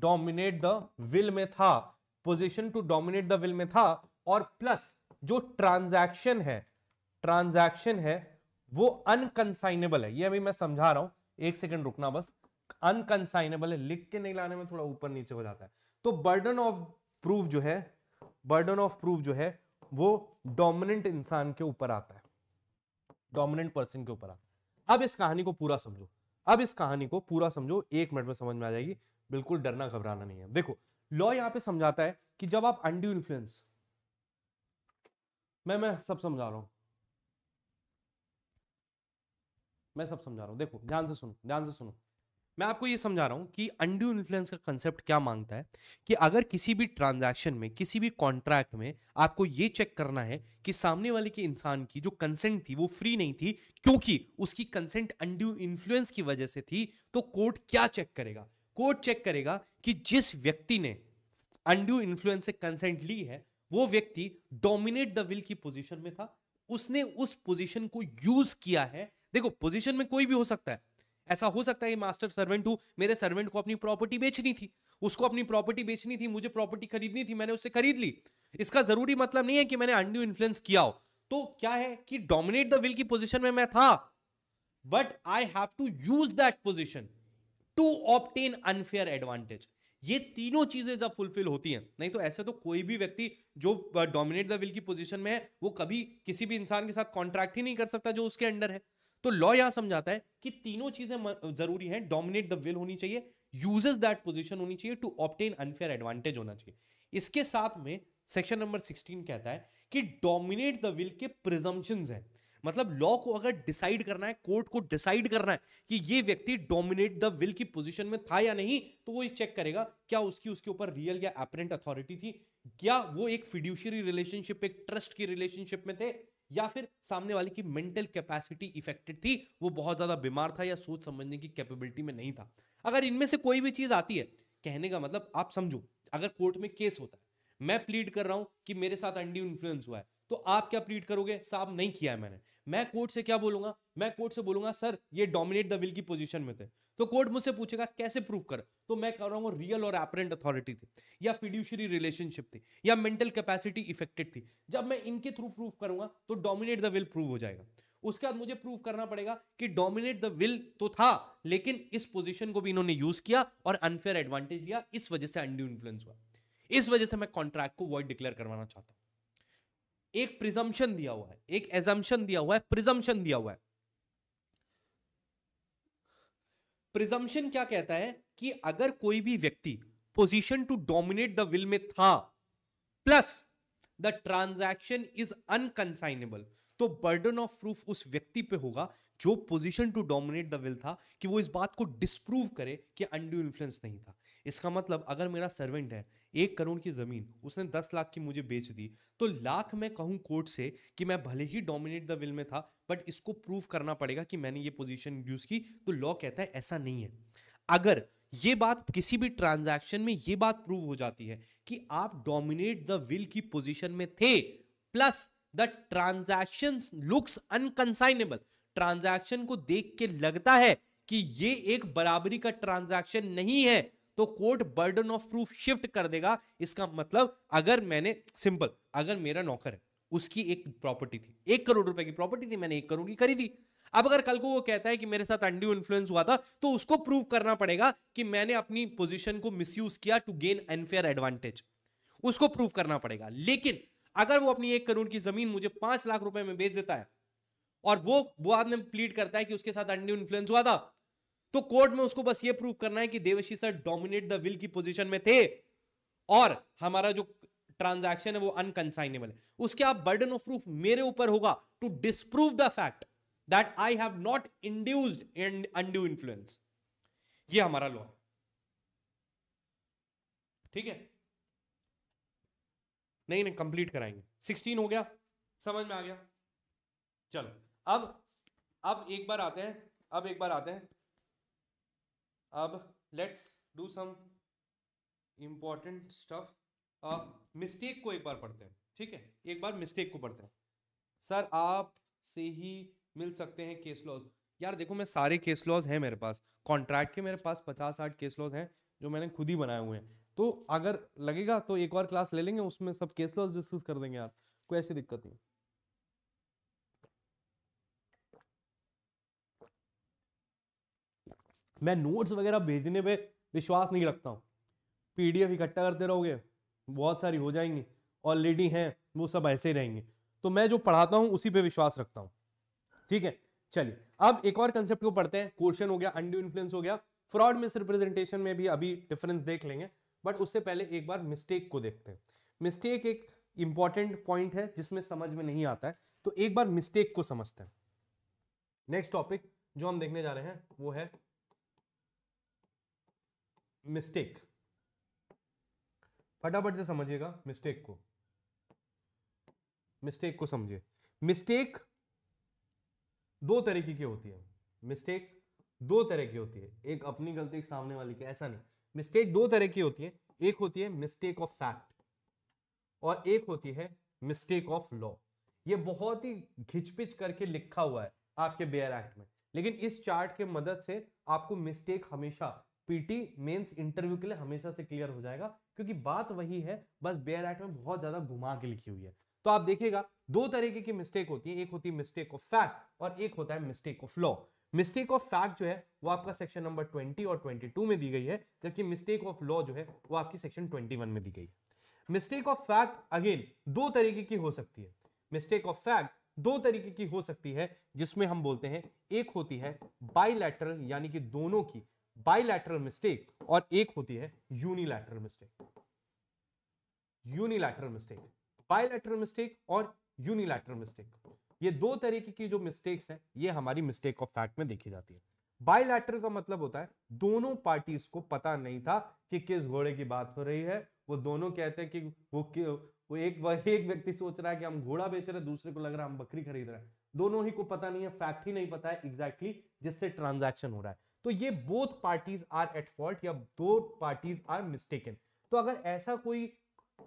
डोमिनेट द विल में था position to dominate the will में था और प्लस जो ट्रांजैक्शन है ट्रांजैक्शन है वो अनकंसाइनेबल है ये अभी मैं समझा रहा हूं एक सेकंड रुकना बस अनकंसाइनेबल है लिख के नहीं लाने में थोड़ा ऊपर नीचे हो जाता है तो बर्डन ऑफ प्रूफ जो है बर्डन ऑफ प्रूफ जो है वो डोमिनेंट इंसान के ऊपर आता है डोमिनेंट पर्सन के ऊपर आता है अब इस कहानी को पूरा समझो अब इस कहानी को पूरा समझो एक मिनट में समझ में आ जाएगी बिल्कुल डरना घबराना नहीं है देखो लॉ यहां पे समझाता है कि जब आप अंड्यू इन्फ्लुएंस मैं मैं सब समझा रहा हूं मैं सब समझा रहा हूं देखो ध्यान से सुनो ध्यान से सुनो मैं आपको ये समझा रहा हूँ कि अंडू इन्फ्लुएंस का कंसेप्ट क्या मांगता है कि अगर किसी भी ट्रांजैक्शन में किसी भी कॉन्ट्रैक्ट में आपको ये चेक करना है कि सामने वाले के इंसान की जो कंसेंट थी वो फ्री नहीं थी क्योंकि उसकी कंसेंट अंडू इन्फ्लुएंस की वजह से थी तो कोर्ट क्या चेक करेगा कोर्ट चेक करेगा कि जिस व्यक्ति ने अंडू इन्फ्लुएंस से कंसेंट ली है वो व्यक्ति डोमिनेट द विल की पोजिशन में था उसने उस पोजिशन को यूज किया है देखो पोजिशन में कोई भी हो सकता है ऐसा हो सकता है मास्टर सर्वेंट हूँ मेरे सर्वेंट को अपनी प्रॉपर्टी बेचनी थी उसको अपनी प्रॉपर्टी बेचनी थी मुझे प्रॉपर्टी खरीदनी थी मैंने उससे खरीद ली इसका जरूरी मतलब नहीं है कि मैंने अंडू इन्फ्लुएंस किया हो तो क्या है कि डोमिनेट द विल की पोजिशन में मैं था but I have to use that position to obtain unfair advantage ये तीनों चीजें जब फुलफिल होती हैं नहीं तो ऐसे तो कोई भी व्यक्ति जो डोमिनेट द विल की पोजीशन में है वो कभी किसी भी इंसान के साथ कॉन्ट्रैक्ट ही नहीं कर सकता जो उसके अंडर है तो लॉ यहां समझाता है कि तीनों चीजें जरूरी हैं डोमिनेट द विल होनी चाहिए यूजेस दैट पोजीशन होनी चाहिए टू ऑप्टेन अनफेयर एडवांटेज होना चाहिए इसके साथ में सेक्शन नंबर 16 कहता है कि डोमिनेट द विल के प्रिजम्पशन हैं मतलब लॉ को अगर डिसाइड करना है कोर्ट को डिसाइड करना है कि ये व्यक्ति डोमिनेट द विल की पोजीशन में था या नहीं तो वो ये चेक करेगा क्या उसकी उसके ऊपर रियल या अपरेंट अथॉरिटी थी क्या वो एक फिड्यूशरी रिलेशनशिप एक ट्रस्ट की रिलेशनशिप में थे या फिर सामने वाले की मेंटल कैपेसिटी इफेक्टेड थी वो बहुत ज्यादा बीमार था या सोच समझने की कैपेबिलिटी में नहीं था अगर इनमें से कोई भी चीज आती है कहने का मतलब आप समझो अगर कोर्ट में केस होता है मैं प्लीड कर रहा हूं कि मेरे साथ अंडी इन्फ्लुएंस हुआ है तो आप क्या प्लीड करोगे साहब नहीं किया है मैंने मैं कोर्ट से क्या बोलूंगा मैं कोर्ट से बोलूंगा सर ये डोमिनेट द विल की पोजीशन में थे तो कोर्ट मुझसे पूछेगा कैसे प्रूव कर तो मैं कह रहा हूँ रियल और एपरेंट अथॉरिटी थी या फिड्यूशरी रिलेशनशिप थी या मेंटल कैपेसिटी इफेक्टेड थी जब मैं इनके थ्रू प्रूव करूंगा तो डोमिनेट द विल प्रूव हो जाएगा उसके बाद मुझे प्रूव करना पड़ेगा कि डोमिनेट द विल तो था लेकिन इस पोजिशन को भी इन्होंने यूज किया और अनफेयर एडवांटेज लिया इस वजह से अंड्यू इन्फ्लुएंस हुआ इस वजह से मैं कॉन्ट्रैक्ट को वॉइड डिक्लेयर करवाना चाहता हूं एक प्रिजम्पन दिया हुआ है एक एजम्पन दिया हुआ है प्रिजम्पन दिया हुआ है प्रिजम्पन क्या कहता है कि अगर कोई भी व्यक्ति position to dominate the will में था plus the transaction is unconscionable तो बर्डन ऑफ प्रूफ उस व्यक्ति पे होगा जो position to dominate the will था कि वो इस बात को डिस्प्रूव करे कि अंडू इन्फ्लुएंस नहीं था इसका मतलब अगर मेरा सर्वेंट है एक करोड़ की ज़मीन उसने दस लाख की मुझे बेच दी तो लाख मैं कहूँ कोर्ट से कि मैं भले ही डोमिनेट द विल में था बट इसको प्रूव करना पड़ेगा कि मैंने ये पोजीशन यूज़ की तो लॉ कहता है ऐसा नहीं है अगर ये बात किसी भी ट्रांजैक्शन में ये बात प्रूव हो जाती है कि आप डोमिनेट द विल की पोजीशन में थे plus the transaction looks unconscionable transaction को देख के लगता है कि ये एक बराबरी का ट्रांजैक्शन नहीं है तो court burden of proof shift कर देगा इसका मतलब अगर मैंने सिंपल अगर मेरा नौकर है उसकी एक प्रॉपर्टी थी एक करोड़ रुपए की प्रॉपर्टी थी मैंने एक करोड़ की खरीदी अब अगर कल को वो कहता है कि मेरे साथ अंडियो इन्फ्लुएंस हुआ था तो उसको प्रूव करना पड़ेगा कि मैंने अपनी पोजीशन को मिसयूज किया टू गेन अनफेयर एडवांटेज उसको प्रूव करना पड़ेगा लेकिन अगर वो अपनी एक करोड़ की जमीन मुझे पांच लाख रुपए में बेच देता है और वो वो आदमी प्लीड करता है कि उसके साथ अंडियो इन्फ्लुएंस हुआ था तो कोर्ट में उसको बस ये प्रूव करना है कि देवशी सर डोमिनेट द विल की पोजीशन में थे और हमारा जो ट्रांजैक्शन है वो अनकंसाइनेबल है उसके आप बर्डन ऑफ प्रूफ मेरे ऊपर होगा to disprove the fact that I have not induced undue influence ये हमारा लॉ है ठीक है नहीं नहीं कंप्लीट कराएंगे सिक्सटीन हो गया समझ में आ गया चलो अब अब एक बार आते हैं अब एक बार आते हैं अब let's do some important stuff mistake को एक बार पढ़ते हैं ठीक है एक बार मिस्टेक को पढ़ते हैं सर आप से ही मिल सकते हैं केस लॉज यार देखो मैं सारे केस लॉज हैं मेरे पास कॉन्ट्रैक्ट के मेरे पास पचास साठ केस लॉज हैं जो मैंने खुद ही बनाए हुए हैं तो अगर लगेगा तो एक बार क्लास ले लेंगे उसमें सब केस लॉज डिस्कस कर देंगे यार कोई ऐसी दिक्कत नहीं मैं नोट्स वगैरह भेजने पे विश्वास नहीं रखता हूँ पीडीएफ इकट्ठा करते रहोगे बहुत सारी हो जाएंगी ऑलरेडी हैं वो सब ऐसे ही रहेंगे तो मैं जो पढ़ाता हूँ उसी पे विश्वास रखता हूँ ठीक है चलिए अब एक और कंसेप्ट को पढ़ते हैं क्वेश्चन हो गया अंडू इन्फ्लुएंस हो गया फ्रॉड मिस रिप्रेजेंटेशन में भी अभी डिफरेंस देख लेंगे बट उससे पहले एक बार मिस्टेक को देखते हैं मिस्टेक एक इंपॉर्टेंट पॉइंट है जिसमें समझ में नहीं आता है तो एक बार मिस्टेक को समझते हैं नेक्स्ट टॉपिक जो हम देखने जा रहे हैं वो है मिस्टेक फटाफट से समझिएगा मिस्टेक को मिस्टेक को समझिए मिस्टेक दो तरीके की होती है मिस्टेक दो तरह की होती है एक अपनी गलती एक सामने वाली की ऐसा नहीं मिस्टेक दो तरह की होती है एक होती है मिस्टेक ऑफ फैक्ट और एक होती है मिस्टेक ऑफ लॉ ये बहुत ही घिचपिच करके लिखा हुआ है आपके बेयर एक्ट में लेकिन इस चार्ट के मदद से आपको मिस्टेक हमेशा पीटी मेंस इंटरव्यू के लिए हमेशा से क्लियर हो जाएगा क्योंकि बात वही है बस बेयर एक्ट में बहुत ज्यादा घुमा के लिखी हुई है तो आप देखिएगा दो तरीके की मिस्टेक होती है एक होती है मिस्टेक ऑफ फैक्ट और एक होता है mistake of law mistake of fact जो है वो आपका सेक्शन नंबर 20 और 22 में दी गई है जबकि मिस्टेक ऑफ लॉ जो है वो आपकी सेक्शन 21 में दी गई है मिस्टेक ऑफ फैक्ट अगेन दो तरीके की हो सकती है मिस्टेक ऑफ फैक्ट दो तरीके की हो सकती है जिसमें हम बोलते हैं एक होती है बाइलैटरल यानी कि दोनों की बाइलैटरल मिस्टेक और एक होती है unilateral mistake unilateral mistake bilateral mistake और यूनिलैटरल मिस्टेक ये दो तरीके की जो मिस्टेक्स है ये हमारी मिस्टेक ऑफ फैक्ट में देखी जाती है बाइलैटरल का मतलब होता है दोनों पार्टीज को पता नहीं था कि किस घोड़े की बात हो रही है वो दोनों कहते हैं कि वो कि, वो एक एक व्यक्ति सोच रहा है कि हम घोड़ा बेच रहे हैं दूसरे को लग रहा है हम बकरी खरीद रहे हैं दोनों ही को पता नहीं है फैक्ट ही नहीं पता है एग्जैक्टली exactly जिससे ट्रांजैक्शन हो रहा है तो ये both parties are at fault या दो पार्टीज आर मिस्टेकन तो अगर ऐसा कोई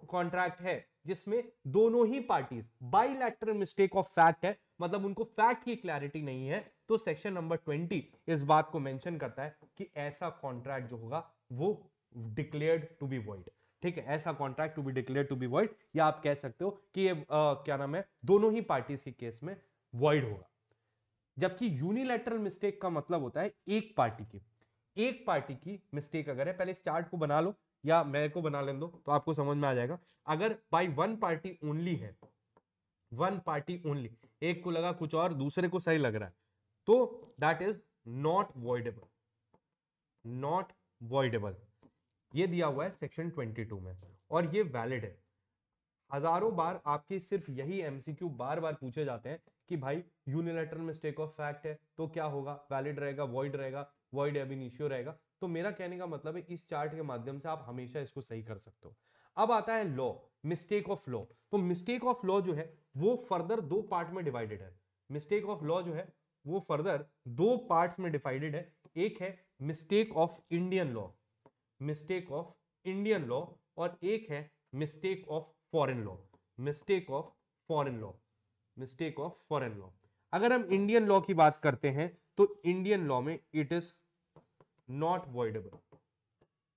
कॉन्ट्रैक्ट है जिसमें दोनों ही parties bilateral mistake of fact है मतलब उनको फैक्ट की क्लैरिटी नहीं है तो सेक्शन नंबर ट्वेंटी इस बात को मेंशन करता है कि ऐसा कॉन्ट्रैक्ट जो होगा वो डिक्लेयर्ड टू बी वॉइड ठीक है ऐसा contract to be declare to be void या आप कह सकते हो कि ये आ, क्या नाम है दोनों ही पार्टीज के केस में वॉइड होगा जबकि यूनिलेटरल मिस्टेक का मतलब होता है एक पार्टी की एक पार्टी की मिस्टेक अगर है पहले इस चार्ट को बना लो या मेरे को बना लें दो तो आपको समझ में आ जाएगा अगर बाई वन पार्टी ओनली है वन पार्टी ओनली एक को लगा कुछ और दूसरे को सही लग रहा है तो that is not voidable not voidable ये दिया हुआ है सेक्शन 22 में और ये वैलिड है हजारों बार आपके सिर्फ यही एमसीक्यू बार बार पूछे जाते हैं कि भाई यूनिलेटरल मिस्टेक ऑफ फैक्ट है तो क्या होगा वैलिड रहेगा वॉइड रहेगा वॉइड एबिनिशियो रहेगा तो मेरा कहने का मतलब है इस चार्ट के माध्यम से आप हमेशा इसको सही कर सकते हो अब आता है लॉ मिस्टेक ऑफ लॉ तो मिस्टेक ऑफ लॉ जो है वो फर्दर दो पार्ट में डिवाइडेड है मिस्टेक ऑफ लॉ जो है वो फर्दर दो पार्ट्स में डिवाइडेड है एक है mistake of Indian law mistake of Indian law और एक है mistake of foreign law mistake of foreign law mistake of foreign law अगर हम इंडियन लॉ की बात करते हैं तो इंडियन लॉ में it is not voidable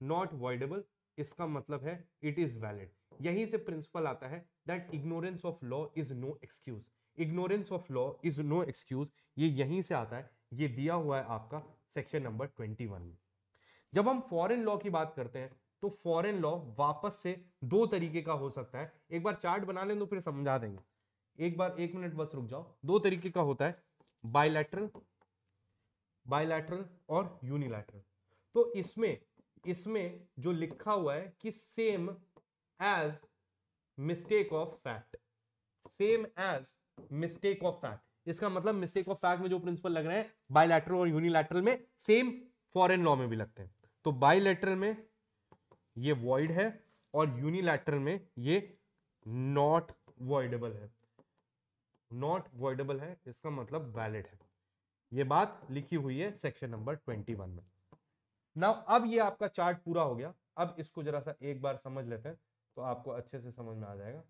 not voidable इसका मतलब है इट इज वैलिड यहीं से प्रिंसिपल आता है that ignorance of law is no excuse ignorance of law is no excuse ये यहीं से आता है ये दिया हुआ है आपका सेक्शन नंबर ट्वेंटी वन में जब हम फॉरेन लॉ की बात करते हैं तो फॉरेन लॉ वापस से दो तरीके का हो सकता है एक बार चार्ट बना लें तो फिर समझा देंगे एक बार एक मिनट बस रुक जाओ दो तरीके का होता है बायलैटरल बायलैटरल और यूनिलैटरल तो इसमें इसमें जो लिखा हुआ है कि same as mistake of fact same as mistake of fact इसका मतलब मिस्टेक ऑफ फैक्ट में जो प्रिंसिपल लग रहे हैं बायलैटरल और यूनिलैटरल में सेम फॉरेन लॉ में भी लगते हैं तो बायलैटरल में ये वॉइड है और यूनिलैटरल में ये नॉट वॉइडेबल है नॉट वॉइडेबल है इसका मतलब वैलिड है ये बात लिखी हुई है सेक्शन नंबर ट्वेंटी वन में नाउ अब ये आपका चार्ट पूरा हो गया अब इसको जरा सा एक बार समझ लेते हैं तो आपको अच्छे से समझ में आ जाएगा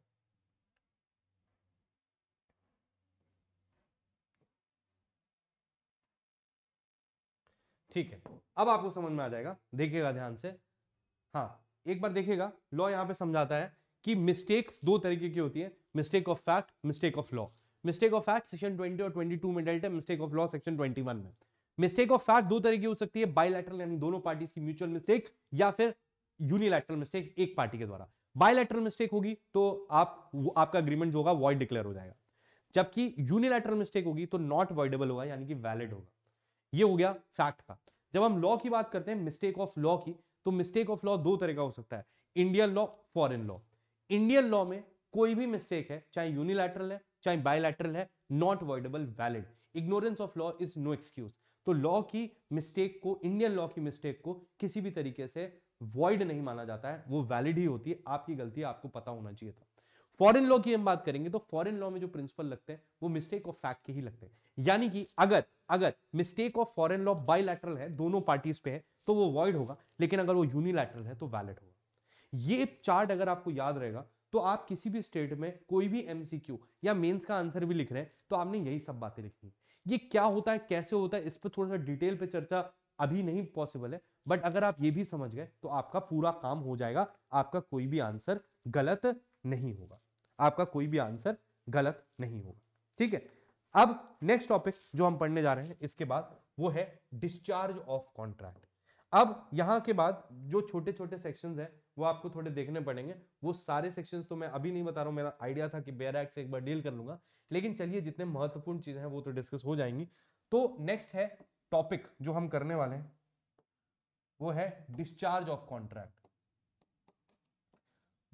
ठीक है अब आपको समझ में आ जाएगा देखिएगा ध्यान से हाँ एक बार देखिएगा लॉ यहाँ पे समझाता है कि मिस्टेक दो तरीके की होती है mistake of fact mistake of law mistake of fact section 20 और 22 में डेल्ट है मिस्टेक ऑफ लॉ सेक्शन 21 में मिस्टेक ऑफ फैक्ट दो तरह की हो सकती है बायलैटरल यानी दोनों पार्टीज की म्यूचुअल मिस्टेक या फिर यूनिलैटरल मिस्टेक एक पार्टी के द्वारा बायलैटरल मिस्टेक होगी तो आप वो आपका अग्रीमेंट जो होगा वॉइड डिक्लेयर हो जाएगा जबकि यूनिलैटरल मिस्टेक होगी तो नॉट वॉइडेबल होगा यानी कि वैलिड होगा ये हो गया फैक्ट का जब हम लॉ की बात करते हैं मिस्टेक ऑफ लॉ की तो मिस्टेक ऑफ लॉ दो तरह का हो सकता है Indian law foreign law Indian law में कोई भी मिस्टेक है चाहे यूनिलैटरल है चाहे बायोलैटरल है not avoidable valid ignorance of law is no excuse तो लॉ की मिस्टेक को इंडियन लॉ की मिस्टेक को किसी भी तरीके से वॉइड नहीं माना जाता है वो वैलिड ही होती है आपकी गलती है आपको पता होना चाहिए था फॉरेन लॉ की हम बात करेंगे तो फॉरेन लॉ में जो प्रिंसिपल लगते हैं वो मिस्टेक ऑफ फैक्ट के ही लगते हैं यानी कि अगर अगर mistake of foreign law bilateral है दोनों पार्टीज पे है तो वो वॉइड होगा लेकिन अगर वो यूनिलैटरल है तो वैलिड होगा ये चार्ट अगर आपको याद रहेगा तो आप किसी भी स्टेट में कोई भी एमसीक्यू या मेंस का आंसर भी लिख रहे हैं तो आपने यही सब बातें लिखनी ये क्या होता है कैसे होता है इस पर थोड़ा सा डिटेल पे चर्चा अभी नहीं पॉसिबल है बट अगर आप ये भी समझ गए तो आपका पूरा काम हो जाएगा आपका कोई भी आंसर गलत नहीं होगा आपका कोई भी आंसर गलत नहीं होगा ठीक है अब नेक्स्ट टॉपिक जो हम पढ़ने जा रहे हैं इसके बाद वो है डिस्चार्ज ऑफ कॉन्ट्रैक्ट अब यहां के बाद जो छोटे छोटे सेक्शंस हैं वो आपको थोड़े देखने पड़ेंगे वो सारे सेक्शन तो मैं अभी नहीं बता रहा हूँ मेरा आइडिया था कि बेयर एक्ट से एक बार डील कर लूंगा लेकिन चलिए जितने महत्वपूर्ण चीजें हैं वो तो डिस्कस हो जाएंगी तो नेक्स्ट है टॉपिक जो हम करने वाले हैं वो है discharge of contract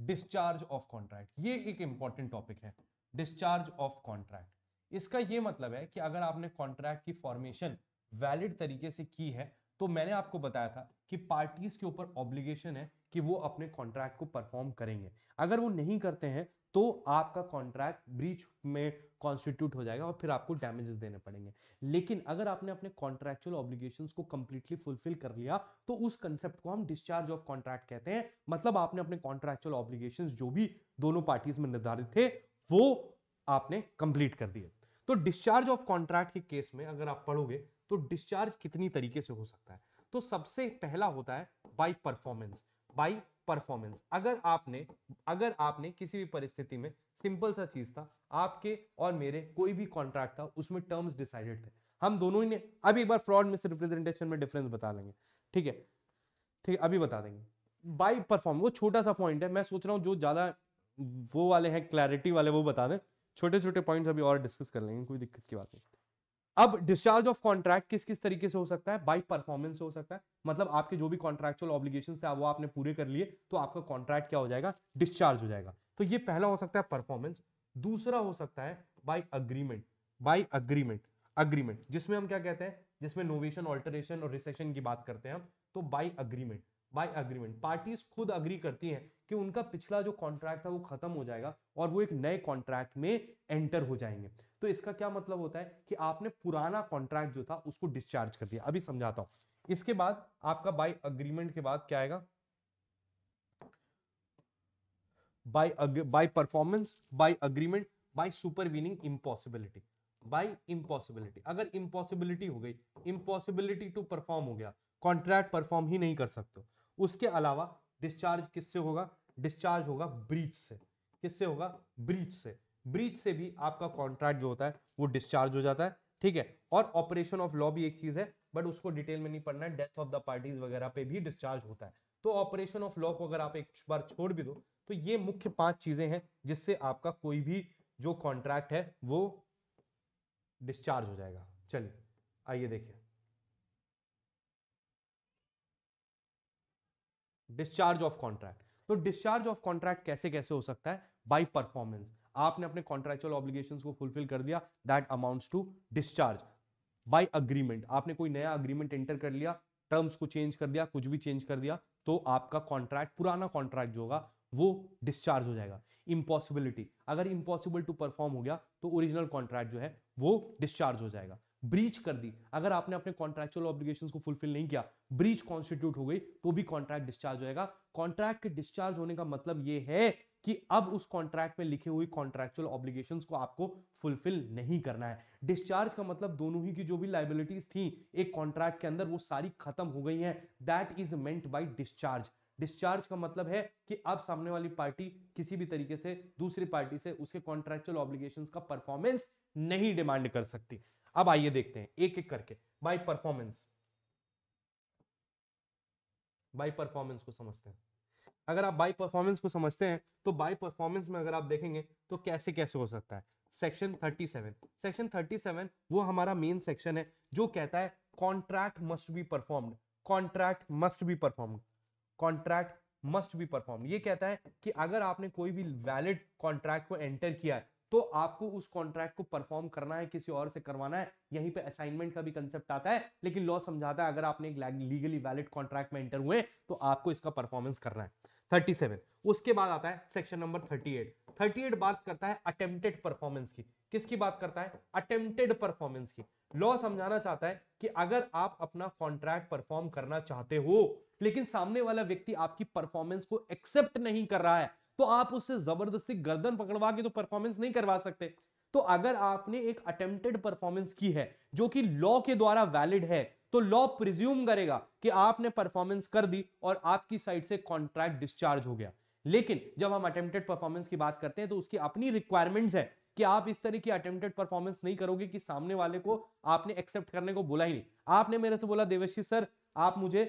discharge of contract ये एक इंपॉर्टेंट टॉपिक है डिस्चार्ज ऑफ कॉन्ट्रैक्ट इसका ये मतलब है कि अगर आपने कॉन्ट्रैक्ट की फॉर्मेशन वैलिड तरीके से की है तो मैंने आपको बताया था कि पार्टीज के ऊपर ऑब्लिगेशन है कि वो अपने कॉन्ट्रैक्ट को परफॉर्म करेंगे अगर वो नहीं करते हैं तो आपका कॉन्ट्रैक्ट ब्रीच में कॉन्स्टिट्यूट हो जाएगा और फिर आपको डैमेजेस देने पड़ेंगे लेकिन अगर आपने अपने कॉन्ट्रैक्चुअल ऑब्लिगेशन को कंप्लीटली फुलफिल कर लिया तो उस कंसेप्ट को हम डिस्चार्ज ऑफ कॉन्ट्रैक्ट कहते हैं मतलब आपने अपने कॉन्ट्रैक्चुअल ऑब्लिगेशन जो भी दोनों पार्टीज में निर्धारित थे वो आपने कंप्लीट कर दिए तो डिस्चार्ज ऑफ कॉन्ट्रैक्ट के केस में अगर आप पढ़ोगे तो डिस्चार्ज कितनी तरीके से हो सकता है तो सबसे पहला होता है बाई परफॉर्मेंस बाई परफॉर्मेंस अगर आपने अगर आपने किसी भी परिस्थिति में सिंपल सा चीज था आपके और मेरे कोई भी कॉन्ट्रैक्ट था उसमें टर्म्स डिसाइडेड थे हम दोनों ही ने अभी एक बार फ्रॉड मिस रिप्रेजेंटेशन में डिफरेंस बता लेंगे ठीक है ठीक है अभी बता देंगे बाई परफॉर्म वो छोटा सा पॉइंट है मैं सोच रहा हूँ जो ज़्यादा वो वाले हैं क्लैरिटी वाले वो बता दें छोटे छोटे पॉइंट्स अभी और डिस्कस कर लेंगे कोई दिक्कत की बात नहीं अब डिस्चार्ज ऑफ कॉन्ट्रैक्ट किस किस तरीके से हो सकता है बाई परफॉर्मेंस हो सकता है मतलब आपके जो भी कॉन्ट्रेक्चुअल ऑब्लिगेशन थे वो आपने पूरे कर लिए तो आपका कॉन्ट्रैक्ट क्या हो जाएगा डिस्चार्ज हो जाएगा तो ये पहला हो सकता है परफॉर्मेंस दूसरा हो सकता है by agreement by agreement agreement जिसमें हम क्या कहते हैं जिसमें नोवेशन ऑल्टरेशन और रिसेशन की बात करते हैं हम तो by agreement by agreement parties खुद अग्री करती हैं कि उनका पिछला जो कॉन्ट्रैक्ट था वो खत्म हो जाएगा और वो एक नए कॉन्ट्रैक्ट में एंटर हो जाएंगे तो इसका क्या मतलब होता है कि आपने पुराना कॉन्ट्रैक्ट जो था उसको डिस्चार्ज कर दिया अभी समझाता हूं इसके बाद आपका बाई अग्रीमेंट के बाद क्या आएगा by by performance by agreement by supervening impossibility by impossibility अगर इम्पॉसिबिलिटी हो गई इम्पॉसिबिलिटी टू परफॉर्म हो गया कॉन्ट्रैक्ट परफॉर्म ही नहीं कर सकते उसके अलावा डिस्चार्ज किससे होगा डिस्चार्ज होगा ब्रीच से किससे होगा ब्रीच से ब्रीच से भी आपका कॉन्ट्रैक्ट जो होता है वो डिस्चार्ज हो जाता है ठीक है और ऑपरेशन ऑफ लॉ भी एक चीज है बट उसको डिटेल में नहीं पढ़ना है डेथ ऑफ द पार्टीज वगैरह पे भी डिस्चार्ज होता है तो ऑपरेशन ऑफ लॉ को अगर आप एक बार छोड़ भी दो तो ये मुख्य पांच चीजें हैं जिससे आपका कोई भी जो कॉन्ट्रैक्ट है वो डिस्चार्ज हो जाएगा चलिए आइए देखिए डिस्चार्ज ऑफ कॉन्ट्रैक्ट तो डिस्चार्ज ऑफ कॉन्ट्रैक्ट कैसे कैसे हो सकता है बाई परफॉर्मेंस आपने अपने कॉन्ट्रेक्चुअल ऑब्लिगेशन को फुलफिल कर दिया that amount to discharge by agreement आपने कोई नया अग्रीमेंट एंटर कर लिया टर्म्स को चेंज कर दिया कुछ भी चेंज कर दिया तो आपका कॉन्ट्रैक्ट पुराना कॉन्ट्रैक्ट जो होगा वो डिस्चार्ज हो जाएगा इम्पॉसिबिलिटी अगर इम्पॉसिबल टू परफॉर्म हो गया तो ओरिजिनल कॉन्ट्रैक्ट जो है वो डिस्चार्ज हो जाएगा ब्रीच कर दी अगर आपने अपने कॉन्ट्रेक्चुअल ऑब्लिगेशन को फुलफिल नहीं किया ब्रीच कॉन्स्टिट्यूट हो गई तो भी कॉन्ट्रैक्ट डिस्चार्ज होएगा कॉन्ट्रैक्ट के डिस्चार्ज होने का मतलब ये है कि अब उस कॉन्ट्रैक्ट में लिखे हुई कॉन्ट्रेक्चुअल ऑब्लिगेशन को आपको फुलफिल नहीं करना है डिस्चार्ज का मतलब दोनों ही की जो भी लाइबिलिटीज थी एक कॉन्ट्रैक्ट के अंदर वो सारी खत्म हो गई है that is meant by discharge discharge का मतलब है कि अब सामने वाली पार्टी किसी भी तरीके से दूसरी पार्टी से उसके कॉन्ट्रेक्चुअल ऑब्लिगेशन का परफॉर्मेंस नहीं डिमांड कर सकती अब आइए देखते हैं एक एक करके बाई परफॉर्मेंस बाई परफॉर्मेंस को समझते हैं अगर आप बाई परफॉर्मेंस को समझते हैं तो बाई परफॉर्मेंस में अगर आप देखेंगे तो कैसे कैसे हो सकता है सेक्शन 37 सेक्शन 37 वो हमारा मेन सेक्शन है जो कहता है contract must be performed contract must be performed contract must be perform ये कहता है कि अगर आपने कोई भी वैलिड कॉन्ट्रैक्ट को एंटर किया है तो आपको उस कॉन्ट्रैक्ट को परफॉर्म करना है किसी और से करवाना है यहीं पे असाइनमेंट का भी कंसेप्ट आता है लेकिन लॉ समझाता है अगर आपने एक लीगली वैलिड कॉन्ट्रैक्ट में एंटर हुए तो आपको इसका परफॉर्मेंस करना है थर्टी सेवन उसके बाद आता है section number thirty eight thirty eight बात करता है अटेम्प्टेड परफॉर्मेंस की किसकी बात करता है अटेम्प्टेड परफॉर्मेंस की लॉ समझाना चाहता है कि अगर आप अपना कॉन्ट्रैक्ट परफॉर्म करना चाहते हो लेकिन सामने वाला व्यक्ति आपकी परफॉर्मेंस को एक्सेप्ट नहीं कर रहा है तो आप उससे जबरदस्ती गर्दन पकड़वा के तो परफॉर्मेंस नहीं करवा सकते तो अगर आपने एक अटेम्प्टेड परफॉर्मेंस की है जो कि लॉ के द्वारा वैलिड है तो लॉ प्रिज्यूम करेगा कि आपने परफॉर्मेंस कर दी और आपकी साइड से कॉन्ट्रैक्ट डिस्चार्ज हो गया लेकिन जब हम अटेम्प्टेड परफॉर्मेंस की बात करते हैं तो उसकी अपनी रिक्वायरमेंट्स है कि आप इस तरह की अटेम्प्टेड परफॉर्मेंस नहीं करोगे कि सामने वाले को आपने एक्सेप्ट करने को बोला ही नहीं आपने मेरे से बोला देवेशी सर आप मुझे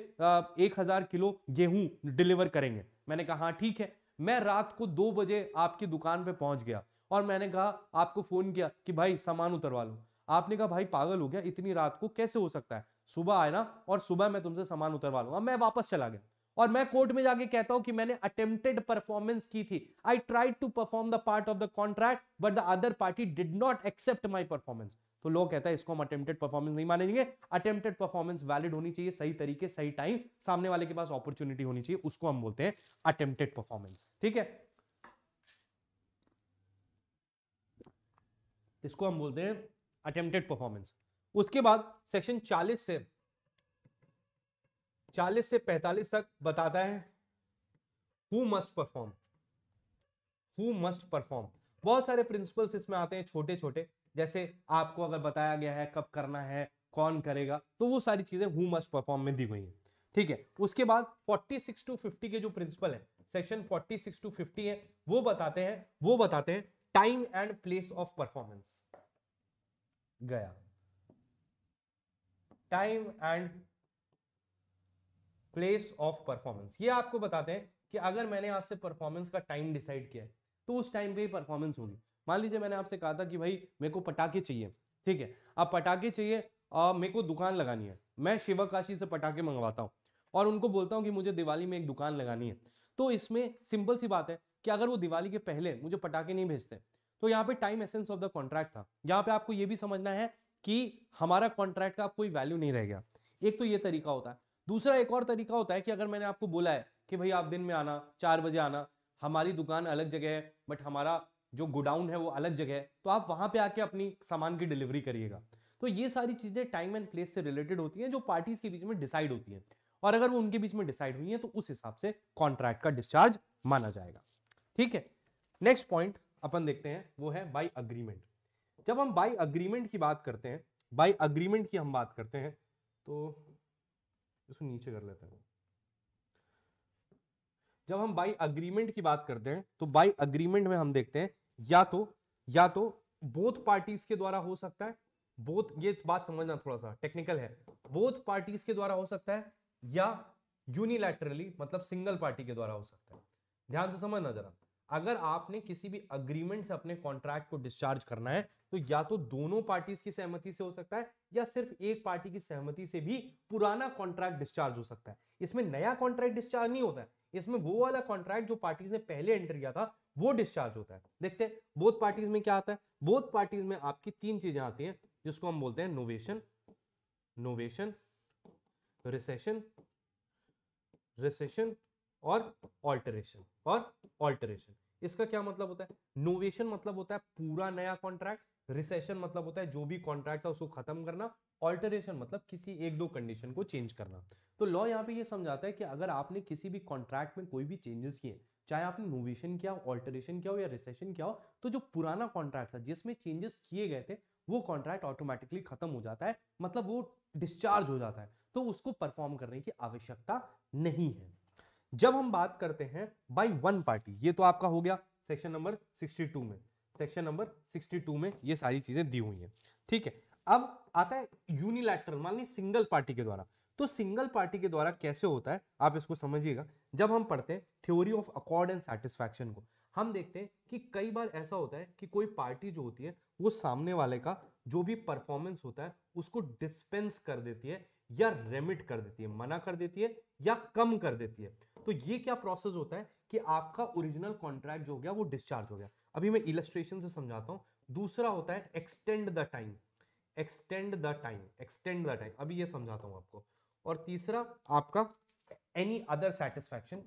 एक हजार किलो गेहूं डिलीवर करेंगे मैंने कहा हाँ ठीक है मैं रात को दो बजे आपकी दुकान पे पहुंच गया और मैंने कहा आपको फोन किया कि भाई सामान उतरवा लो आपने कहा भाई पागल हो गया इतनी रात को कैसे हो सकता है सुबह आए ना और सुबह मैं तुमसे सामान उतरवा लूंगा मैं वापस चला गया और मैं कोर्ट में जाके कहता हूं कि मैंने अटेम्प्टेड परफॉर्मेंस की थी I tried to perform the part of the contract but the other party did not accept my performance तो लोग कहता है इसको हम अटेम्प्टेड परफॉर्मेंस नहीं मानेंगे अटेम्प्टेड परफॉर्मेंस वैलिड होनी चाहिए सही तरीके सही टाइम सामने वाले के पास अपॉर्चुनिटी होनी चाहिए उसको हम बोलते हैं अटेम्प्टेड परफॉर्मेंस ठीक है इसको हम बोलते हैं अटेम्प्टेड परफॉर्मेंस उसके बाद सेक्शन 40 से 40 से 45 तक बताता है who must perform who must perform बहुत सारे प्रिंसिपल्स इसमें आते हैं छोटे छोटे जैसे आपको अगर बताया गया है कब करना है कौन करेगा तो वो सारी चीजें हु मस्ट परफॉर्म में दी हुई हैं ठीक है उसके बाद 46 टू 50 के जो प्रिंसिपल है सेक्शन 46 टू 50 है वो बताते हैं वो बताते हैं time and place of performance गया time and place of performance ये आपको बताते हैं कि अगर मैंने आपसे परफॉर्मेंस का टाइम डिसाइड किया है तो उस टाइम पे ही परफॉर्मेंस होगी मान लीजिए मैंने आपसे कहा था कि भाई मेरे को पटाखे चाहिए ठीक है अब पटाखे चाहिए और मेरे को दुकान लगानी है मैं शिवाकाशी से पटाखे मंगवाता हूँ और उनको बोलता हूँ कि मुझे दिवाली में एक दुकान लगानी है तो इसमें सिंपल सी बात है कि अगर वो दिवाली के पहले मुझे पटाखे नहीं भेजते तो यहाँ पे time essence of the contract था यहाँ पे आपको ये भी समझना है कि हमारा कॉन्ट्रैक्ट का कोई वैल्यू नहीं रह गया एक तो ये तरीका होता है दूसरा एक और तरीका होता है कि अगर मैंने आपको बोला है कि भाई आप दिन में आना चार बजे आना हमारी दुकान अलग जगह है बट हमारा जो गोडाउन है वो अलग जगह है तो आप वहां पे आके अपनी सामान की डिलीवरी करिएगा तो ये सारी चीज़ें टाइम एंड प्लेस से रिलेटेड होती हैं जो पार्टीज के बीच में डिसाइड होती हैं और अगर वो उनके बीच में डिसाइड हुई है तो उस हिसाब से कॉन्ट्रैक्ट का डिस्चार्ज माना जाएगा ठीक है नेक्स्ट पॉइंट अपन देखते हैं वो है बाई अग्रीमेंट जब हम बाई अग्रीमेंट की बात करते हैं बाई अग्रीमेंट की हम बात करते हैं तो इसको नीचे कर लेते हैं जब हम बाई अग्रीमेंट की बात करते हैं तो बाई अग्रीमेंट में हम देखते हैं या तो या तो बोथ पार्टीज के द्वारा हो सकता है बोथ ये बात समझना थोड़ा सा टेक्निकल है बोथ पार्टीज के द्वारा हो सकता है या यूनिलैटरली मतलब सिंगल पार्टी के द्वारा हो सकता है ध्यान से समझना जरा अगर आपने किसी भी अग्रीमेंट से अपने कॉन्ट्रैक्ट को डिस्चार्ज करना है तो या तो दोनों पार्टीज की सहमति से हो सकता है या सिर्फ एक पार्टी की सहमति से भी पुराना कॉन्ट्रैक्ट डिस्चार्ज हो सकता है इसमें नया कॉन्ट्रैक्ट डिस्चार्ज नहीं होता है इसमें वो वाला कॉन्ट्रैक्ट जो पार्टीज ने पहले एंटर किया था वो डिस्चार्ज होता है देखते हैं बोथ पार्टीज में क्या आता है बोथ पार्टीज में आपकी तीन चीजें आती हैं जिसको हम बोलते हैं नोवेशन नोवेशन रिसेशन रिसेशन और ऑल्टरेशन और ऑल्टरेशन इसका क्या मतलब होता है नोवेशन मतलब होता है पूरा नया कॉन्ट्रैक्ट रिसेशन मतलब होता है जो भी कॉन्ट्रैक्ट है उसको खत्म करना ऑल्टरेशन मतलब किसी एक दो कंडीशन को चेंज करना तो लॉ यहाँ पे ये समझाता है कि अगर आपने किसी भी कॉन्ट्रैक्ट में कोई भी चेंजेस किए चाहे आपने नोवेशन किया हो ऑल्टरेशन किया हो या रिसेशन किया हो तो जो पुराना कॉन्ट्रैक्ट था जिसमें चेंजेस किए गए थे वो कॉन्ट्रैक्ट ऑटोमेटिकली खत्म हो जाता है मतलब वो डिस्चार्ज हो जाता है तो उसको परफॉर्म करने की आवश्यकता नहीं है जब हम बात करते हैं बाई वन पार्टी ये तो आपका हो गया सेक्शन नंबर 62 में सेक्शन नंबर 62 में ये सारी चीजें दी हुई हैं ठीक है अब आता है यूनिलैटरल मान ली सिंगल पार्टी के द्वारा तो सिंगल पार्टी के द्वारा कैसे होता है आप इसको समझिएगा जब हम पढ़ते हैं theory of accord and satisfaction को हम देखते हैं कि कई बार ऐसा होता है कि कोई पार्टी जो होती है वो सामने वाले का जो भी परफॉर्मेंस होता है उसको डिस्पेंस कर देती है या रेमिट कर देती है मना कर देती है या कम कर देती है तो ये क्या प्रोसेस होता है कि आपका ओरिजिनल कॉन्ट्रैक्ट जो हो गया वो डिस्चार्ज हो गया अभी मैं इलस्ट्रेशन से समझाता हूँ दूसरा होता है extend the time extend the time extend the time अभी ये समझाता हूँ आपको और तीसरा आपका any other satisfaction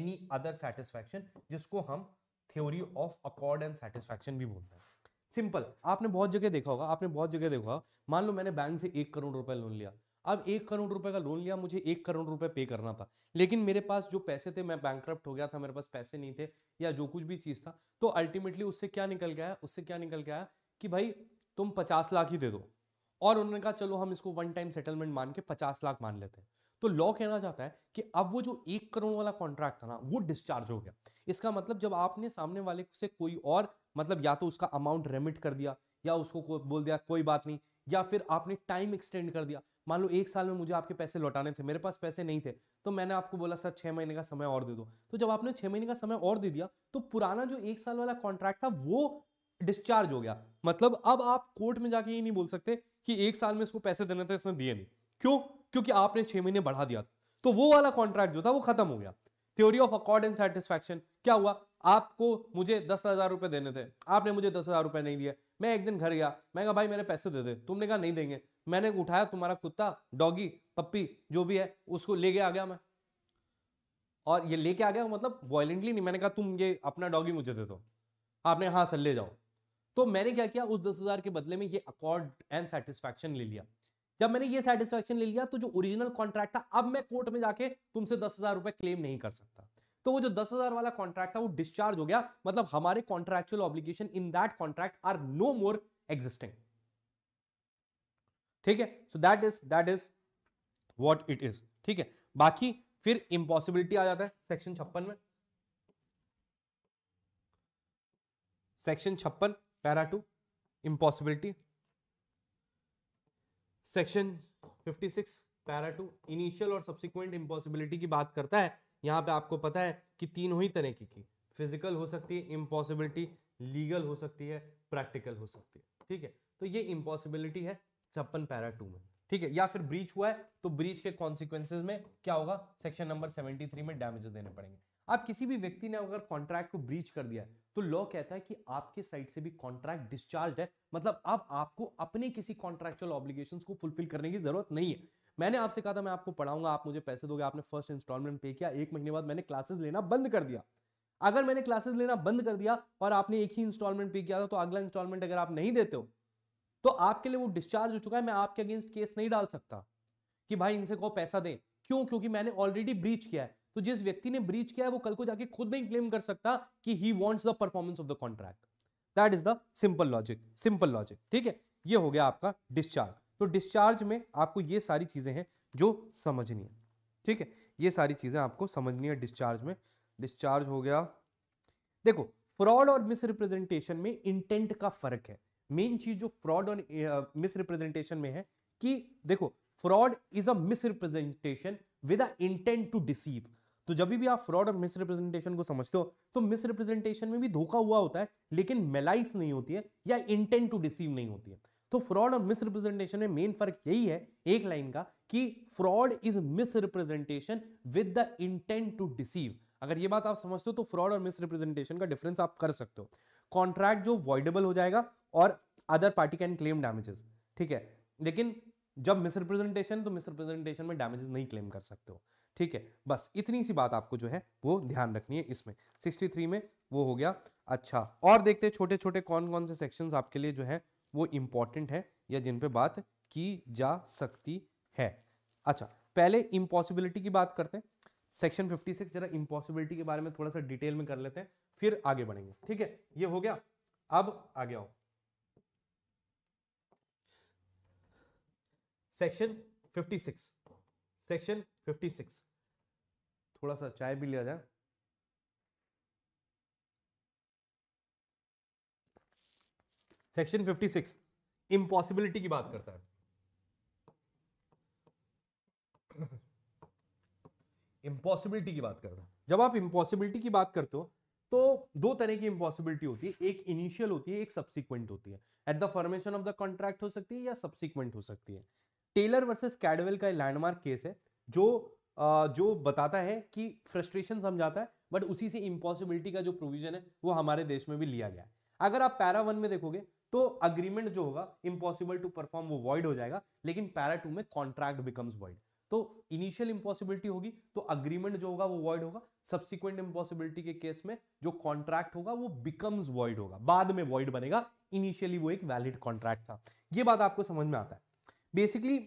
any other satisfaction जिसको हम theory of accord and satisfaction भी बोलते हैं सिंपल आपने बहुत जगह देखा होगा आपने बहुत जगह देखा होगा मान लो मैंने बैंक से एक करोड़ रुपए लोन लिया अब एक करोड़ रुपए का लोन लिया मुझे एक करोड़ रुपए पे करना था लेकिन मेरे पास जो पैसे थे मैं बैंक हो गया था मेरे पास पैसे नहीं थे या जो कुछ भी चीज़ था तो अल्टीमेटली उससे क्या निकल गया उससे क्या निकल गया कि भाई तुम पचास लाख ही दे दो और उन्होंने कहा चलो हम इसको वन टाइम सेटलमेंट मान के पचास लाख मान लेते हैं तो लॉ कहना चाहता है कि अब वो जो एक करोड़ वाला कॉन्ट्रैक्ट था ना वो डिस्चार्ज हो गया इसका मतलब जब आपने सामने वाले से कोई और मतलब या तो उसका अमाउंट रेमिट कर दिया या उसको बोल दिया कोई बात नहीं या फिर आपने टाइम एक्सटेंड कर दिया मान लो एक साल में मुझे आपके पैसे लौटाने थे मेरे पास पैसे नहीं थे तो मैंने आपको बोला सर छः महीने का समय और दे दो तो जब आपने छः महीने का समय और दे दिया तो पुराना जो एक साल वाला कॉन्ट्रैक्ट था वो डिस्चार्ज हो गया मतलब अब आप कोर्ट में जाके ये नहीं बोल सकते कि एक साल में इसको पैसे देने थे इसने दिए नहीं क्यों क्योंकि आपने छह महीने बढ़ा दिया था तो वो वाला कॉन्ट्रैक्ट जो था वो खत्म हो गया theory of accord and satisfaction क्या हुआ आपको मुझे दस हजार रुपए देने थे आपने मुझे दस हजार रुपए नहीं दिए मैं एक दिन घर गया मैं कहा भाई मेरे पैसे दे दे तुमने कहा नहीं देंगे मैंने उठाया तुम्हारा कुत्ता डॉगी पप्पी जो भी है उसको लेके आ गया मैं और ये लेके आ गया मतलब वॉयेंटली नहीं मैंने कहा तुम ये अपना डॉगी मुझे दे दो आपने हाँ सर ले जाओ तो मैंने क्या किया उस दस हज़ार के बदले में ये अकॉर्ड एंड सेटिस्फैक्शन ले लिया जब मैंने ये सेटिस्फैक्शन ले लिया तो जो ओरिजिनल कॉन्ट्रैक्ट था अब मैं कोर्ट में जाके तुमसे दस हज़ार रुपए क्लेम नहीं कर सकता तो वो जो दस हज़ार वाला कॉन्ट्रैक्ट था वो डिस्चार्ज हो गया मतलब हमारे contractual obligation in that contract are no more existing ठीक है so that is that is what it is ठीक है बाकी फिर इम्पॉसिबिलिटी आ जाता है सेक्शन छप्पन में सेक्शन छप्पन para two impossibility section 56 para two initial और सब्सिक्वेंट इम्पॉसिबिलिटी की बात करता है यहां पे आपको पता है कि तीनों ही तरह की फिजिकल हो सकती है इम्पॉसिबिलिटी लीगल हो सकती है प्रैक्टिकल हो सकती है ठीक है तो ये इंपॉसिबिलिटी है छप्पन पैरा टू में ठीक है या फिर ब्रीच हुआ है तो ब्रीच के कॉन्सिक्वेंसेज में क्या होगा सेक्शन नंबर सेवेंटी थ्री में डैमेजेस देने पड़ेंगे आप किसी भी व्यक्ति ने अगर कॉन्ट्रैक्ट को ब्रीच कर दिया तो लॉ कहता है कि आपके साइड से भी कॉन्ट्रैक्ट डिस्चार्ज है मतलब अब आप आपको अपने किसी कॉन्ट्रेक्चुअल ऑब्लिगेशन को फुलफिल करने की जरूरत नहीं है मैंने आपसे कहा था मैं आपको पढ़ाऊंगा आप मुझे पैसे दोगे आपने फर्स्ट इंस्टॉलमेंट पे किया एक महीने बाद मैंने क्लासेस लेना बंद कर दिया अगर मैंने क्लासेस लेना बंद कर दिया और आपने एक ही इंस्टॉलमेंट पे किया था तो अगला इंस्टॉलमेंट अगर आप नहीं देते हो तो आपके लिए वो डिस्चार्ज हो चुका है मैं आपके अगेंस्ट केस नहीं डाल सकता कि भाई इनसे कहो पैसा दें क्यों क्योंकि मैंने ऑलरेडी ब्रीच किया है तो जिस व्यक्ति ने ब्रीच किया है वो कल को जाके खुद नहीं क्लेम कर सकता कि ही wants the performance of the contract that is the simple logic simple logic ठीक है ये हो गया आपका डिस्चार्ज तो डिस्चार्ज में आपको ये सारी चीजें हैं जो समझनी है ठीक है ये सारी चीजें आपको समझनी है डिस्चार्ज में डिस्चार्ज हो गया देखो फ्रॉड और मिसरिप्रेजेंटेशन में इंटेंट का फर्क है मेन चीज जो फ्रॉड और मिसरिप्रेजेंटेशन में है कि देखो fraud is a misrepresentation with a intent to deceive तो जब भी आप फ्रॉड और मिसरिप्रेजेंटेशन को समझते हो तो मिसरिप्रेजेंटेशन में भी धोखा हुआ होता है लेकिन मेलाइस नहीं होती है या इंटेंट टू डिसीव नहीं होती है तो फ्रॉड और मिसरिप्रेजेंटेशन में मेन फर्क यही है एक लाइन का कि fraud is misrepresentation with the intent to deceive अगर ये बात आप समझते हो तो फ्रॉड और मिसरिप्रेजेंटेशन का डिफरेंस आप कर सकते हो कॉन्ट्रैक्ट जो वॉइडेबल हो जाएगा और other party can claim damages ठीक है लेकिन जब मिसरिप्रेजेंटेशन तो मिसरिप्रेजेंटेशन में डैमेजेस नहीं क्लेम कर सकते हो ठीक है बस इतनी सी बात आपको जो है वो ध्यान रखनी है इसमें 63 में वो हो गया अच्छा और देखते हैं छोटे छोटे कौन कौन से सेक्शंस आपके लिए जो है वो इंपॉर्टेंट है या जिन पे बात की जा सकती है अच्छा पहले इम्पॉसिबिलिटी की बात करते हैं सेक्शन 56 जरा इम्पॉसिबिलिटी के बारे में थोड़ा सा डिटेल में कर लेते हैं फिर आगे बढ़ेंगे ठीक है ये हो गया अब आगे आओ सेक्शन 56 सेक्शन 56 थोड़ा सा चाय भी लिया जाए सेक्शन 56 इम्पॉसिबिलिटी की बात करता है इम्पॉसिबिलिटी की बात करता है जब आप इम्पॉसिबिलिटी की बात करते हो तो दो तरह की इम्पॉसिबिलिटी होती है एक इनिशियल होती है एक सब्सिक्वेंट होती है at the formation of the contract हो सकती है या सब्सिक्वेंट हो सकती है टेलर वर्सेस कैडवेल का लैंडमार्क केस है जो जो बताता है कि फ्रस्ट्रेशन समझाता है बट उसी से इम्पॉसिबिलिटी का जो प्रोविजन है वो हमारे देश में भी लिया गया है अगर आप पैरा वन में देखोगे तो अग्रीमेंट जो होगा इम्पॉसिबल टू परफॉर्म वो वॉइड हो जाएगा लेकिन पैरा टू में कॉन्ट्रैक्ट बिकम्स वॉइड तो इनिशियल इम्पॉसिबिलिटी होगी तो अग्रीमेंट जो होगा वो वॉइड होगा सब्सिक्वेंट इम्पॉसिबिलिटी के केस में जो कॉन्ट्रैक्ट होगा वो बिकम्स वॉइड होगा बाद में वॉइड बनेगा इनिशियली वो एक वैलिड कॉन्ट्रैक्ट था ये बात आपको समझ में आता है बेसिकली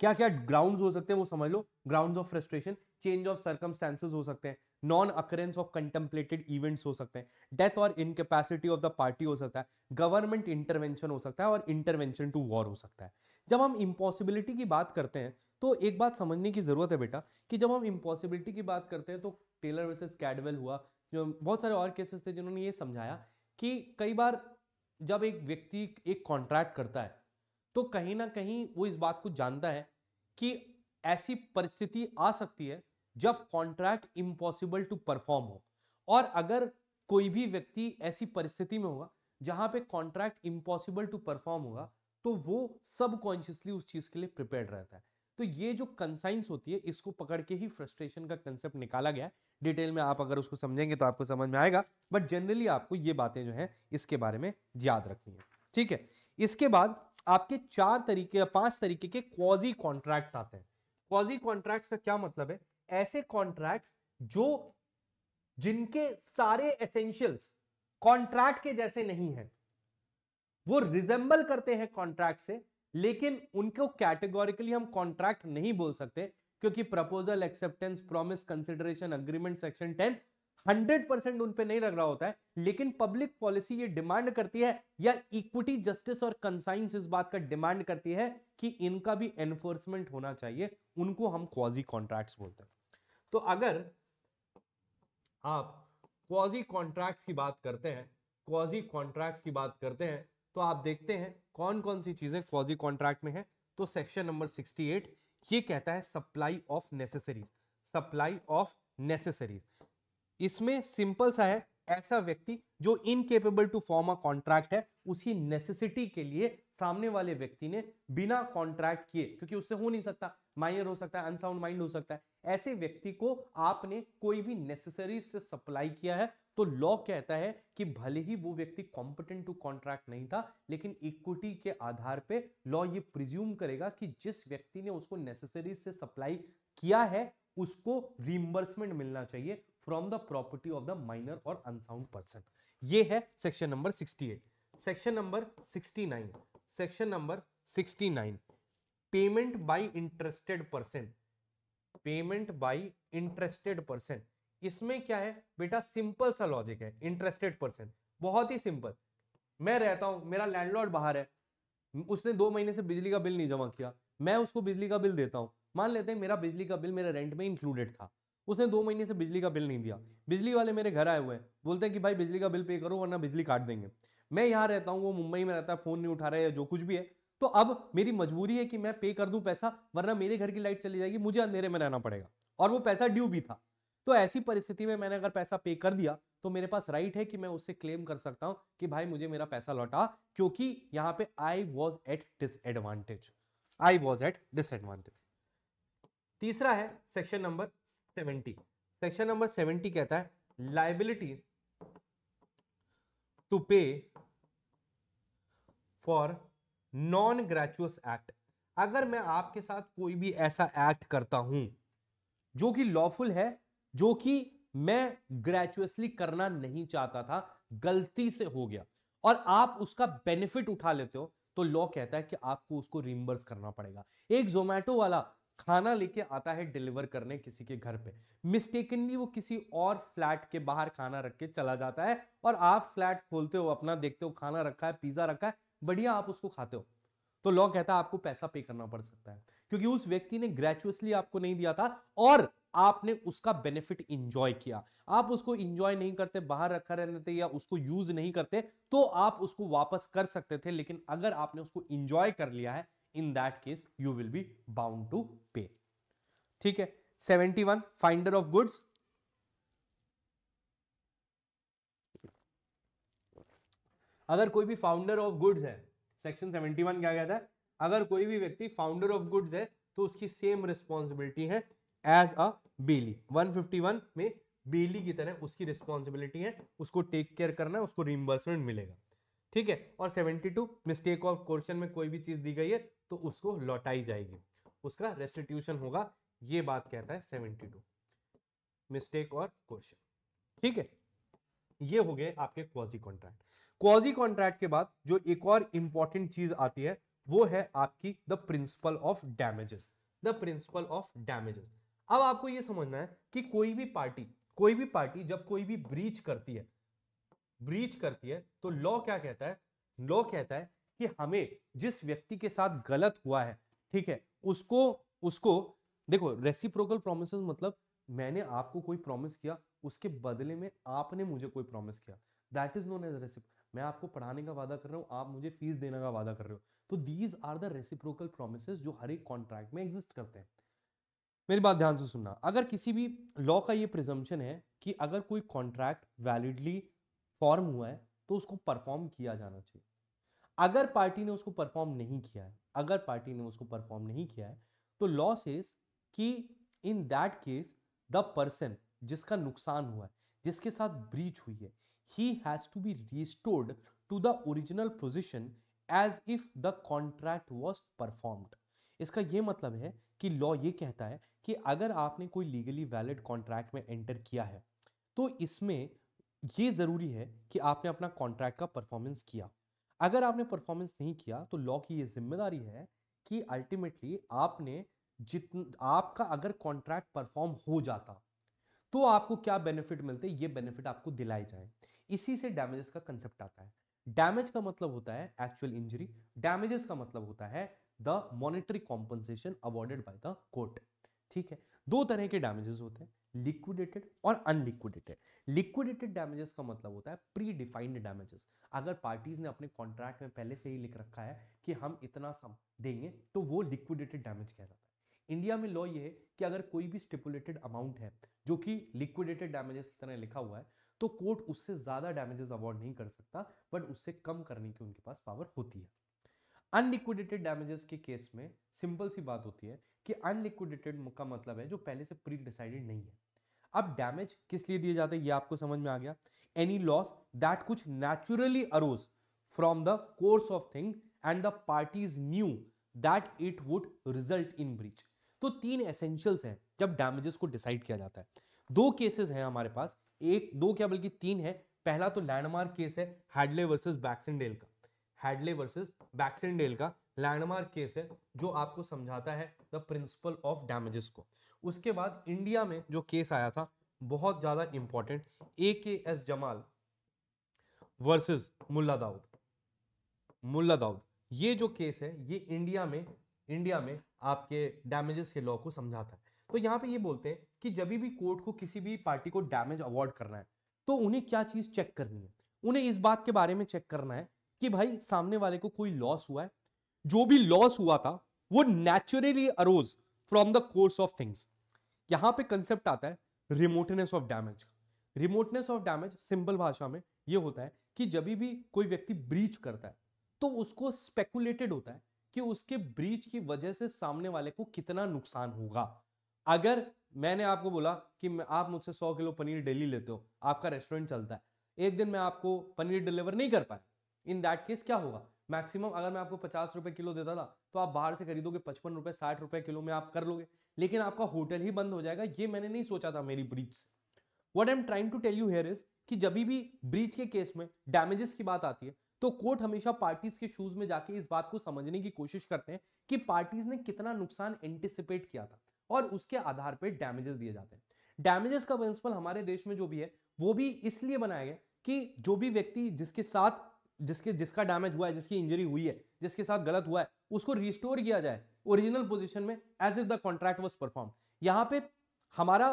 क्या क्या ग्राउंड हो सकते हैं वो समझ लो ground of frustration change of circumstances हो सकते हैं non occurrence of contemplated events हो सकते हैं डेथ और इनकेपेसिटी ऑफ द पार्टी हो सकता है गवर्नमेंट इंटरवेंशन हो सकता है और इंटरवेंशन टू वॉर हो सकता है जब हम इम्पॉसिबिलिटी की बात करते हैं तो एक बात समझने की ज़रूरत है बेटा कि जब हम इम्पॉसिबिलिटी की बात करते हैं तो टेलर वर्सेस कैडवेल हुआ जो बहुत सारे और केसेस थे जिन्होंने ये समझाया कि कई बार जब एक व्यक्ति एक कॉन्ट्रैक्ट करता है तो कहीं ना कहीं वो इस बात को जानता है कि ऐसी परिस्थिति आ सकती है जब कॉन्ट्रैक्ट इम्पॉसिबल टू परफॉर्म हो और अगर कोई भी व्यक्ति ऐसी परिस्थिति में होगा जहां पे कॉन्ट्रैक्ट इम्पॉसिबल टू परफॉर्म होगा तो वो सब कॉन्शियसली उस चीज के लिए प्रिपेयर रहता है तो ये जो कंसाइंस होती है इसको पकड़ के ही फ्रस्ट्रेशन का कंसेप्ट निकाला गया है डिटेल में आप अगर उसको समझेंगे तो आपको समझ में आएगा बट जनरली आपको ये बातें जो है इसके बारे में याद रखनी है ठीक है इसके बाद आपके चार तरीके या पांच तरीके के क्वाजी कॉन्ट्रैक्ट्स आते हैं क्वाजी कॉन्ट्रैक्ट्स का क्या मतलब है ऐसे कॉन्ट्रैक्ट्स जो जिनके सारे एसेंशियल्स कॉन्ट्रैक्ट के जैसे नहीं है वो रिजेंबल करते हैं कॉन्ट्रैक्ट से लेकिन उनको कैटेगोरिकली हम कॉन्ट्रैक्ट नहीं बोल सकते क्योंकि proposal acceptance promise consideration agreement section ten hundred percent उनपे नहीं लग रहा होता है लेकिन पब्लिक पॉलिसी ये डिमांड करती है या इक्विटी जस्टिस और कंसाइंस इस बात का डिमांड करती है कि इनका भी एनफोर्समेंट होना चाहिए उनको हम क्वाजी कॉन्ट्रैक्ट्स बोलते हैं तो अगर आप क्वाजी कॉन्ट्रैक्ट्स की बात करते हैं क्वाजी कॉन्ट्रैक्ट्स की बात करते हैं तो आप देखते हैं कौन कौन सी चीजें क्वाजी कॉन्ट्रैक्ट में है तो सेक्शन नंबर एट ये कहता है supply of necessaries supply of necessaries इसमें सिंपल सा है ऐसा व्यक्ति जो incapable to form a contract है उसी नेसेसिटी के लिए सामने वाले व्यक्ति ने बिना कॉन्ट्रैक्ट किए क्योंकि उससे हो नहीं सकता माइनर हो सकता है अनसाउंड माइंड हो सकता है ऐसे व्यक्ति को आपने कोई भी नेसेसरी से सप्लाई किया है तो लॉ कहता है कि भले ही वो व्यक्ति कॉम्पिटेंट टू कॉन्ट्रैक्ट नहीं था लेकिन इक्विटी के आधार पे लॉ ये प्रिज्यूम करेगा कि जिस व्यक्ति ने उसको नेसेसरी से सप्लाई किया है उसको रिम्बर्समेंट मिलना चाहिए from the property of the minor और अनसाउंड पर्सन ये है section number 68 section number 69 section number 69 payment by interested person payment by interested person इसमें क्या है बेटा सिंपल सा लॉजिक है इंटरेस्टेड पर्सन बहुत ही सिंपल मैं रहता हूं मेरा लैंडलॉर्ड बाहर है उसने दो महीने से बिजली का बिल नहीं जमा किया मैं उसको बिजली का बिल देता हूं मान लेते हैं मेरा बिजली का बिल मेरे रेंट में इंक्लूडेड था उसने दो महीने से बिजली का बिल नहीं दिया बिजली वाले मेरे घर आए हुए हैं बोलते हैं कि भाई बिजली का बिल पे करो वरना बिजली काट देंगे मैं यहाँ रहता हूँ वो मुंबई में रहता है फ़ोन नहीं उठा रहा है या जो कुछ भी है तो अब मेरी मजबूरी है कि मैं पे कर दूं पैसा वरना मेरे घर की लाइट चली जाएगी मुझे अंधेरे में रहना पड़ेगा और वो पैसा ड्यू भी था तो ऐसी परिस्थिति में मैंने अगर पैसा पे कर दिया तो मेरे पास राइट है कि मैं उससे क्लेम कर सकता हूं कि भाई मुझे मेरा पैसा लौटा क्योंकि यहां पे I was at disadvantage I was at disadvantage तीसरा है section number seventy section number seventy कहता है liability to pay for non gratuitous act अगर मैं आपके साथ कोई भी ऐसा एक्ट करता हूं जो कि लॉफुल है जो कि मैं ग्रेचुअसली करना नहीं चाहता था गलती से हो गया और आप उसका बेनिफिट उठा लेते हो तो लॉ कहता है कि आपको उसको रिमबर्स करना पड़ेगा एक जोमेटो वाला खाना लेके आता है डिलीवर करने किसी के घर पे मिस्टेकनली वो किसी और फ्लैट के बाहर खाना रख के चला जाता है और आप फ्लैट खोलते हो अपना देखते हो खाना रखा है पिज्जा रखा है बढ़िया आप उसको खाते हो तो लॉ कहता है आपको पैसा पे करना पड़ सकता है क्योंकि उस व्यक्ति ने ग्रेचुअसली आपको नहीं दिया था और आपने उसका बेनिफिट इंजॉय किया आप उसको इंजॉय नहीं करते बाहर रखा रहते थे या उसको यूज नहीं करते तो आप उसको वापस कर सकते थे लेकिन अगर आपने उसको इंजॉय कर लिया है in that case you will be bound to pay ठीक है seventy one finder of goods अगर कोई भी फाउंडर ऑफ गुड्स है सेक्शन वन क्या कहता है अगर कोई भी व्यक्ति फाउंडर ऑफ गुड्स है तो उसकी सेम रिस्पॉन्सिबिलिटी है एज अ बेली 151 में बेली की तरह उसकी रिस्पॉन्सिबिलिटी है उसको टेक केयर करना है उसको रिम्बर्समेंट मिलेगा ठीक है और 72 मिस्टेक ऑफ क्वेश्चन में कोई भी चीज दी गई है तो उसको लौटाई जाएगी उसका रेस्टिट्यूशन होगा ये बात कहता है सेवेंटी टू मिस्टेक और क्वेश्चन ठीक है ये हो गए आपके क्वाजी कॉन्ट्रैक्ट क्वाजी कॉन्ट्रैक्ट के बाद जो एक और इंपॉर्टेंट चीज आती है वो है आपकी the principle of damages the principle of damages अब आपको यह समझना है कि कोई भी पार्टी कोई भी पार्टी जब कोई भी ब्रीच करती है ब्रीच करती है तो लॉ क्या कहता है लॉ कहता है कि हमें जिस व्यक्ति के साथ गलत हुआ है ठीक है उसको उसको देखो रेसिप्रोकल प्रोमिस मतलब मैंने आपको कोई प्रॉमिस किया उसके बदले में आपने मुझे कोई प्रॉमिस किया that is known as recip मैं आपको पढ़ाने का वादा कर रहा हूँ आप मुझे फीस देने का वादा कर रहे हो तो these are the reciprocal promise जो हर एक कॉन्ट्रैक्ट में एग्जिस्ट करते हैं मेरी बात ध्यान से सुनना अगर किसी भी लॉ का ये प्रिजम्पन है कि अगर कोई कॉन्ट्रैक्ट वैलिडली फॉर्म हुआ है तो उसको परफॉर्म किया जाना चाहिए अगर पार्टी ने उसको परफॉर्म नहीं किया है अगर पार्टी ने उसको परफॉर्म नहीं किया है तो लॉस इज कि in that case the person जिसका नुकसान हुआ है जिसके साथ ब्रीच हुई है he has to be restored to the original position as if the contract was performed इसका ये मतलब है कि लॉ ये कहता है कि अगर आपने कोई लीगली वैलिड कॉन्ट्रैक्ट में एंटर किया है तो इसमें ये ज़रूरी है कि आपने अपना कॉन्ट्रैक्ट का परफॉर्मेंस किया अगर आपने परफॉर्मेंस नहीं किया तो लॉ की ये जिम्मेदारी है कि अल्टीमेटली आपने जित आपका अगर कॉन्ट्रैक्ट परफॉर्म हो जाता तो आपको क्या बेनिफिट मिलते ये बेनिफिट आपको दिलाए जाए इसी से डैमेजेस का कंसेप्ट आता है डैमेज का मतलब होता है एक्चुअल इंजरी डैमेजेस का मतलब होता है the monetary compensation awarded by the court ठीक है दो तरह के डैमेजेस होते हैं लिक्विडेटेड और अनलिक्विडेटेड लिक्विडेटेड डैमेजेस का मतलब होता है प्री डिफाइंड डैमेजेस अगर पार्टीज ने अपने कॉन्ट्रैक्ट में पहले से ही लिख रखा है कि हम इतना सम देंगे तो वो लिक्विडेटेड डैमेज कहलाता है इंडिया में लॉ ये है कि अगर कोई भी स्टिपुलेटेड अमाउंट है जो कि लिक्विडेटेड डैमेजेस की तरह लिखा हुआ है तो कोर्ट उससे ज़्यादा डैमेजेस अवॉर्ड नहीं कर सकता बट उससे कम करने की उनके पास पावर होती है अनलिक्विडेटेड डैमेजेस के केस में सिंपल सी बात होती है कि अनलिक्विडेटेड का मतलब है जो पहले से प्री डिसाइडेड नहीं है अब डैमेज किस लिए दिए जाते हैं ये आपको समझ में आ गया एनी लॉस दैट कुछ naturally arose from the course of thing and the party is knew that it would result in breach तो तीन एसेंशियल्स हैं जब डैमेजेस को डिसाइड किया जाता है दो केसेस हैं हमारे पास एक दो क्या बल्कि तीन है पहला तो लैंडमार्क केस है हैडले वर्सेस बैक्सनडेल का हैडले वर्सेस बैक्सनडेल का लैंडमार्क केस है जो आपको समझाता है द प्रिंसिपल ऑफ डैमेजेस को उसके बाद इंडिया में जो केस आया था बहुत ज़्यादा important A K S Jamal versus Mulla Dawood Mulla Dawood ये जो केस है ये इंडिया में इंडिया में आपके डैमेजेस के लॉ को समझाता है तो यहाँ पे ये बोलते हैं कि जब भी कोर्ट को किसी भी पार्टी को डैमेज अवॉर्ड करना है तो उन्हें क्या चीज़ चेक करनी है उन्हें इस बात के बारे में चेक करना है कि भाई सामने वाले को कोई लॉस हुआ है जो भी लॉस हुआ था वो naturally arose from the course of things यहां पे कंसेप्ट आता है remoteness of damage remoteness of damage simple भाषा में ये होता है कि जब भी कोई व्यक्ति ब्रीच करता है तो उसको स्पेकुलेटेड होता है कि उसके ब्रीच की वजह से सामने वाले को कितना नुकसान होगा अगर मैंने आपको बोला कि आप मुझसे सौ किलो पनीर डेली लेते हो आपका रेस्टोरेंट चलता है एक दिन मैं आपको पनीर डिलीवर नहीं कर पाया इन दैट केस क्या होगा मैक्सिमम अगर मैं आपको पचास रुपए किलो देता था तो आप बाहर से खरीदोगे पचपन रुपए साठ रुपए किलो में आप कर लोगे लेकिन आपका होटल ही बंद हो जाएगा ये मैंने नहीं सोचा था मेरी ब्रीच से what I am trying to tell you here is कि जब भी ब्रीच के केस में डैमेजेस की बात आती है तो कोर्ट हमेशा पार्टीज के शूज में जाके इस बात को समझने की कोशिश करते हैं कि पार्टीज ने कितना नुकसान एंटिसिपेट किया था और उसके आधार पर डैमेजेस दिए जाते हैं डैमेजेस का प्रिंसिपल हमारे देश में जो भी है वो भी इसलिए बनाया गया कि जो भी व्यक्ति जिसके साथ जिसके जिसका डैमेज हुआ है जिसकी इंजरी हुई है जिसके साथ गलत हुआ है उसको रिस्टोर किया जाए ओरिजिनल पोजिशन में as if the contract was perform यहाँ पे हमारा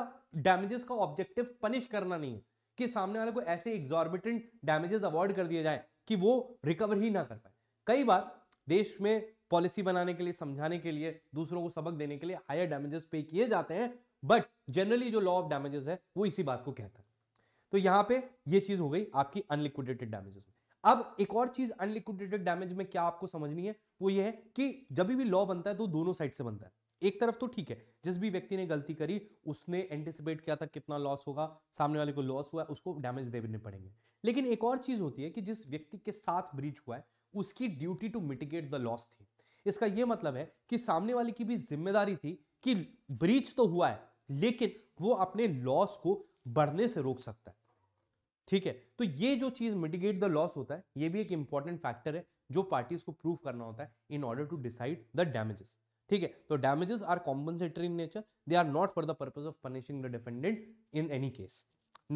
डैमेजेस का ऑब्जेक्टिव पनिश करना नहीं है कि सामने वाले को ऐसे एग्जॉर्बिटेंट डैमेजेस अवॉइड कर दिया जाए कि वो रिकवर ही ना कर पाए कई बार देश में पॉलिसी बनाने के लिए समझाने के लिए दूसरों को सबक देने के लिए हायर डैमेजेस पे किए जाते हैं बट जनरली जो लॉ ऑफ डैमेजेस है वो इसी बात को कहता है तो यहां पे ये चीज हो गई आपकी अनलिक्विडेटेड डैमेजेस अब एक और चीज अनलिक्विडेटेड डैमेज में क्या आपको समझनी है वो ये है कि जब भी लॉ बनता है तो दोनों साइड से बनता है एक तरफ तो ठीक है जिस भी व्यक्ति ने गलती करी उसने एंटिसिपेट किया था कितना लॉस होगा सामने वाले को लॉस हुआ उसको डैमेज देने पड़ेंगे लेकिन एक और चीज होती है कि जिस व्यक्ति के साथ ब्रीच हुआ है उसकी duty to mitigate the loss थी इसका यह मतलब है कि सामने वाले की भी जिम्मेदारी थी कि ब्रीच तो हुआ है लेकिन वो अपने लॉस को बढ़ने से रोक सकता है ठीक है तो ये जो चीज मिटिगेट द लॉस होता है ये भी एक इंपॉर्टेंट फैक्टर है जो पार्टीज को प्रूव करना होता है in order to decide the damages ठीक है तो damages are compensatory in nature they are not for the purpose of punishing the defendant in any case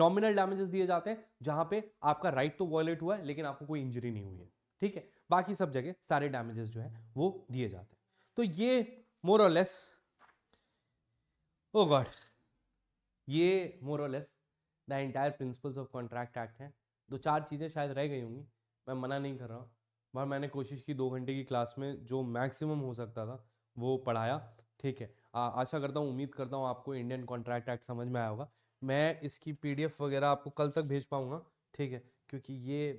nominal damages दिए जाते हैं जहां पे आपका राइट right तो वॉयलेट हुआ है लेकिन आपको कोई इंजरी नहीं हुई है ठीक है बाकी सब जगह सारे डैमेजेस जो है वो दिए जाते हैं तो ये मोर और लेस ओ गॉड ये मोर और less the entire principles of contract act हैं दो चार चीज़ें शायद रह गई होंगी मैं मना नहीं कर रहा हूँ पर मैंने कोशिश की दो घंटे की क्लास में जो मैक्सिमम हो सकता था वो पढ़ाया ठीक है आ, आशा करता हूँ उम्मीद करता हूँ आपको इंडियन कॉन्ट्रैक्ट एक्ट समझ में आया होगा मैं इसकी पी वगैरह आपको कल तक भेज पाऊँगा ठीक है क्योंकि ये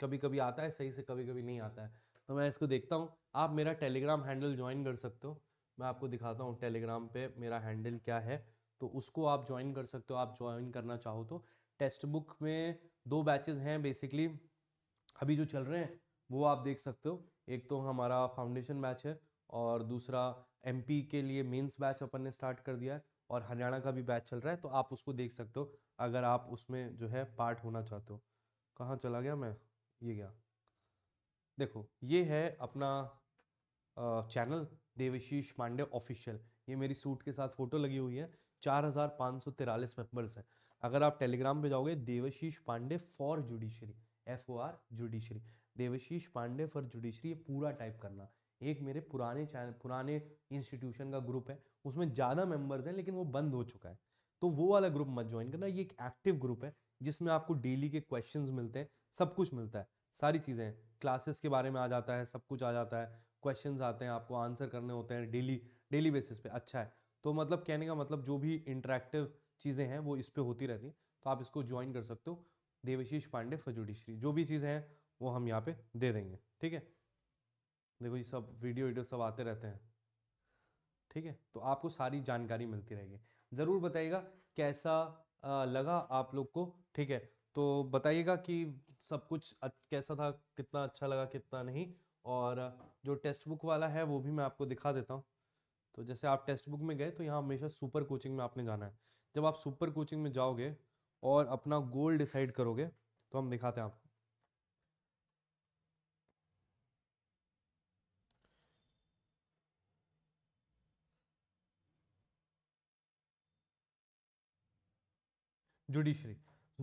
कभी कभी आता है सही से कभी कभी नहीं आता है तो मैं इसको देखता हूँ आप मेरा टेलीग्राम हैंडल ज्वाइन कर सकते हो मैं आपको दिखाता हूँ टेलीग्राम पे मेरा हैंडल क्या है तो उसको आप ज्वाइन कर सकते हो आप ज्वाइन करना चाहो तो टेक्स्ट बुक में दो बैचेज हैं बेसिकली अभी जो चल रहे हैं वो आप देख सकते हो एक तो हमारा फाउंडेशन बैच है और दूसरा एम के लिए मेन्स बैच अपन ने स्टार्ट कर दिया है और हरियाणा का भी बैच चल रहा है तो आप उसको देख सकते हो अगर आप उसमें जो है पार्ट होना चाहते हो कहाँ चला गया मैं ये गया देखो ये है अपना आ, चैनल देवशीष पांडे ऑफिशियल ये मेरी सूट के साथ फ़ोटो लगी हुई है चार हजार पाँच सौ तिरालीस मेम्बर्स हैं अगर आप टेलीग्राम पे जाओगे Devashish Pandey for judiciary F O R judiciary Devashish Pandey for judiciary ये पूरा टाइप करना एक मेरे पुराने चैनल पुराने इंस्टीट्यूशन का ग्रुप है उसमें ज़्यादा मेंबर्स हैं लेकिन वो बंद हो चुका है तो वो वाला ग्रुप मत ज्वाइन करना ये एक एक्टिव ग्रुप है जिसमें आपको डेली के क्वेश्चंस मिलते हैं सब कुछ मिलता है सारी चीज़ें क्लासेस के बारे में आ जाता है सब कुछ आ जाता है क्वेश्चंस आते हैं आपको आंसर करने होते हैं डेली डेली बेसिस पे अच्छा है तो मतलब कहने का मतलब जो भी इंटरेक्टिव चीज़ें हैं वो इस पर होती रहती हैं तो आप इसको ज्वाइन कर सकते हो देवशीष पांडे फॉर जुडिशरी जो भी चीज़ें हैं वो हम यहाँ पे दे देंगे ठीक है देखो ये सब वीडियो वीडियो सब आते रहते हैं ठीक है तो आपको सारी जानकारी मिलती रहेगी ज़रूर बताइएगा कैसा लगा आप लोग को ठीक है तो बताइएगा कि सब कुछ कैसा था कितना अच्छा लगा कितना नहीं और जो टेक्स्ट बुक वाला है वो भी मैं आपको दिखा देता हूँ तो जैसे आप टेक्स्ट बुक में गए तो यहाँ हमेशा सुपर कोचिंग में आपने जाना है जब आप सुपर कोचिंग में जाओगे और अपना गोल डिसाइड करोगे तो हम दिखाते हैं आपको जुडिशरी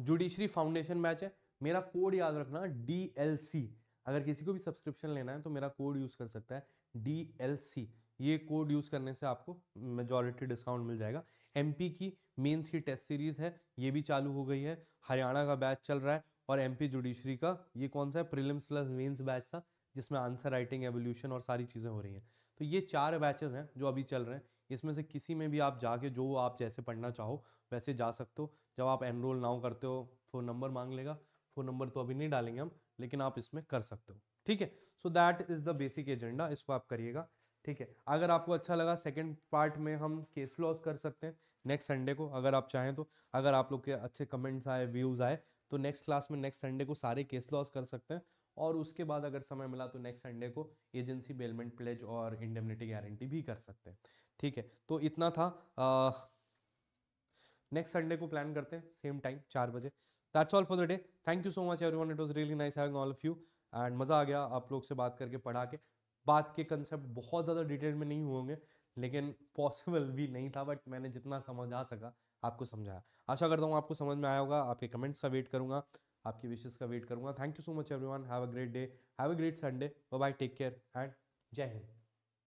जुडिशरी फाउंडेशन मैच है मेरा कोड याद रखना डी अगर किसी को भी सब्सक्रिप्शन लेना है तो मेरा कोड यूज़ कर सकता है डी ये कोड यूज़ करने से आपको मेजॉरिटी डिस्काउंट मिल जाएगा एमपी की मेंस की टेस्ट सीरीज है ये भी चालू हो गई है हरियाणा का बैच चल रहा है और एमपी जुडिशरी का ये कौन सा है प्रिलिम्स प्लस मेंस बैच था जिसमें आंसर राइटिंग एवोल्यूशन और सारी चीज़ें हो रही हैं तो ये चार बैचेस हैं जो अभी चल रहे हैं इसमें से किसी में भी आप जाके जो आप जैसे पढ़ना चाहो वैसे जा सकते हो जब आप एनरोल नाउ करते हो फ़ोन नंबर मांग लेगा फ़ोन नंबर तो अभी नहीं डालेंगे हम लेकिन आप इसमें कर सकते हो ठीक है so that is the basic agenda इसको आप करिएगा ठीक है अगर आपको अच्छा लगा सेकंड पार्ट में हम केस लॉस कर सकते हैं नेक्स्ट संडे को अगर आप चाहें तो अगर आप लोग के अच्छे कमेंट्स आए व्यूज़ आए तो नेक्स्ट क्लास में नेक्स्ट संडे को सारे केस लॉस कर सकते हैं और उसके बाद अगर समय मिला तो नेक्स्ट संडे को एजेंसी बेलमेंट प्लेज और इंडेमनिटी गारंटी भी कर सकते हैं ठीक है तो इतना था नेक्स्ट संडे को प्लान करते हैं सेम टाइम चार बजे that's all for the day thank you so much everyone it was really nice having all of you and मज़ा आ गया आप लोग से बात करके पढ़ा के बात के कंसेप्ट बहुत ज़्यादा डिटेल में नहीं हुए होंगे लेकिन पॉसिबल भी नहीं था बट मैंने जितना समझा सका आपको समझाया आशा करता हूँ आपको समझ में आया होगा आपके कमेंट्स का वेट करूँगा आपकी विशेष का वेट करूँगा thank you so much everyone have a great day have a great Sunday bye take care and जय हिंद